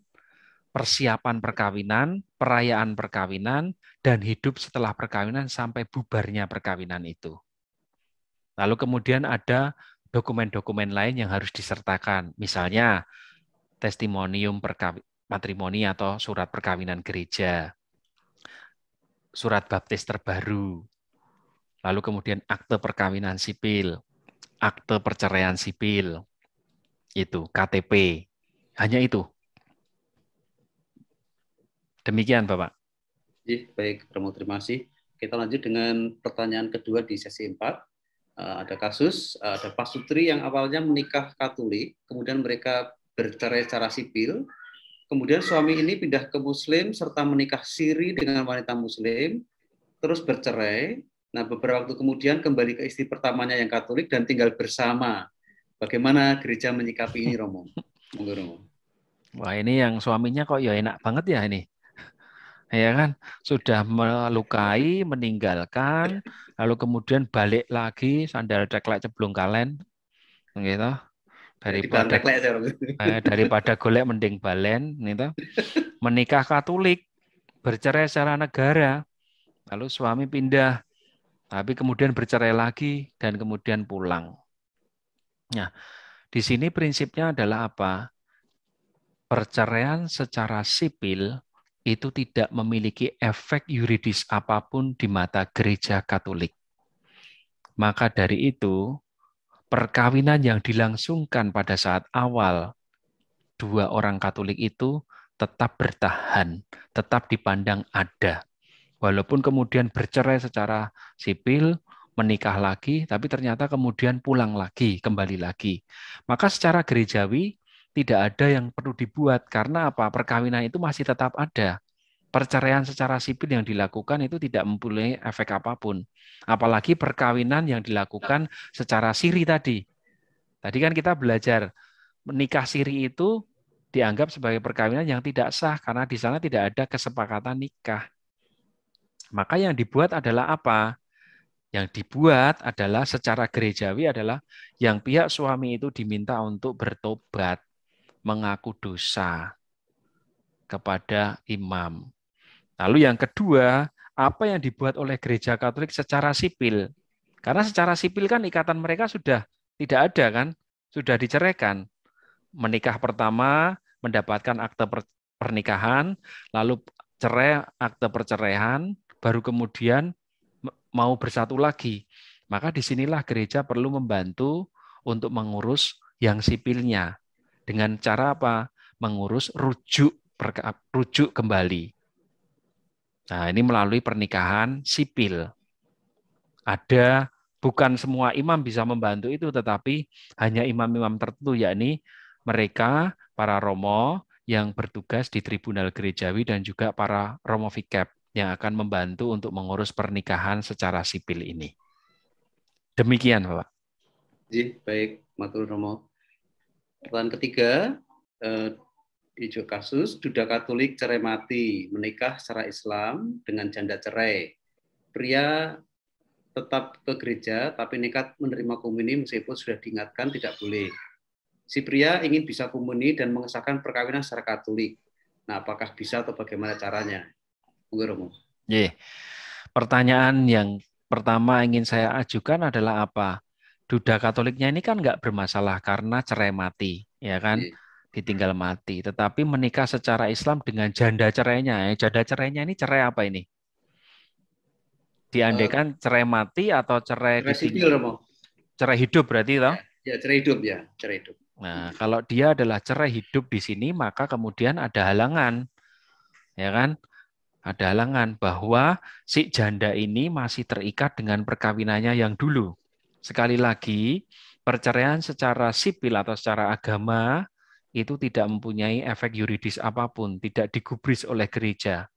persiapan perkawinan, perayaan perkawinan, dan hidup setelah perkawinan sampai bubarnya perkawinan itu. Lalu kemudian ada dokumen-dokumen lain yang harus disertakan, misalnya testimonium perkawinan matrimoni atau surat perkawinan gereja, surat baptis terbaru, lalu kemudian akte perkawinan sipil, akte perceraian sipil, itu KTP, hanya itu. Demikian Bapak. Baik, Romo, terima kasih. Kita lanjut dengan pertanyaan kedua di sesi 4 eh, ada kasus eh, ada pasutri yang awalnya menikah Katolik, kemudian mereka bercerai secara sipil, Kemudian suami ini pindah ke Muslim serta menikah siri dengan wanita Muslim, terus bercerai. Nah, beberapa waktu kemudian kembali ke istri pertamanya yang Katolik dan tinggal bersama. Bagaimana gereja menyikapi ini, Romo? Wah, ini yang suaminya kok ya enak banget ya ini ya kan sudah melukai meninggalkan lalu kemudian balik lagi sandal ceklek ceblong kalen gitu daripada eh, daripada golek mending balen gitu. menikah Katolik bercerai secara negara lalu suami pindah tapi kemudian bercerai lagi dan kemudian pulang nah di sini prinsipnya adalah apa perceraian secara sipil itu tidak memiliki efek yuridis apapun di mata gereja Katolik. Maka dari itu, perkawinan yang dilangsungkan pada saat awal dua orang Katolik itu tetap bertahan, tetap dipandang ada. Walaupun kemudian bercerai secara sipil, menikah lagi, tapi ternyata kemudian pulang lagi, kembali lagi. Maka secara gerejawi tidak ada yang perlu dibuat karena apa? Perkawinan itu masih tetap ada perceraian secara sipil yang dilakukan itu tidak mempunyai efek apapun. Apalagi perkawinan yang dilakukan secara siri tadi. Tadi kan kita belajar menikah siri itu dianggap sebagai perkawinan yang tidak sah karena di sana tidak ada kesepakatan nikah. Maka yang dibuat adalah apa? Yang dibuat adalah secara gerejawi adalah yang pihak suami itu diminta untuk bertobat, mengaku dosa kepada imam Lalu yang kedua, apa yang dibuat oleh gereja Katolik secara sipil? Karena secara sipil kan ikatan mereka sudah tidak ada kan, sudah diceraikan. Menikah pertama, mendapatkan akte pernikahan, lalu cerai akte perceraian, baru kemudian mau bersatu lagi. Maka disinilah gereja perlu membantu untuk mengurus yang sipilnya. Dengan cara apa? Mengurus rujuk rujuk kembali. Nah, ini melalui pernikahan sipil. Ada bukan semua imam bisa membantu itu, tetapi hanya imam-imam tertentu, yakni mereka para romo yang bertugas di Tribunal Gerejawi dan juga para romo vikap yang akan membantu untuk mengurus pernikahan secara sipil ini. Demikian, pak iya, Baik, Matur Romo. Pertanyaan ketiga, eh, hijau kasus, duda Katolik cerai mati, menikah secara Islam dengan janda cerai. Pria tetap ke gereja, tapi nekat menerima komuni meskipun sudah diingatkan tidak boleh. Si pria ingin bisa komuni dan mengesahkan perkawinan secara Katolik. Nah, apakah bisa atau bagaimana caranya? Mungkin Romo. Yeah. Pertanyaan yang pertama ingin saya ajukan adalah apa? Duda Katoliknya ini kan nggak bermasalah karena cerai mati, ya kan? Yeah ditinggal mati. Tetapi menikah secara Islam dengan janda cerainya. Ya. Janda cerainya ini cerai apa ini? Diandaikan eh, cerai mati atau cerai, cerai ditinggal? Sipil, cerai hidup berarti toh? Ya, ya, cerai hidup ya, cerai hidup. Nah, kalau dia adalah cerai hidup di sini, maka kemudian ada halangan. Ya kan? Ada halangan bahwa si janda ini masih terikat dengan perkawinannya yang dulu. Sekali lagi, perceraian secara sipil atau secara agama itu tidak mempunyai efek yuridis apapun, tidak digubris oleh gereja.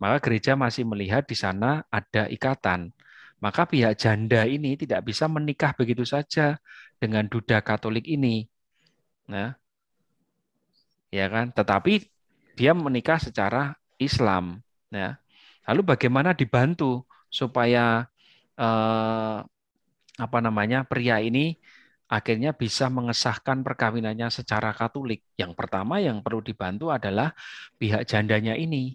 Maka gereja masih melihat di sana ada ikatan. Maka pihak janda ini tidak bisa menikah begitu saja dengan duda Katolik ini. Nah, ya kan? Tetapi dia menikah secara Islam. Ya. Lalu bagaimana dibantu supaya eh, apa namanya pria ini akhirnya bisa mengesahkan perkawinannya secara Katolik. Yang pertama yang perlu dibantu adalah pihak jandanya ini.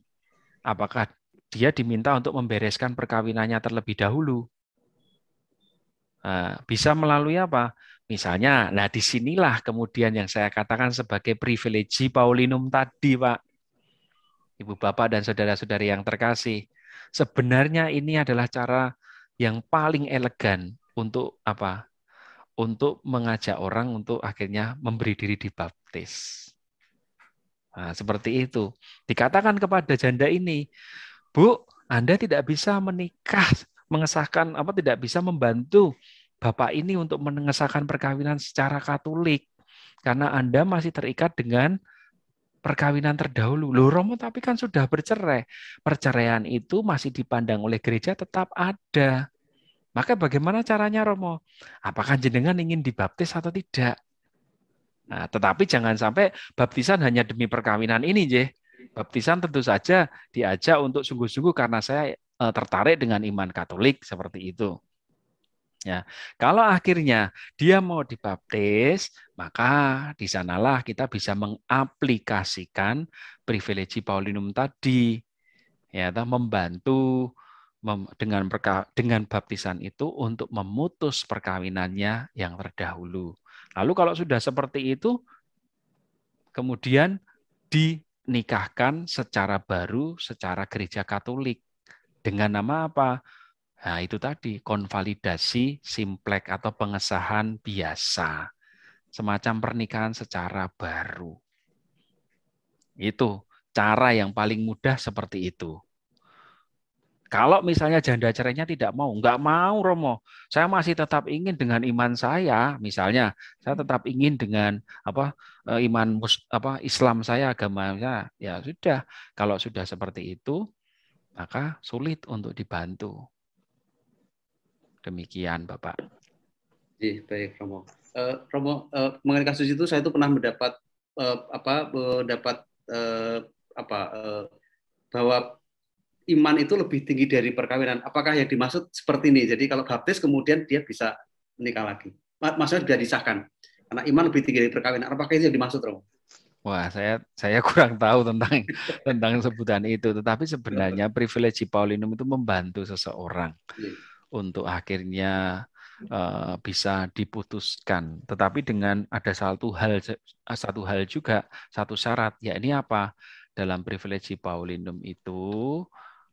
Apakah dia diminta untuk membereskan perkawinannya terlebih dahulu? Nah, bisa melalui apa? Misalnya, nah disinilah kemudian yang saya katakan sebagai privilegi Paulinum tadi, Pak. Ibu Bapak dan Saudara-saudari yang terkasih. Sebenarnya ini adalah cara yang paling elegan untuk apa untuk mengajak orang untuk akhirnya memberi diri dibaptis. Nah, seperti itu. Dikatakan kepada janda ini, Bu, Anda tidak bisa menikah, mengesahkan apa tidak bisa membantu Bapak ini untuk mengesahkan perkawinan secara Katolik karena Anda masih terikat dengan perkawinan terdahulu. Loh Romo tapi kan sudah bercerai. Perceraian itu masih dipandang oleh gereja tetap ada. Maka bagaimana caranya Romo? Apakah jenengan ingin dibaptis atau tidak? Nah, tetapi jangan sampai baptisan hanya demi perkawinan ini, jeh. Baptisan tentu saja diajak untuk sungguh-sungguh karena saya eh, tertarik dengan iman Katolik seperti itu. Ya, kalau akhirnya dia mau dibaptis, maka di sanalah kita bisa mengaplikasikan privilegi Paulinum tadi, ya, membantu dengan dengan baptisan itu untuk memutus perkawinannya yang terdahulu. Lalu kalau sudah seperti itu kemudian dinikahkan secara baru secara gereja Katolik dengan nama apa? Nah, itu tadi konvalidasi simplek atau pengesahan biasa. Semacam pernikahan secara baru. Itu cara yang paling mudah seperti itu. Kalau misalnya janda cerainya tidak mau, nggak mau Romo, saya masih tetap ingin dengan iman saya, misalnya saya tetap ingin dengan apa eh, iman mus, apa Islam saya, agama saya, ya sudah. Kalau sudah seperti itu, maka sulit untuk dibantu. Demikian Bapak. Iya, baik Romo. Uh, Romo, uh, mengenai kasus itu saya itu pernah mendapat uh, apa mendapat uh, apa uh, bahwa iman itu lebih tinggi dari perkawinan. Apakah yang dimaksud seperti ini? Jadi kalau baptis kemudian dia bisa menikah lagi. Maksudnya sudah disahkan. Karena iman lebih tinggi dari perkawinan. Apakah itu yang dimaksud, Romo? Wah, saya saya kurang tahu tentang tentang sebutan itu, tetapi sebenarnya privilege Paulinum itu membantu seseorang iya. untuk akhirnya uh, bisa diputuskan. Tetapi dengan ada satu hal satu hal juga, satu syarat, ya ini apa? Dalam privilege Paulinum itu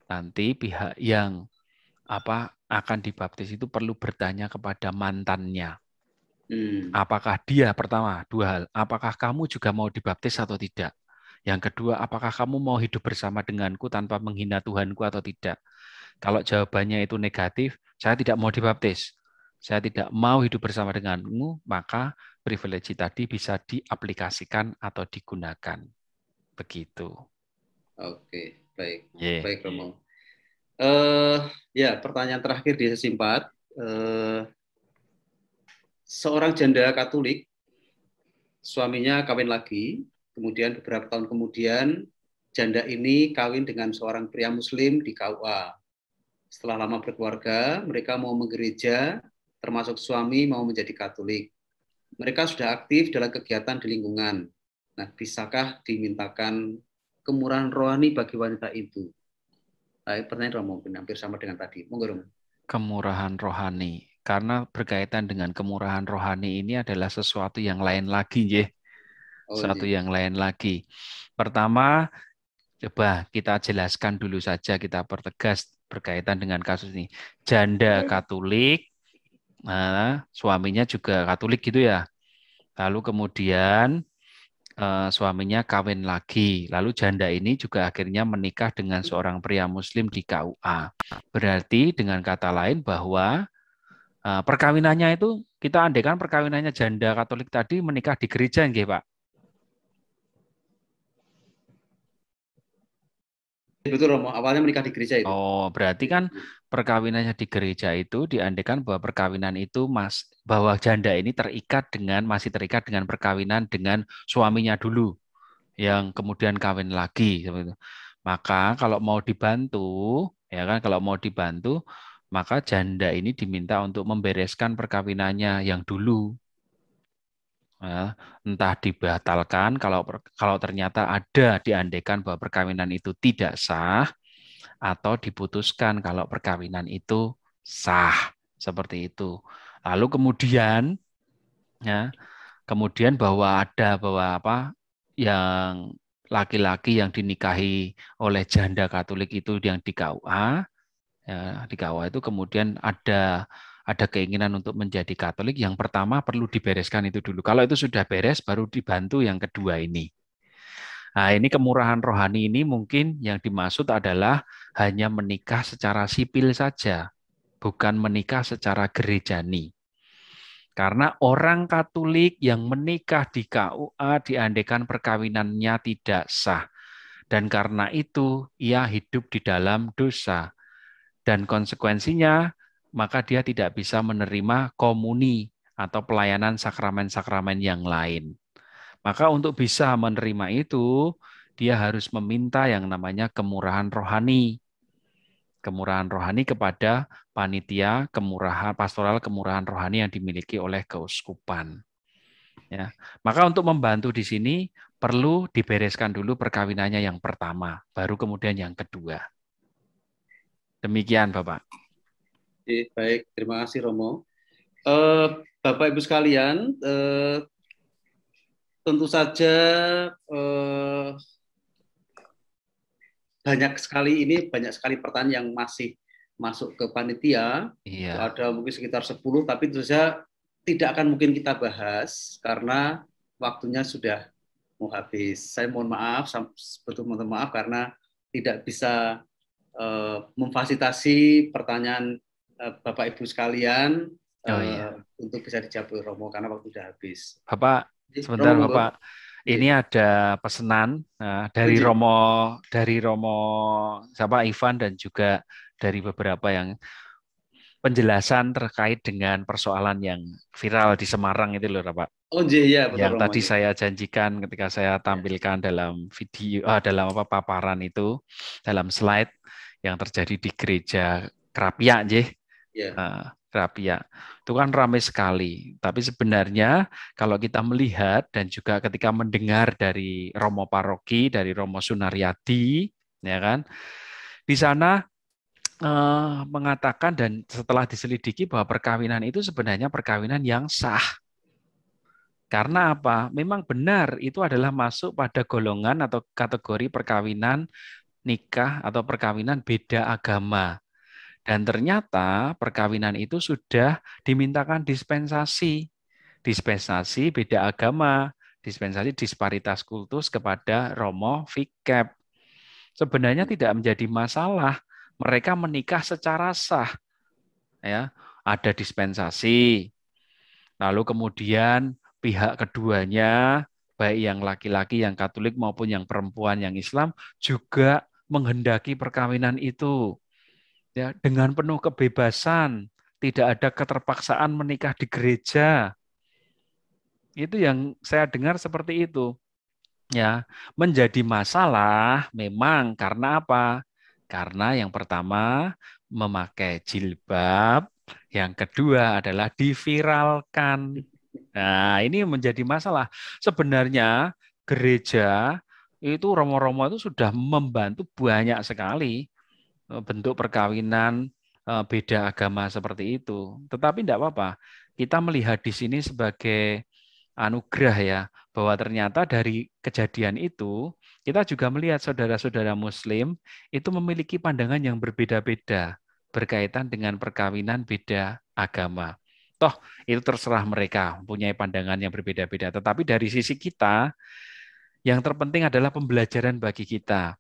nanti pihak yang apa akan dibaptis itu perlu bertanya kepada mantannya. Hmm. Apakah dia pertama dua hal, apakah kamu juga mau dibaptis atau tidak? Yang kedua, apakah kamu mau hidup bersama denganku tanpa menghina Tuhanku atau tidak? Kalau jawabannya itu negatif, saya tidak mau dibaptis. Saya tidak mau hidup bersama denganmu, maka privilege tadi bisa diaplikasikan atau digunakan. Begitu. Oke. Okay. Baik, yeah. baik Romo. Uh, eh, ya, pertanyaan terakhir di sesi empat Uh, seorang janda Katolik, suaminya kawin lagi, kemudian beberapa tahun kemudian janda ini kawin dengan seorang pria Muslim di KUA. Setelah lama berkeluarga, mereka mau menggereja, termasuk suami mau menjadi Katolik. Mereka sudah aktif dalam kegiatan di lingkungan. Nah, bisakah dimintakan kemurahan rohani bagi wanita itu? Nah, pertanyaan Romo hampir sama dengan tadi. Monggo Kemurahan rohani. Karena berkaitan dengan kemurahan rohani ini adalah sesuatu yang lain lagi, ya. Oh, sesuatu iya. yang lain lagi. Pertama, coba kita jelaskan dulu saja, kita pertegas berkaitan dengan kasus ini. Janda Katolik, nah, eh, suaminya juga Katolik gitu ya. Lalu kemudian Eh, suaminya kawin lagi. Lalu janda ini juga akhirnya menikah dengan seorang pria muslim di KUA. Berarti dengan kata lain bahwa eh, perkawinannya itu kita andekan perkawinannya janda Katolik tadi menikah di gereja nggih, Pak. Betul Romo, awalnya menikah di gereja itu. Oh, berarti kan perkawinannya di gereja itu diandekan bahwa perkawinan itu mas bahwa janda ini terikat dengan masih terikat dengan perkawinan dengan suaminya dulu yang kemudian kawin lagi Maka kalau mau dibantu ya kan kalau mau dibantu maka janda ini diminta untuk membereskan perkawinannya yang dulu. Ya, entah dibatalkan kalau kalau ternyata ada diandekan bahwa perkawinan itu tidak sah atau diputuskan kalau perkawinan itu sah seperti itu. Lalu kemudian ya, kemudian bahwa ada bahwa apa yang laki-laki yang dinikahi oleh janda Katolik itu yang di KUA ya, di KUA itu kemudian ada ada keinginan untuk menjadi Katolik, yang pertama perlu dibereskan itu dulu. Kalau itu sudah beres, baru dibantu yang kedua ini. Nah, ini kemurahan rohani ini mungkin yang dimaksud adalah hanya menikah secara sipil saja, bukan menikah secara gerejani. Karena orang Katolik yang menikah di KUA diandekan perkawinannya tidak sah. Dan karena itu ia hidup di dalam dosa. Dan konsekuensinya maka dia tidak bisa menerima komuni atau pelayanan sakramen-sakramen yang lain. Maka untuk bisa menerima itu, dia harus meminta yang namanya kemurahan rohani kemurahan rohani kepada panitia kemurahan pastoral kemurahan rohani yang dimiliki oleh keuskupan. Ya. Maka untuk membantu di sini perlu dibereskan dulu perkawinannya yang pertama, baru kemudian yang kedua. Demikian Bapak. Oke, baik, terima kasih Romo. Uh, Bapak Ibu sekalian, uh, tentu saja uh, banyak sekali ini banyak sekali pertanyaan yang masih masuk ke panitia. Iya. Ada mungkin sekitar 10 tapi tentu saja tidak akan mungkin kita bahas karena waktunya sudah mau habis. Saya mohon maaf, betul mohon maaf karena tidak bisa uh, memfasilitasi pertanyaan uh, Bapak Ibu sekalian oh, iya. eh, untuk bisa dijawab Romo karena waktu sudah habis. Bapak sebentar Romo, Bapak. Bapak ini ada pesanan uh, dari iya. Romo dari Romo siapa Ivan dan juga dari beberapa yang penjelasan terkait dengan persoalan yang viral di Semarang itu loh Pak. Oh iya, iya betul. Yang Romo. tadi iya. saya janjikan ketika saya tampilkan dalam video ah, dalam apa paparan itu dalam slide yang terjadi di gereja Kerapia Jeh. Yeah. Uh, Rapia. Ya. Itu kan ramai sekali. Tapi sebenarnya kalau kita melihat dan juga ketika mendengar dari Romo Paroki, dari Romo Sunaryadi, ya kan, di sana eh, mengatakan dan setelah diselidiki bahwa perkawinan itu sebenarnya perkawinan yang sah. Karena apa? Memang benar itu adalah masuk pada golongan atau kategori perkawinan nikah atau perkawinan beda agama dan ternyata perkawinan itu sudah dimintakan dispensasi. Dispensasi beda agama, dispensasi disparitas kultus kepada Romo fikep Sebenarnya tidak menjadi masalah. Mereka menikah secara sah. Ya, ada dispensasi. Lalu kemudian pihak keduanya, baik yang laki-laki yang Katolik maupun yang perempuan yang Islam juga menghendaki perkawinan itu ya dengan penuh kebebasan, tidak ada keterpaksaan menikah di gereja. Itu yang saya dengar seperti itu. Ya, menjadi masalah memang karena apa? Karena yang pertama memakai jilbab, yang kedua adalah diviralkan. Nah, ini menjadi masalah. Sebenarnya gereja itu romo-romo itu sudah membantu banyak sekali Eh, bentuk perkawinan eh, beda agama seperti itu. Tetapi tidak apa-apa. Kita melihat di sini sebagai anugerah ya, bahwa ternyata dari kejadian itu kita juga melihat saudara-saudara muslim itu memiliki pandangan yang berbeda-beda berkaitan dengan perkawinan beda agama. Toh itu terserah mereka mempunyai pandangan yang berbeda-beda. Tetapi dari sisi kita yang terpenting adalah pembelajaran bagi kita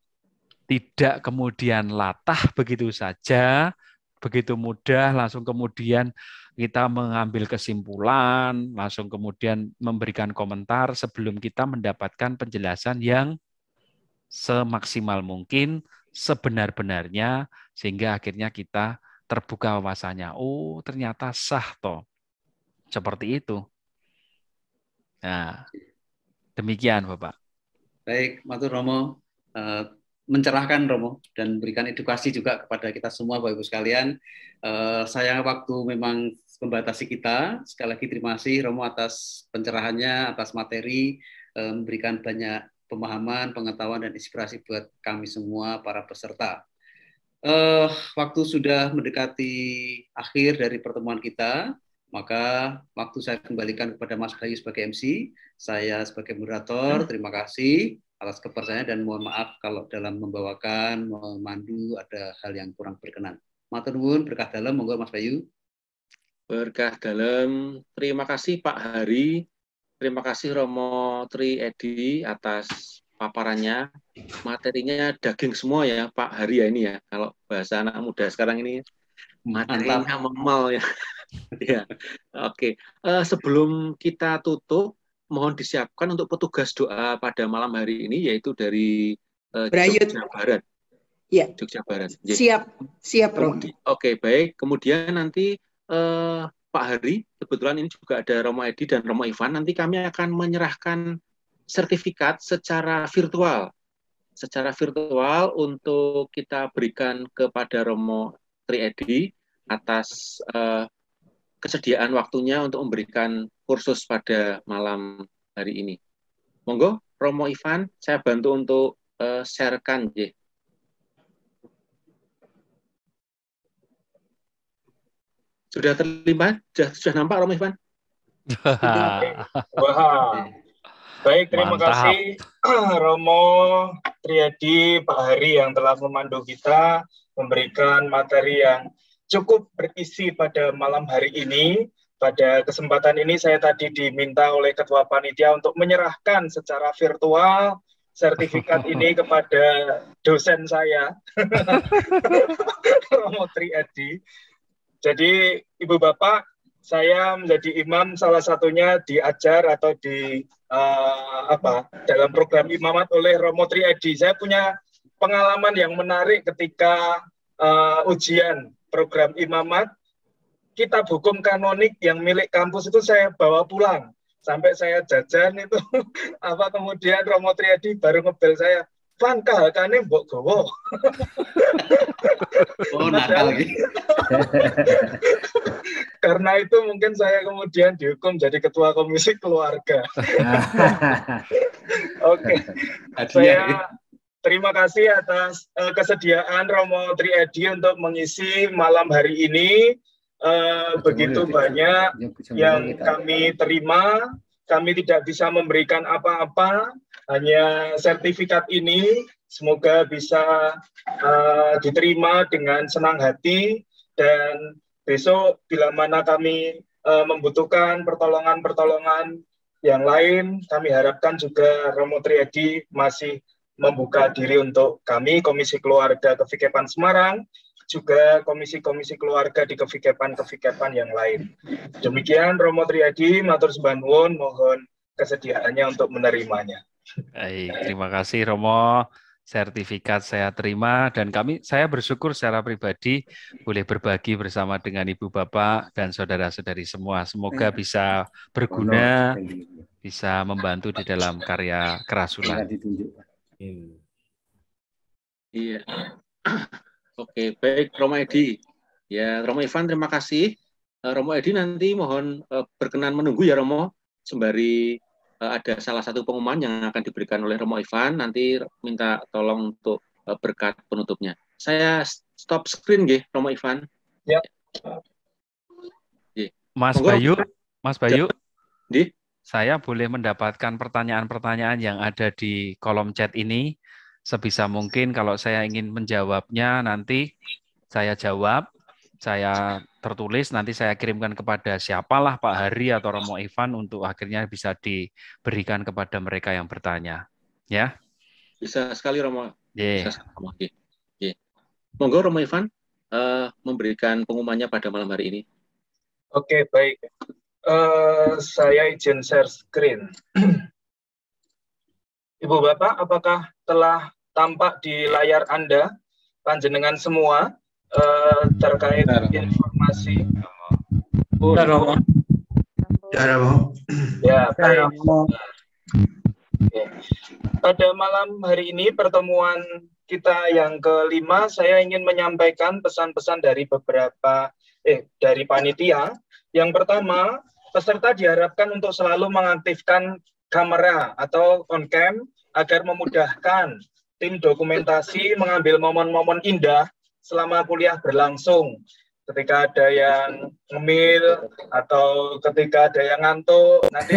tidak kemudian latah begitu saja, begitu mudah langsung kemudian kita mengambil kesimpulan, langsung kemudian memberikan komentar sebelum kita mendapatkan penjelasan yang semaksimal mungkin, sebenar-benarnya, sehingga akhirnya kita terbuka wawasannya. Oh, ternyata sah toh. Seperti itu. Nah, demikian Bapak. Baik, Matur Romo. Uh, mencerahkan Romo dan berikan edukasi juga kepada kita semua Bapak Ibu sekalian. Uh, sayang waktu memang membatasi kita. Sekali lagi terima kasih Romo atas pencerahannya, atas materi uh, memberikan banyak pemahaman, pengetahuan dan inspirasi buat kami semua para peserta. Uh, waktu sudah mendekati akhir dari pertemuan kita, maka waktu saya kembalikan kepada Mas Bayu sebagai MC, saya sebagai moderator. Hmm. Terima kasih atas kepercayaan dan mohon maaf kalau dalam membawakan, memandu ada hal yang kurang berkenan. Matur nuwun berkah dalam monggo Mas Bayu. Berkah dalam. Terima kasih Pak Hari. Terima kasih Romo Tri Edi atas paparannya. Materinya daging semua ya Pak Hari ya ini ya. Kalau bahasa anak muda sekarang ini materinya memal ya. ya. Oke. Okay. Uh, eh, sebelum kita tutup mohon disiapkan untuk petugas doa pada malam hari ini yaitu dari uh, Brayut. Jogja Barat. Ya. Jogja Barat. Ya. Siap, siap, Romo. Oke, okay, baik. Kemudian nanti uh, Pak Hari, kebetulan ini juga ada Romo Edi dan Romo Ivan. Nanti kami akan menyerahkan sertifikat secara virtual, secara virtual untuk kita berikan kepada Romo Tri Edi atas uh, kesediaan waktunya untuk memberikan kursus pada malam hari ini. Monggo, Romo Ivan, saya bantu untuk uh, sharekan. Ya. Sudah terlibat? Sudah, sudah nampak Romo Ivan? Wah. Baik, terima Mantap. kasih Romo Triadi, Pak Hari yang telah memandu kita, memberikan materi yang cukup berisi pada malam hari ini. Pada kesempatan ini saya tadi diminta oleh Ketua Panitia untuk menyerahkan secara virtual sertifikat ini kepada dosen saya, Romo Tri Edi. Jadi Ibu Bapak, saya menjadi imam salah satunya diajar atau di uh, apa dalam program imamat oleh Romo Tri Edi. Saya punya pengalaman yang menarik ketika uh, ujian program imamat, kitab hukum kanonik yang milik kampus itu saya bawa pulang. Sampai saya jajan itu, apa kemudian Romo Triadi baru ngebel saya, Pan kahakane mbok gowo. Oh nakal gitu. Karena itu mungkin saya kemudian dihukum jadi ketua komisi keluarga. Oke. Okay. Saya ya. Terima kasih atas uh, kesediaan Romo Triadi untuk mengisi malam hari ini. Uh, begitu ya, banyak ya, yang kita. kami terima. Kami tidak bisa memberikan apa-apa, hanya sertifikat ini. Semoga bisa uh, diterima dengan senang hati dan besok bila mana kami uh, membutuhkan pertolongan-pertolongan yang lain, kami harapkan juga Romo Triadi masih membuka diri untuk kami Komisi Keluarga Kevikepan Semarang juga komisi-komisi keluarga di kevikepan-kevikepan yang lain. Demikian Romo Triadi, Matur Sembanwon, mohon kesediaannya untuk menerimanya. Baik, terima kasih Romo. Sertifikat saya terima dan kami saya bersyukur secara pribadi boleh berbagi bersama dengan Ibu Bapak dan saudara-saudari semua. Semoga bisa berguna, bisa membantu di dalam karya kerasulan. Amin. Iya. iya. Oke, baik Romo Edi. Ya, Romo Ivan terima kasih. Eh, Romo Edi nanti mohon eh, berkenan menunggu ya Romo sembari eh, ada salah satu pengumuman yang akan diberikan oleh Romo Ivan nanti minta tolong untuk berkat penutupnya. Saya stop screen nggih Romo Ivan. Ya. Mas Bayu, Mas Bayu. Di saya boleh mendapatkan pertanyaan-pertanyaan yang ada di kolom chat ini. Sebisa mungkin kalau saya ingin menjawabnya nanti saya jawab, saya tertulis, nanti saya kirimkan kepada siapalah Pak Hari atau Romo Ivan untuk akhirnya bisa diberikan kepada mereka yang bertanya. Ya. Bisa sekali Romo. Yeah. Bisa sekali, Monggo Romo Ivan eh, memberikan pengumumannya pada malam hari ini. Oke, okay, baik. Uh, saya izin share screen. Ibu Bapak, apakah telah tampak di layar Anda panjenengan semua uh, terkait Bentar, informasi? Bentar, oh, Bentar, ya, baik. Okay. Pada malam hari ini pertemuan kita yang kelima, saya ingin menyampaikan pesan-pesan dari beberapa eh dari panitia yang pertama, peserta diharapkan untuk selalu mengaktifkan kamera atau on cam agar memudahkan tim dokumentasi mengambil momen-momen indah selama kuliah berlangsung. Ketika ada yang ngemil atau ketika ada yang ngantuk, nanti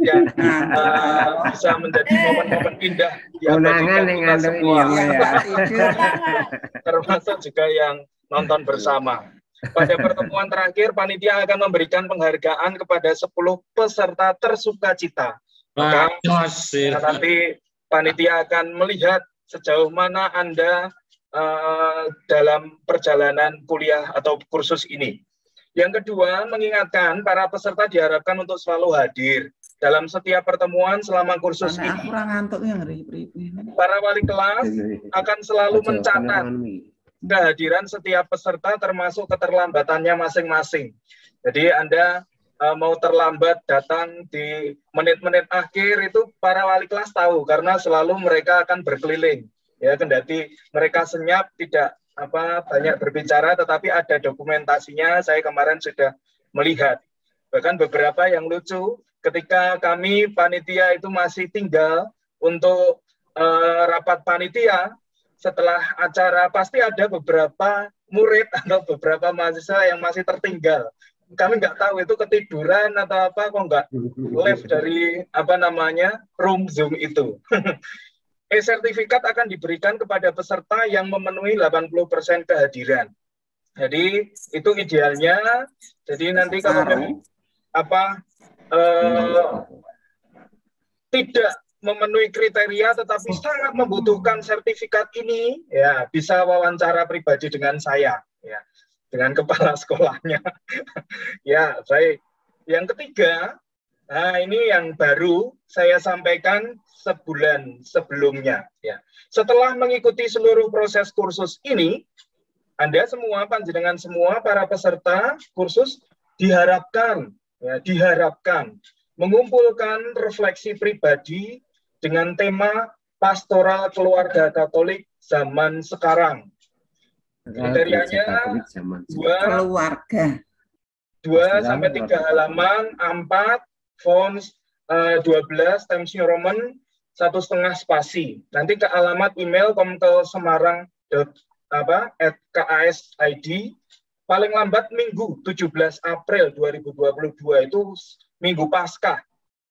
yang, uh, eh, bisa menjadi momen-momen indah yang kita semua. Ya. Termasuk juga yang nonton bersama. Pada pertemuan terakhir, panitia akan memberikan penghargaan kepada 10 peserta tersuka cita. Maka nanti panitia akan melihat sejauh mana Anda uh, dalam perjalanan kuliah atau kursus ini. Yang kedua, mengingatkan para peserta diharapkan untuk selalu hadir dalam setiap pertemuan selama kursus ini. Ya, para wali kelas iya, iya, iya. akan selalu mencatat kehadiran setiap peserta termasuk keterlambatannya masing-masing. Jadi Anda uh, mau terlambat datang di menit-menit akhir itu para wali kelas tahu karena selalu mereka akan berkeliling. Ya, kendati mereka senyap tidak apa banyak berbicara tetapi ada dokumentasinya saya kemarin sudah melihat. Bahkan beberapa yang lucu ketika kami panitia itu masih tinggal untuk uh, rapat panitia setelah acara pasti ada beberapa murid atau beberapa mahasiswa yang masih tertinggal. Kami nggak tahu itu ketiduran atau apa, kok nggak live dari apa namanya room zoom itu. E-sertifikat akan diberikan kepada peserta yang memenuhi 80% kehadiran. Jadi itu idealnya. Jadi nanti kalau apa eh, tidak memenuhi kriteria tetapi oh. sangat membutuhkan sertifikat ini ya bisa wawancara pribadi dengan saya ya dengan kepala sekolahnya ya baik yang ketiga nah ini yang baru saya sampaikan sebulan sebelumnya ya setelah mengikuti seluruh proses kursus ini anda semua panjenengan semua para peserta kursus diharapkan ya diharapkan mengumpulkan refleksi pribadi dengan tema Pastoral Keluarga Katolik Zaman Sekarang. Kriterianya dua keluarga. Dua sampai tiga halaman, empat fonts eh, dua belas Times New Roman satu setengah spasi. Nanti ke alamat email komtel semarang apa at kasid paling lambat minggu 17 April 2022 itu minggu pasca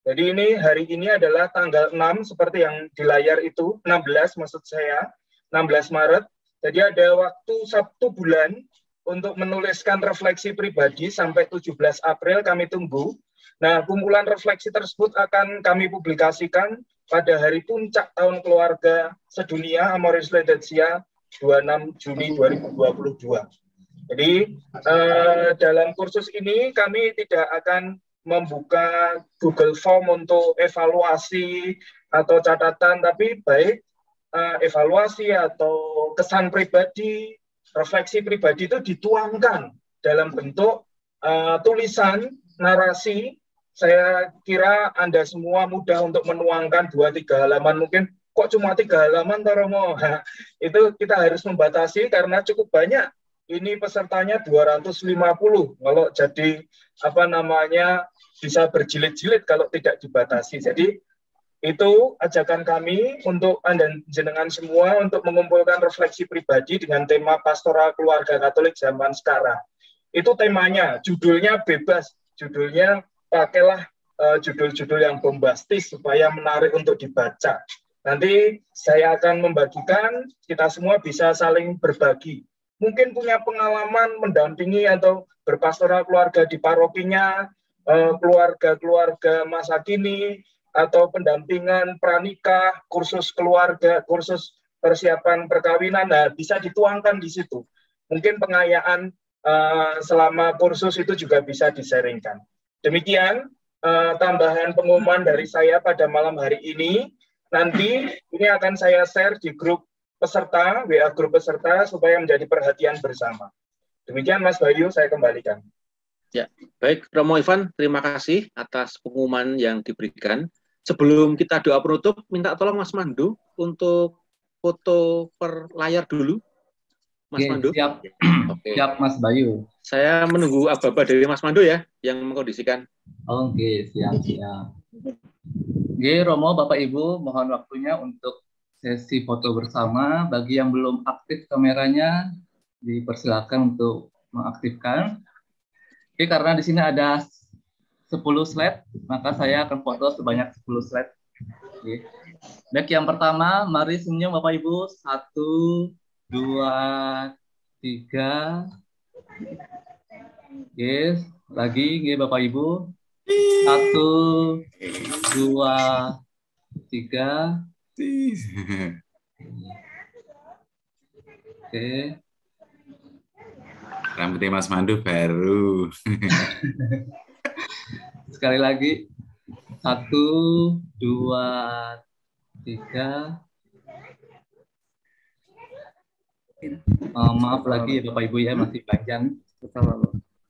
jadi ini hari ini adalah tanggal 6 seperti yang di layar itu, 16 maksud saya, 16 Maret. Jadi ada waktu Sabtu bulan untuk menuliskan refleksi pribadi sampai 17 April kami tunggu. Nah, kumpulan refleksi tersebut akan kami publikasikan pada hari puncak tahun keluarga sedunia Amoris Laetitia 26 Juni 2022. Jadi eh, dalam kursus ini kami tidak akan membuka Google Form untuk evaluasi atau catatan, tapi baik eh, evaluasi atau kesan pribadi, refleksi pribadi itu dituangkan dalam bentuk uh, tulisan, narasi. Saya kira Anda semua mudah untuk menuangkan dua tiga halaman mungkin kok cuma tiga halaman Toromo itu kita harus membatasi karena cukup banyak ini pesertanya 250 kalau jadi apa namanya bisa berjilid-jilid kalau tidak dibatasi. Jadi itu ajakan kami untuk Anda jenengan semua untuk mengumpulkan refleksi pribadi dengan tema pastoral keluarga Katolik zaman sekarang. Itu temanya, judulnya bebas, judulnya pakailah eh, judul-judul uh, yang bombastis supaya menarik untuk dibaca. Nanti saya akan membagikan, kita semua bisa saling berbagi mungkin punya pengalaman mendampingi atau berpastoral keluarga di parokinya, eh, keluarga-keluarga masa kini, atau pendampingan pranikah, kursus keluarga, kursus persiapan perkawinan, nah, bisa dituangkan di situ. Mungkin pengayaan eh, selama kursus itu juga bisa diseringkan. Demikian eh, tambahan pengumuman dari saya pada malam hari ini. Nanti ini akan saya share di grup peserta, WA grup peserta supaya menjadi perhatian bersama. Demikian Mas Bayu, saya kembalikan. Ya, baik Romo Ivan, terima kasih atas pengumuman yang diberikan. Sebelum kita doa penutup, minta tolong Mas Mandu untuk foto per layar dulu. Mas Oke, Mandu. Siap. Oke. Siap Mas Bayu. Saya menunggu aba-aba dari Mas Mandu ya yang mengkondisikan. Oke, siap siap. Oke, Romo, Bapak Ibu, mohon waktunya untuk sesi foto bersama. Bagi yang belum aktif kameranya, dipersilakan untuk mengaktifkan. Oke, karena di sini ada 10 slide, maka saya akan foto sebanyak 10 slide. Oke. Baik, yang pertama, mari senyum Bapak Ibu. Satu, dua, tiga. Yes, lagi Bapak Ibu. Satu, dua, tiga. Tis. Oke. Rambutnya Mas Mandu baru. Sekali lagi. Satu, dua, tiga. Oh, maaf lagi ya, Bapak Ibu ya masih panjang.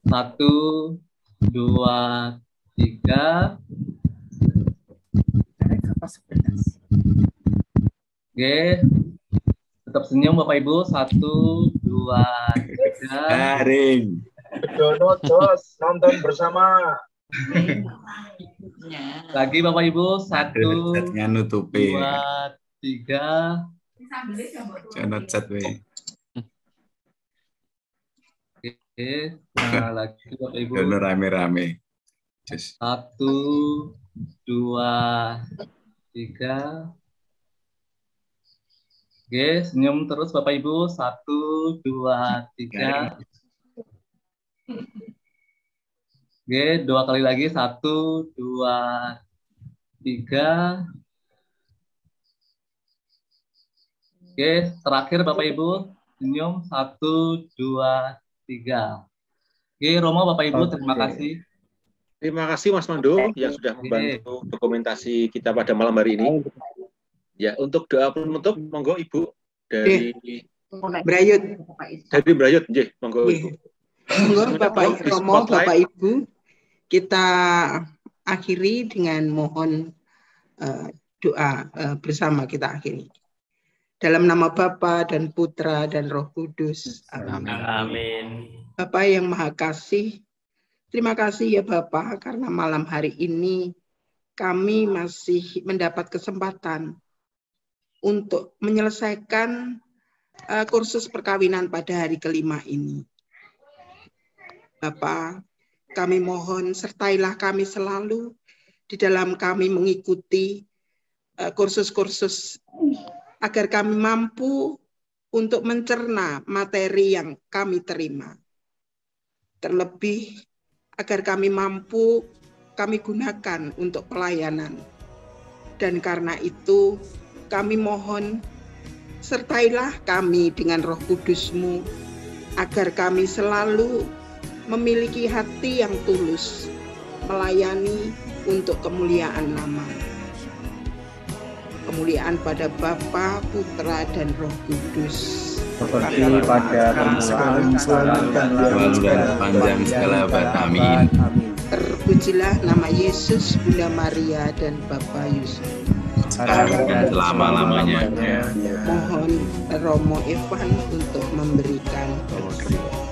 Satu, dua, tiga. Oke. Tetap senyum Bapak Ibu. Satu, dua, tiga. Garing. Dono dos nonton bersama. Lagi Bapak Ibu. Satu, dua, tiga. Donut chat, weh. Oke, nah lagi Bapak Ibu. Donor rame-rame. Satu, dua, tiga. Oke, senyum terus Bapak Ibu. Satu, dua, tiga. Oke, dua kali lagi. Satu, dua, tiga. Oke, terakhir Bapak Ibu. Senyum. Satu, dua, tiga. Oke, Romo Bapak Ibu, terima kasih. Terima kasih Mas Mando yang sudah membantu dokumentasi kita pada malam hari ini. Ya, untuk doa penutup monggo Ibu dari eh, Brayut. Dari Brayut, nggih, monggo Ibu. Monggo Bapak Romo, Bapak Ibu, kita akhiri dengan mohon uh, doa uh, bersama kita akhiri. Dalam nama Bapa dan Putra dan Roh Kudus. Amin. Amin. Bapa yang Maha Kasih, terima kasih ya Bapa karena malam hari ini kami masih mendapat kesempatan untuk menyelesaikan uh, kursus perkawinan pada hari kelima ini. Bapak, kami mohon sertailah kami selalu di dalam kami mengikuti eh, kursus-kursus uh, agar kami mampu untuk mencerna materi yang kami terima. Terlebih agar kami mampu kami gunakan untuk pelayanan. Dan karena itu kami mohon, sertailah kami dengan roh kudusmu, agar kami selalu memiliki hati yang tulus, melayani untuk kemuliaan nama. Kemuliaan pada Bapa, Putra, dan Roh Kudus. Seperti pada permulaan selalu dan panjang segala abad. Amin. Terpujilah nama Yesus, Bunda Maria, dan Bapa Yusuf dan lamanya Mohon Romo Evan untuk memberikan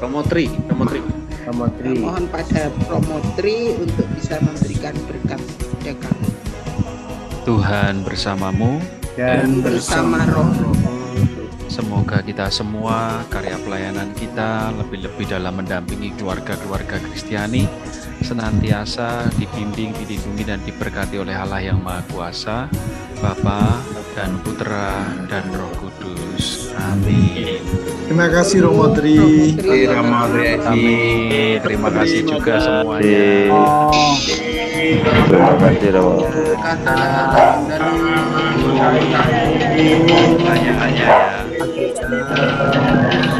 Romo Tri. Romo Tri, Romo Tri. Mohon pada Romo Tri untuk bisa memberikan berkat kepada kami. Tuhan bersamamu dan bersama Roh Semoga kita semua karya pelayanan kita lebih-lebih dalam mendampingi keluarga-keluarga Kristiani -keluarga senantiasa dibimbing, dilindungi, dan diberkati oleh Allah yang Maha Kuasa, Bapa dan Putra dan Roh Kudus. Amin. Terima kasih Romo Tri. Terima kasih. Terima kasih juga semuanya. Terima kasih Romo. Pertanyaannya ya.